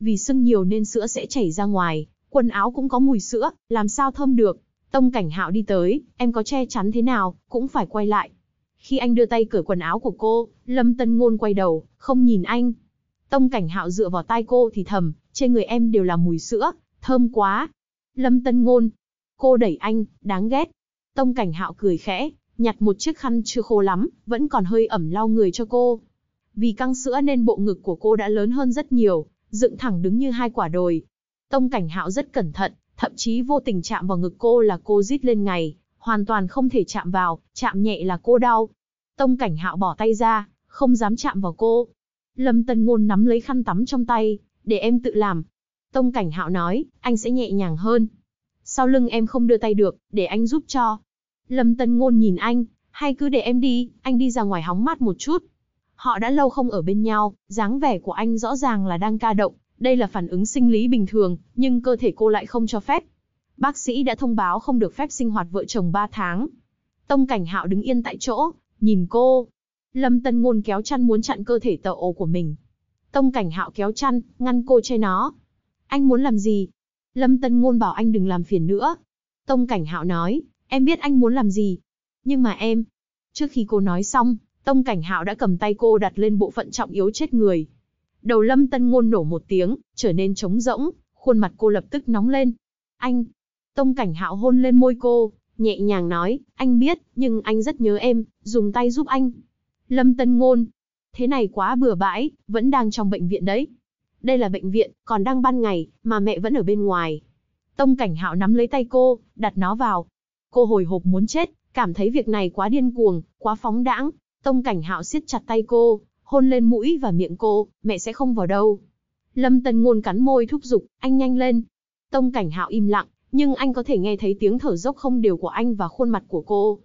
Vì sưng nhiều nên sữa sẽ chảy ra ngoài, quần áo cũng có mùi sữa, làm sao thơm được. Tông Cảnh Hạo đi tới, em có che chắn thế nào, cũng phải quay lại. Khi anh đưa tay cởi quần áo của cô, Lâm Tân Ngôn quay đầu, không nhìn anh. Tông Cảnh Hạo dựa vào tai cô thì thầm, trên người em đều là mùi sữa, thơm quá. Lâm Tân Ngôn, cô đẩy anh, đáng ghét. Tông Cảnh Hạo cười khẽ, nhặt một chiếc khăn chưa khô lắm, vẫn còn hơi ẩm lau người cho cô. Vì căng sữa nên bộ ngực của cô đã lớn hơn rất nhiều, dựng thẳng đứng như hai quả đồi. Tông Cảnh Hạo rất cẩn thận, thậm chí vô tình chạm vào ngực cô là cô rít lên ngày, hoàn toàn không thể chạm vào, chạm nhẹ là cô đau. Tông Cảnh Hạo bỏ tay ra, không dám chạm vào cô. Lâm Tân Ngôn nắm lấy khăn tắm trong tay, để em tự làm. Tông Cảnh Hạo nói, anh sẽ nhẹ nhàng hơn. Sau lưng em không đưa tay được, để anh giúp cho. Lâm Tân Ngôn nhìn anh, hay cứ để em đi, anh đi ra ngoài hóng mát một chút. Họ đã lâu không ở bên nhau, dáng vẻ của anh rõ ràng là đang ca động, đây là phản ứng sinh lý bình thường, nhưng cơ thể cô lại không cho phép. Bác sĩ đã thông báo không được phép sinh hoạt vợ chồng 3 tháng. Tông Cảnh Hạo đứng yên tại chỗ, nhìn cô. Lâm Tân Ngôn kéo chăn muốn chặn cơ thể tờ ồ của mình, Tông cảnh hạo kéo chăn, ngăn cô che nó. Anh muốn làm gì? Lâm Tân Ngôn bảo anh đừng làm phiền nữa. Tông cảnh hạo nói, em biết anh muốn làm gì. Nhưng mà em... Trước khi cô nói xong, Tông cảnh hạo đã cầm tay cô đặt lên bộ phận trọng yếu chết người. Đầu Lâm Tân Ngôn nổ một tiếng, trở nên trống rỗng, khuôn mặt cô lập tức nóng lên. Anh... Tông cảnh hạo hôn lên môi cô, nhẹ nhàng nói, anh biết, nhưng anh rất nhớ em, dùng tay giúp anh. Lâm Tân Ngôn, thế này quá bừa bãi, vẫn đang trong bệnh viện đấy. Đây là bệnh viện, còn đang ban ngày, mà mẹ vẫn ở bên ngoài. Tông cảnh hạo nắm lấy tay cô, đặt nó vào. Cô hồi hộp muốn chết, cảm thấy việc này quá điên cuồng, quá phóng đãng. Tông cảnh hạo siết chặt tay cô, hôn lên mũi và miệng cô, mẹ sẽ không vào đâu. Lâm tần Ngôn cắn môi thúc giục, anh nhanh lên. Tông cảnh hạo im lặng, nhưng anh có thể nghe thấy tiếng thở dốc không đều của anh và khuôn mặt của cô.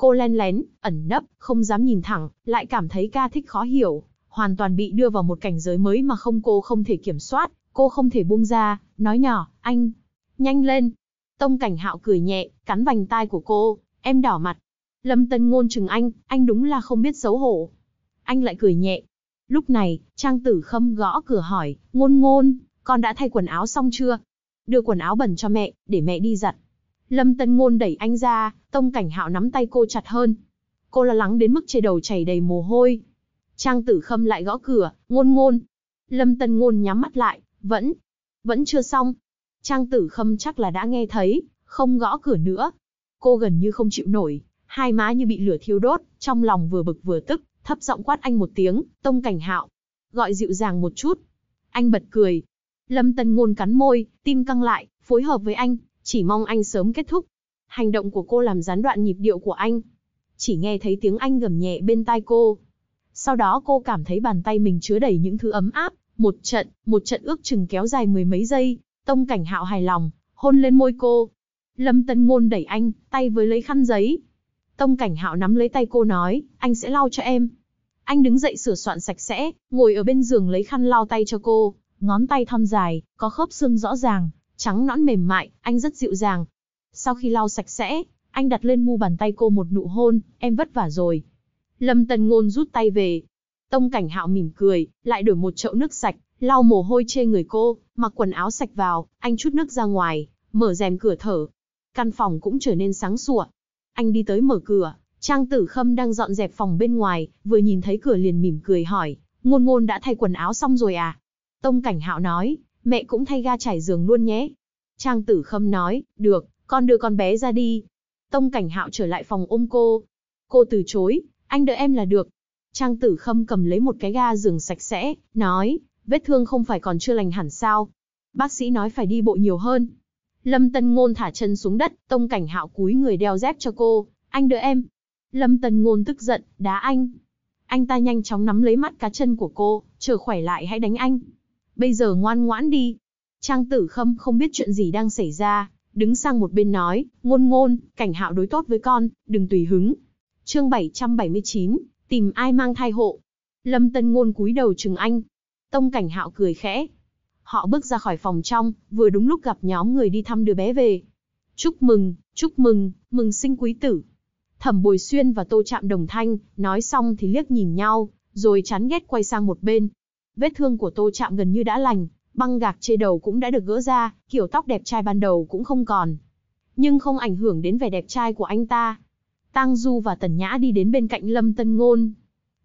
Cô len lén, ẩn nấp, không dám nhìn thẳng, lại cảm thấy ca thích khó hiểu, hoàn toàn bị đưa vào một cảnh giới mới mà không cô không thể kiểm soát, cô không thể buông ra, nói nhỏ, anh, nhanh lên. Tông cảnh hạo cười nhẹ, cắn vành tai của cô, em đỏ mặt. Lâm Tân Ngôn chừng anh, anh đúng là không biết xấu hổ. Anh lại cười nhẹ. Lúc này, Trang Tử Khâm gõ cửa hỏi, ngôn ngôn, con đã thay quần áo xong chưa? Đưa quần áo bẩn cho mẹ, để mẹ đi giặt. Lâm Tân Ngôn đẩy anh ra, Tông Cảnh Hạo nắm tay cô chặt hơn. Cô lo lắng đến mức chê đầu chảy đầy mồ hôi. Trang Tử Khâm lại gõ cửa, "Ngôn ngôn." Lâm Tân Ngôn nhắm mắt lại, "Vẫn, vẫn chưa xong." Trang Tử Khâm chắc là đã nghe thấy, không gõ cửa nữa. Cô gần như không chịu nổi, hai má như bị lửa thiêu đốt, trong lòng vừa bực vừa tức, thấp giọng quát anh một tiếng, "Tông Cảnh Hạo." Gọi dịu dàng một chút. Anh bật cười. Lâm Tân Ngôn cắn môi, tim căng lại, phối hợp với anh, chỉ mong anh sớm kết thúc. Hành động của cô làm gián đoạn nhịp điệu của anh. Chỉ nghe thấy tiếng anh gầm nhẹ bên tai cô. Sau đó cô cảm thấy bàn tay mình chứa đầy những thứ ấm áp. Một trận, một trận ước chừng kéo dài mười mấy giây. Tông cảnh hạo hài lòng, hôn lên môi cô. Lâm Tân Ngôn đẩy anh, tay với lấy khăn giấy. Tông cảnh hạo nắm lấy tay cô nói, anh sẽ lau cho em. Anh đứng dậy sửa soạn sạch sẽ, ngồi ở bên giường lấy khăn lau tay cho cô, ngón tay thon dài, có khớp xương rõ ràng, Trắng nõn mềm mại, anh rất dịu dàng. Sau khi lau sạch sẽ, anh đặt lên mu bàn tay cô một nụ hôn, em vất vả rồi. Lâm Tần Ngôn rút tay về. Tông Cảnh Hạo mỉm cười, lại đổi một chậu nước sạch, lau mồ hôi trên người cô, mặc quần áo sạch vào, anh chút nước ra ngoài, mở rèm cửa thở. Căn phòng cũng trở nên sáng sủa. Anh đi tới mở cửa, Trang Tử Khâm đang dọn dẹp phòng bên ngoài, vừa nhìn thấy cửa liền mỉm cười hỏi, "Ngôn Ngôn đã thay quần áo xong rồi à?" Tông Cảnh Hạo nói, mẹ cũng thay ga trải giường luôn nhé. Trang tử khâm nói, được, con đưa con bé ra đi. Tông cảnh hạo trở lại phòng ôm cô. Cô từ chối, anh đợi em là được. Trang tử khâm cầm lấy một cái ga giường sạch sẽ, nói, vết thương không phải còn chưa lành hẳn sao. Bác sĩ nói phải đi bộ nhiều hơn. Lâm Tân Ngôn thả chân xuống đất, tông cảnh hạo cúi người đeo dép cho cô, anh đợi em. Lâm Tân Ngôn tức giận, đá anh. Anh ta nhanh chóng nắm lấy mắt cá chân của cô, chờ khỏe lại hãy đánh anh bây giờ ngoan ngoãn đi. Trang tử khâm không biết chuyện gì đang xảy ra, đứng sang một bên nói, ngôn ngôn, cảnh hạo đối tốt với con, đừng tùy hứng. chương 779, tìm ai mang thai hộ. Lâm tân ngôn cúi đầu chừng anh. Tông cảnh hạo cười khẽ. Họ bước ra khỏi phòng trong, vừa đúng lúc gặp nhóm người đi thăm đứa bé về. Chúc mừng, chúc mừng, mừng sinh quý tử. Thẩm Bồi Xuyên và Tô Trạm Đồng Thanh, nói xong thì liếc nhìn nhau, rồi chán ghét quay sang một bên, vết thương của Tô Trạm gần như đã lành, băng gạc trên đầu cũng đã được gỡ ra, kiểu tóc đẹp trai ban đầu cũng không còn. Nhưng không ảnh hưởng đến vẻ đẹp trai của anh ta. Tang Du và Tần Nhã đi đến bên cạnh Lâm Tân Ngôn.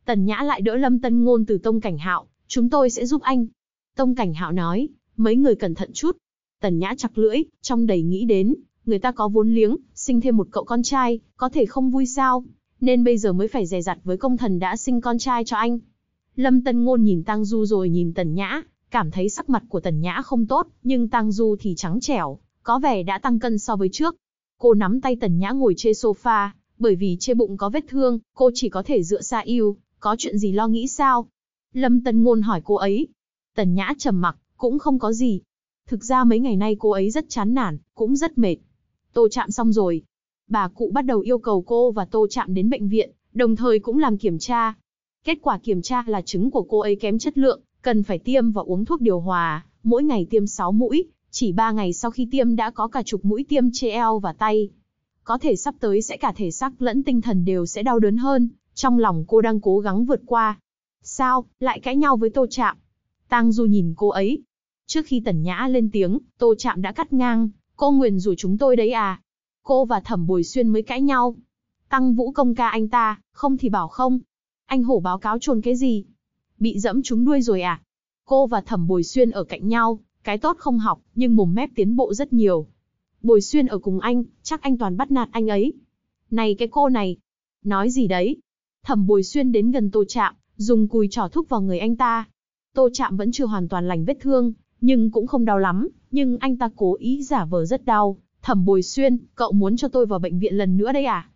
Tần Nhã lại đỡ Lâm Tân Ngôn từ Tông Cảnh Hạo, "Chúng tôi sẽ giúp anh." Tông Cảnh Hạo nói, "Mấy người cẩn thận chút." Tần Nhã chặt lưỡi, trong đầy nghĩ đến, người ta có vốn liếng, sinh thêm một cậu con trai, có thể không vui sao? Nên bây giờ mới phải dè dặt với công thần đã sinh con trai cho anh. Lâm Tân Ngôn nhìn Tang Du rồi nhìn Tần Nhã, cảm thấy sắc mặt của Tần Nhã không tốt, nhưng Tang Du thì trắng trẻo, có vẻ đã tăng cân so với trước. Cô nắm tay Tần Nhã ngồi trên sofa, bởi vì trên bụng có vết thương, cô chỉ có thể dựa xa yêu, có chuyện gì lo nghĩ sao? Lâm Tân Ngôn hỏi cô ấy. Tần Nhã trầm mặc, cũng không có gì. Thực ra mấy ngày nay cô ấy rất chán nản, cũng rất mệt. Tô chạm xong rồi. Bà cụ bắt đầu yêu cầu cô và Tô chạm đến bệnh viện, đồng thời cũng làm kiểm tra, Kết quả kiểm tra là trứng của cô ấy kém chất lượng, cần phải tiêm và uống thuốc điều hòa, mỗi ngày tiêm 6 mũi, chỉ 3 ngày sau khi tiêm đã có cả chục mũi tiêm trên eo và tay. Có thể sắp tới sẽ cả thể xác lẫn tinh thần đều sẽ đau đớn hơn, trong lòng cô đang cố gắng vượt qua. Sao, lại cãi nhau với Tô Trạm? Tang Du nhìn cô ấy. Trước khi Tần Nhã lên tiếng, Tô Trạm đã cắt ngang, cô nguyền rủa chúng tôi đấy à? Cô và Thẩm Bồi Xuyên mới cãi nhau. Tăng Vũ công ca anh ta, không thì bảo không, anh hổ báo cáo trồn cái gì? Bị dẫm trúng đuôi rồi à? Cô và thẩm Bồi Xuyên ở cạnh nhau, cái tốt không học, nhưng mồm mép tiến bộ rất nhiều. Bồi Xuyên ở cùng anh, chắc anh toàn bắt nạt anh ấy. Này cái cô này, nói gì đấy? Thẩm Bồi Xuyên đến gần Tô Trạm, dùng cùi trỏ thúc vào người anh ta. Tô Trạm vẫn chưa hoàn toàn lành vết thương, nhưng cũng không đau lắm, nhưng anh ta cố ý giả vờ rất đau. Thẩm Bồi Xuyên, cậu muốn cho tôi vào bệnh viện lần nữa đây à?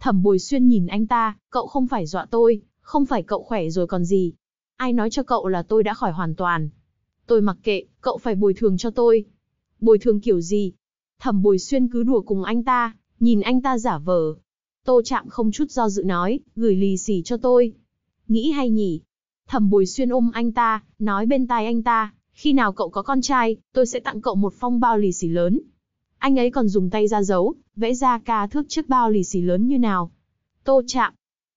Thẩm Bồi Xuyên nhìn anh ta, cậu không phải dọa tôi, không phải cậu khỏe rồi còn gì. Ai nói cho cậu là tôi đã khỏi hoàn toàn. Tôi mặc kệ, cậu phải bồi thường cho tôi. Bồi thường kiểu gì? Thẩm bồi xuyên cứ đùa cùng anh ta, nhìn anh ta giả vờ. Tô chạm không chút do dự nói, gửi lì xì cho tôi. Nghĩ hay nhỉ? Thẩm bồi xuyên ôm anh ta, nói bên tai anh ta, khi nào cậu có con trai, tôi sẽ tặng cậu một phong bao lì xì lớn. Anh ấy còn dùng tay ra dấu, vẽ ra ca thước chiếc bao lì xì lớn như nào. Tô chạm,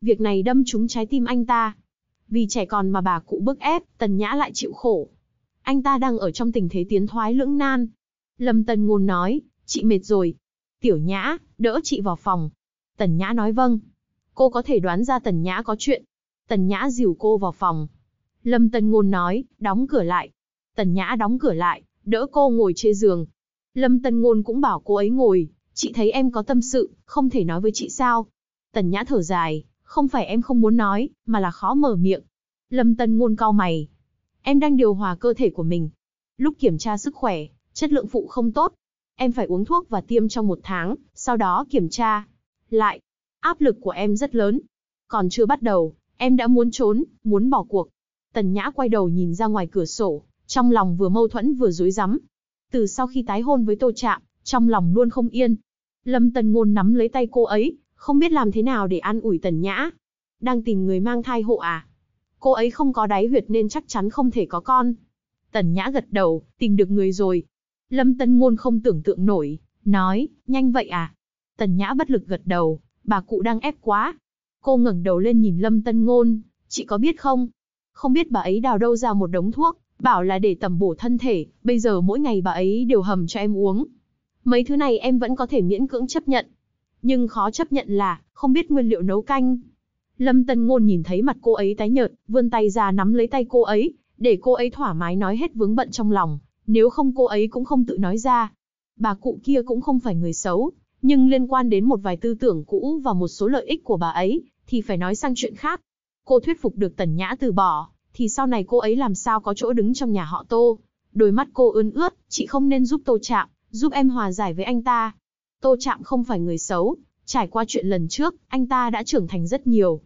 Việc này đâm trúng trái tim anh ta. Vì trẻ con mà bà cụ bức ép, Tần Nhã lại chịu khổ. Anh ta đang ở trong tình thế tiến thoái lưỡng nan. Lâm Tần Ngôn nói, chị mệt rồi. Tiểu Nhã, đỡ chị vào phòng. Tần Nhã nói vâng. Cô có thể đoán ra Tần Nhã có chuyện. Tần Nhã dìu cô vào phòng. Lâm Tần Ngôn nói, đóng cửa lại. Tần Nhã đóng cửa lại, đỡ cô ngồi trên giường. Lâm Tần Ngôn cũng bảo cô ấy ngồi, chị thấy em có tâm sự, không thể nói với chị sao. Tần Nhã thở dài, không phải em không muốn nói, mà là khó mở miệng. Lâm Tân Ngôn cau mày. Em đang điều hòa cơ thể của mình. Lúc kiểm tra sức khỏe, chất lượng phụ không tốt. Em phải uống thuốc và tiêm trong một tháng, sau đó kiểm tra. Lại, áp lực của em rất lớn. Còn chưa bắt đầu, em đã muốn trốn, muốn bỏ cuộc. Tần Nhã quay đầu nhìn ra ngoài cửa sổ, trong lòng vừa mâu thuẫn vừa rối rắm. Từ sau khi tái hôn với Tô Trạm, trong lòng luôn không yên. Lâm Tần Ngôn nắm lấy tay cô ấy, không biết làm thế nào để an ủi Tần Nhã. Đang tìm người mang thai hộ à? Cô ấy không có đáy huyệt nên chắc chắn không thể có con. Tần Nhã gật đầu, tìm được người rồi. Lâm Tân Ngôn không tưởng tượng nổi, nói, nhanh vậy à? Tần Nhã bất lực gật đầu, bà cụ đang ép quá. Cô ngẩng đầu lên nhìn Lâm Tân Ngôn, chị có biết không? Không biết bà ấy đào đâu ra một đống thuốc, bảo là để tầm bổ thân thể, bây giờ mỗi ngày bà ấy đều hầm cho em uống. Mấy thứ này em vẫn có thể miễn cưỡng chấp nhận, nhưng khó chấp nhận là không biết nguyên liệu nấu canh. Lâm Tân Ngôn nhìn thấy mặt cô ấy tái nhợt, vươn tay ra nắm lấy tay cô ấy, để cô ấy thoải mái nói hết vướng bận trong lòng, nếu không cô ấy cũng không tự nói ra. Bà cụ kia cũng không phải người xấu, nhưng liên quan đến một vài tư tưởng cũ và một số lợi ích của bà ấy, thì phải nói sang chuyện khác. Cô thuyết phục được Tần Nhã từ bỏ, thì sau này cô ấy làm sao có chỗ đứng trong nhà họ Tô. Đôi mắt cô ươn ướt, chị không nên giúp Tô chạm giúp em hòa giải với anh ta. Tô Trạm không phải người xấu, trải qua chuyện lần trước, anh ta đã trưởng thành rất nhiều.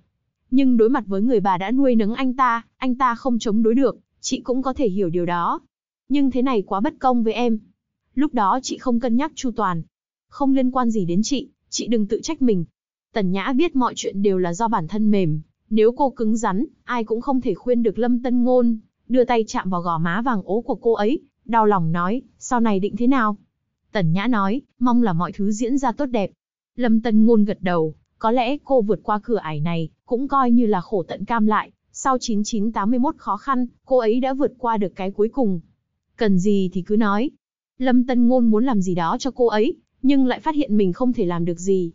Nhưng đối mặt với người bà đã nuôi nấng anh ta, anh ta không chống đối được, chị cũng có thể hiểu điều đó. Nhưng thế này quá bất công với em. Lúc đó chị không cân nhắc chu toàn. Không liên quan gì đến chị, chị đừng tự trách mình. Tần Nhã biết mọi chuyện đều là do bản thân mềm, nếu cô cứng rắn, ai cũng không thể khuyên được Lâm Tân Ngôn, đưa tay chạm vào gò má vàng ố của cô ấy, đau lòng nói, sau này định thế nào? Tần Nhã nói, mong là mọi thứ diễn ra tốt đẹp. Lâm Tân Ngôn gật đầu, có lẽ cô vượt qua cửa ải này, cũng coi như là khổ tận cam lại. Sau 9981 khó khăn, cô ấy đã vượt qua được cái cuối cùng. Cần gì thì cứ nói. Lâm Tân Ngôn muốn làm gì đó cho cô ấy, nhưng lại phát hiện mình không thể làm được gì.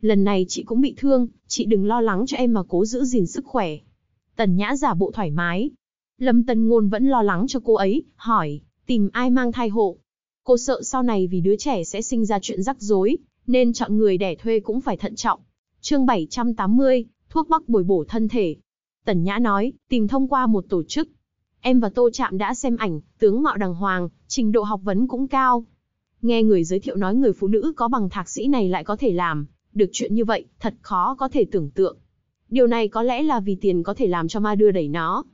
Lần này chị cũng bị thương, chị đừng lo lắng cho em mà cố giữ gìn sức khỏe. Tần Nhã giả bộ thoải mái. Lâm Tân Ngôn vẫn lo lắng cho cô ấy, hỏi, tìm ai mang thai hộ. Cô sợ sau này vì đứa trẻ sẽ sinh ra chuyện rắc rối, nên chọn người đẻ thuê cũng phải thận trọng. Chương 780, thuốc bắc bồi bổ thân thể. Tần Nhã nói, tìm thông qua một tổ chức. Em và Tô Trạm đã xem ảnh, tướng mạo đàng hoàng, trình độ học vấn cũng cao. Nghe người giới thiệu nói người phụ nữ có bằng thạc sĩ này lại có thể làm, được chuyện như vậy, thật khó có thể tưởng tượng. Điều này có lẽ là vì tiền có thể làm cho ma đưa đẩy nó.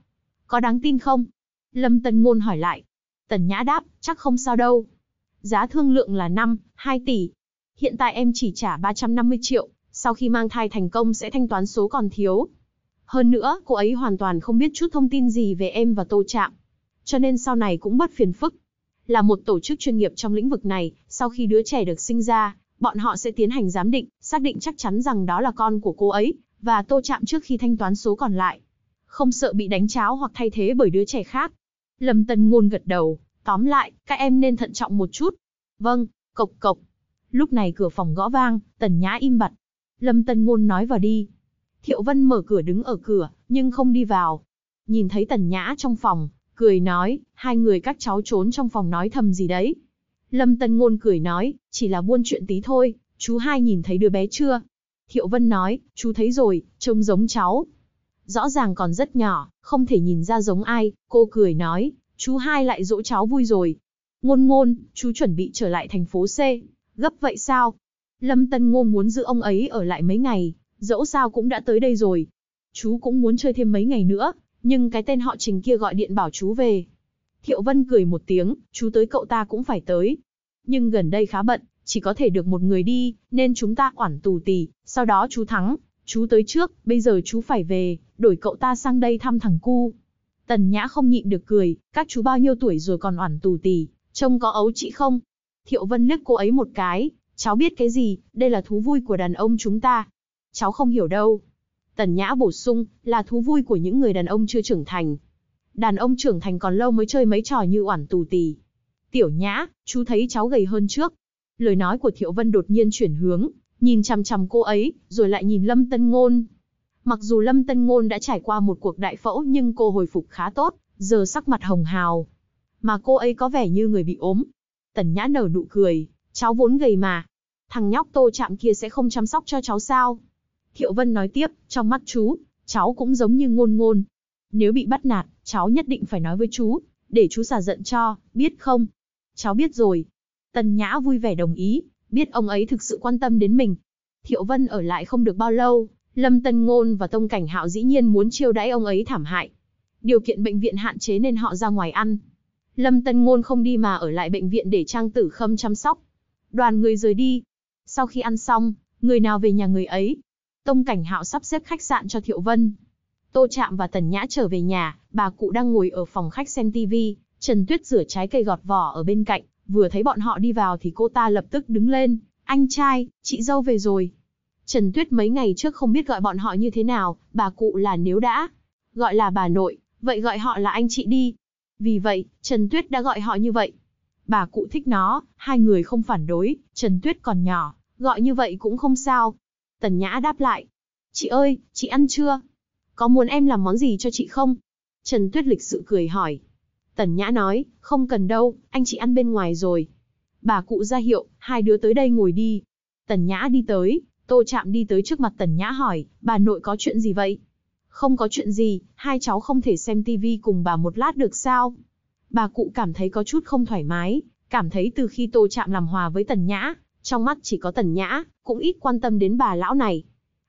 Có đáng tin không? Lâm Tân Ngôn hỏi lại. Tần Nhã đáp, chắc không sao đâu. Giá thương lượng là 5, 2 tỷ. Hiện tại em chỉ trả 350 triệu, sau khi mang thai thành công sẽ thanh toán số còn thiếu. Hơn nữa, cô ấy hoàn toàn không biết chút thông tin gì về em và Tô Trạm. Cho nên sau này cũng bất phiền phức. Là một tổ chức chuyên nghiệp trong lĩnh vực này, sau khi đứa trẻ được sinh ra, bọn họ sẽ tiến hành giám định, xác định chắc chắn rằng đó là con của cô ấy, và Tô Trạm trước khi thanh toán số còn lại. Không sợ bị đánh cháo hoặc thay thế bởi đứa trẻ khác. Lâm Tân Ngôn gật đầu, Tóm lại, các em nên thận trọng một chút. Vâng, cộc cộc. Lúc này cửa phòng gõ vang, tần nhã im bặt. Lâm Tân Ngôn nói vào đi. Thiệu Vân mở cửa đứng ở cửa, nhưng không đi vào. Nhìn thấy tần nhã trong phòng, cười nói, hai người các cháu trốn trong phòng nói thầm gì đấy. Lâm Tân Ngôn cười nói, chỉ là buôn chuyện tí thôi, chú hai nhìn thấy đứa bé chưa? Thiệu Vân nói, chú thấy rồi, trông giống cháu. Rõ ràng còn rất nhỏ, không thể nhìn ra giống ai, cô cười nói, chú hai lại dỗ cháu vui rồi. Ngôn ngôn, chú chuẩn bị trở lại thành phố C. Gấp vậy sao? Lâm Tân Ngô muốn giữ ông ấy ở lại mấy ngày, dẫu sao cũng đã tới đây rồi. Chú cũng muốn chơi thêm mấy ngày nữa, nhưng cái tên họ trình kia gọi điện bảo chú về. Thiệu Vân cười một tiếng, chú tới cậu ta cũng phải tới. Nhưng gần đây khá bận, chỉ có thể được một người đi, nên chúng ta quản tù tì, sau đó chú thắng. Chú tới trước, bây giờ chú phải về, đổi cậu ta sang đây thăm thằng cu. Tần Nhã không nhịn được cười, các chú bao nhiêu tuổi rồi còn oản tù tì, trông có ấu chị không? Thiệu Vân liếc cô ấy một cái, cháu biết cái gì, đây là thú vui của đàn ông chúng ta. Cháu không hiểu đâu. Tần Nhã bổ sung, là thú vui của những người đàn ông chưa trưởng thành. Đàn ông trưởng thành còn lâu mới chơi mấy trò như oản tù tì. Tiểu Nhã, chú thấy cháu gầy hơn trước. Lời nói của Thiệu Vân đột nhiên chuyển hướng, nhìn chằm chằm cô ấy, rồi lại nhìn Lâm Tân Ngôn, Mặc dù Lâm Tân Ngôn đã trải qua một cuộc đại phẫu nhưng cô hồi phục khá tốt, giờ sắc mặt hồng hào. Mà cô ấy có vẻ như người bị ốm. Tần Nhã nở nụ cười, cháu vốn gầy mà. Thằng nhóc tô chạm kia sẽ không chăm sóc cho cháu sao? Thiệu Vân nói tiếp, trong mắt chú, cháu cũng giống như ngôn ngôn. Nếu bị bắt nạt, cháu nhất định phải nói với chú, để chú xả giận cho, biết không? Cháu biết rồi. Tần Nhã vui vẻ đồng ý, biết ông ấy thực sự quan tâm đến mình. Thiệu Vân ở lại không được bao lâu, Lâm Tân Ngôn và Tông Cảnh Hạo dĩ nhiên muốn chiêu đãi ông ấy thảm hại. Điều kiện bệnh viện hạn chế nên họ ra ngoài ăn. Lâm Tân Ngôn không đi mà ở lại bệnh viện để Trang Tử Khâm chăm sóc. Đoàn người rời đi. Sau khi ăn xong, người nào về nhà người ấy. Tông Cảnh Hạo sắp xếp khách sạn cho Thiệu Vân. Tô Trạm và Tần Nhã trở về nhà, bà cụ đang ngồi ở phòng khách xem TV, Trần Tuyết rửa trái cây gọt vỏ ở bên cạnh, vừa thấy bọn họ đi vào thì cô ta lập tức đứng lên. Anh trai, chị dâu về rồi, Trần Tuyết mấy ngày trước không biết gọi bọn họ như thế nào, bà cụ là nếu đã. Gọi là bà nội, vậy gọi họ là anh chị đi. Vì vậy, Trần Tuyết đã gọi họ như vậy. Bà cụ thích nó, hai người không phản đối, Trần Tuyết còn nhỏ, gọi như vậy cũng không sao. Tần Nhã đáp lại. Chị ơi, chị ăn chưa? Có muốn em làm món gì cho chị không? Trần Tuyết lịch sự cười hỏi. Tần Nhã nói, không cần đâu, anh chị ăn bên ngoài rồi. Bà cụ ra hiệu, hai đứa tới đây ngồi đi. Tần Nhã đi tới, Tô Trạm đi tới trước mặt Tần Nhã hỏi, bà nội có chuyện gì vậy? Không có chuyện gì, hai cháu không thể xem tivi cùng bà một lát được sao? Bà cụ cảm thấy có chút không thoải mái, cảm thấy từ khi Tô Trạm làm hòa với Tần Nhã, trong mắt chỉ có Tần Nhã, cũng ít quan tâm đến bà lão này.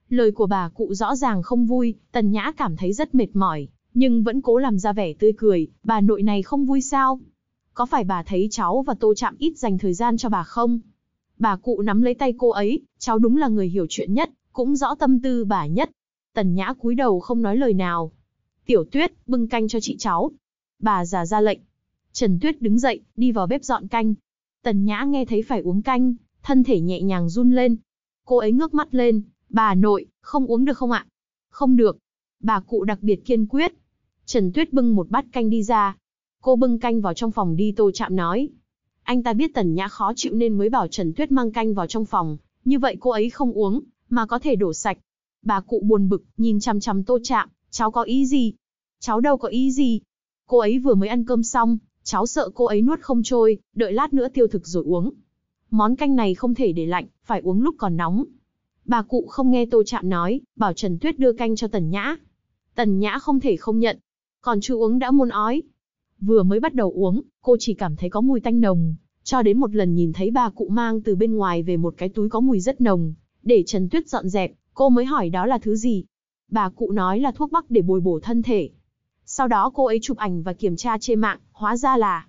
Lời của bà cụ rõ ràng không vui, Tần Nhã cảm thấy rất mệt mỏi, nhưng vẫn cố làm ra vẻ tươi cười, bà nội này không vui sao? Có phải bà thấy cháu và Tô Trạm ít dành thời gian cho bà không? Bà cụ nắm lấy tay cô ấy, cháu đúng là người hiểu chuyện nhất, cũng rõ tâm tư bà nhất. Tần Nhã cúi đầu không nói lời nào. Tiểu Tuyết, bưng canh cho chị cháu. Bà già ra lệnh. Trần Tuyết đứng dậy, đi vào bếp dọn canh. Tần Nhã nghe thấy phải uống canh, thân thể nhẹ nhàng run lên. Cô ấy ngước mắt lên, bà nội, không uống được không ạ? Không được. Bà cụ đặc biệt kiên quyết. Trần Tuyết bưng một bát canh đi ra. Cô bưng canh vào trong phòng đi tô chạm nói, anh ta biết Tần Nhã khó chịu nên mới bảo Trần Tuyết mang canh vào trong phòng, như vậy cô ấy không uống, mà có thể đổ sạch. Bà cụ buồn bực, nhìn chăm chăm tô chạm, cháu có ý gì? Cháu đâu có ý gì? Cô ấy vừa mới ăn cơm xong, cháu sợ cô ấy nuốt không trôi, đợi lát nữa tiêu thực rồi uống. Món canh này không thể để lạnh, phải uống lúc còn nóng. Bà cụ không nghe tô chạm nói, bảo Trần Tuyết đưa canh cho Tần Nhã. Tần Nhã không thể không nhận. Còn chưa uống đã muôn ói, Vừa mới bắt đầu uống, cô chỉ cảm thấy có mùi tanh nồng, cho đến một lần nhìn thấy bà cụ mang từ bên ngoài về một cái túi có mùi rất nồng, để Trần Tuyết dọn dẹp, cô mới hỏi đó là thứ gì. Bà cụ nói là thuốc bắc để bồi bổ thân thể. Sau đó cô ấy chụp ảnh và kiểm tra trên mạng, hóa ra là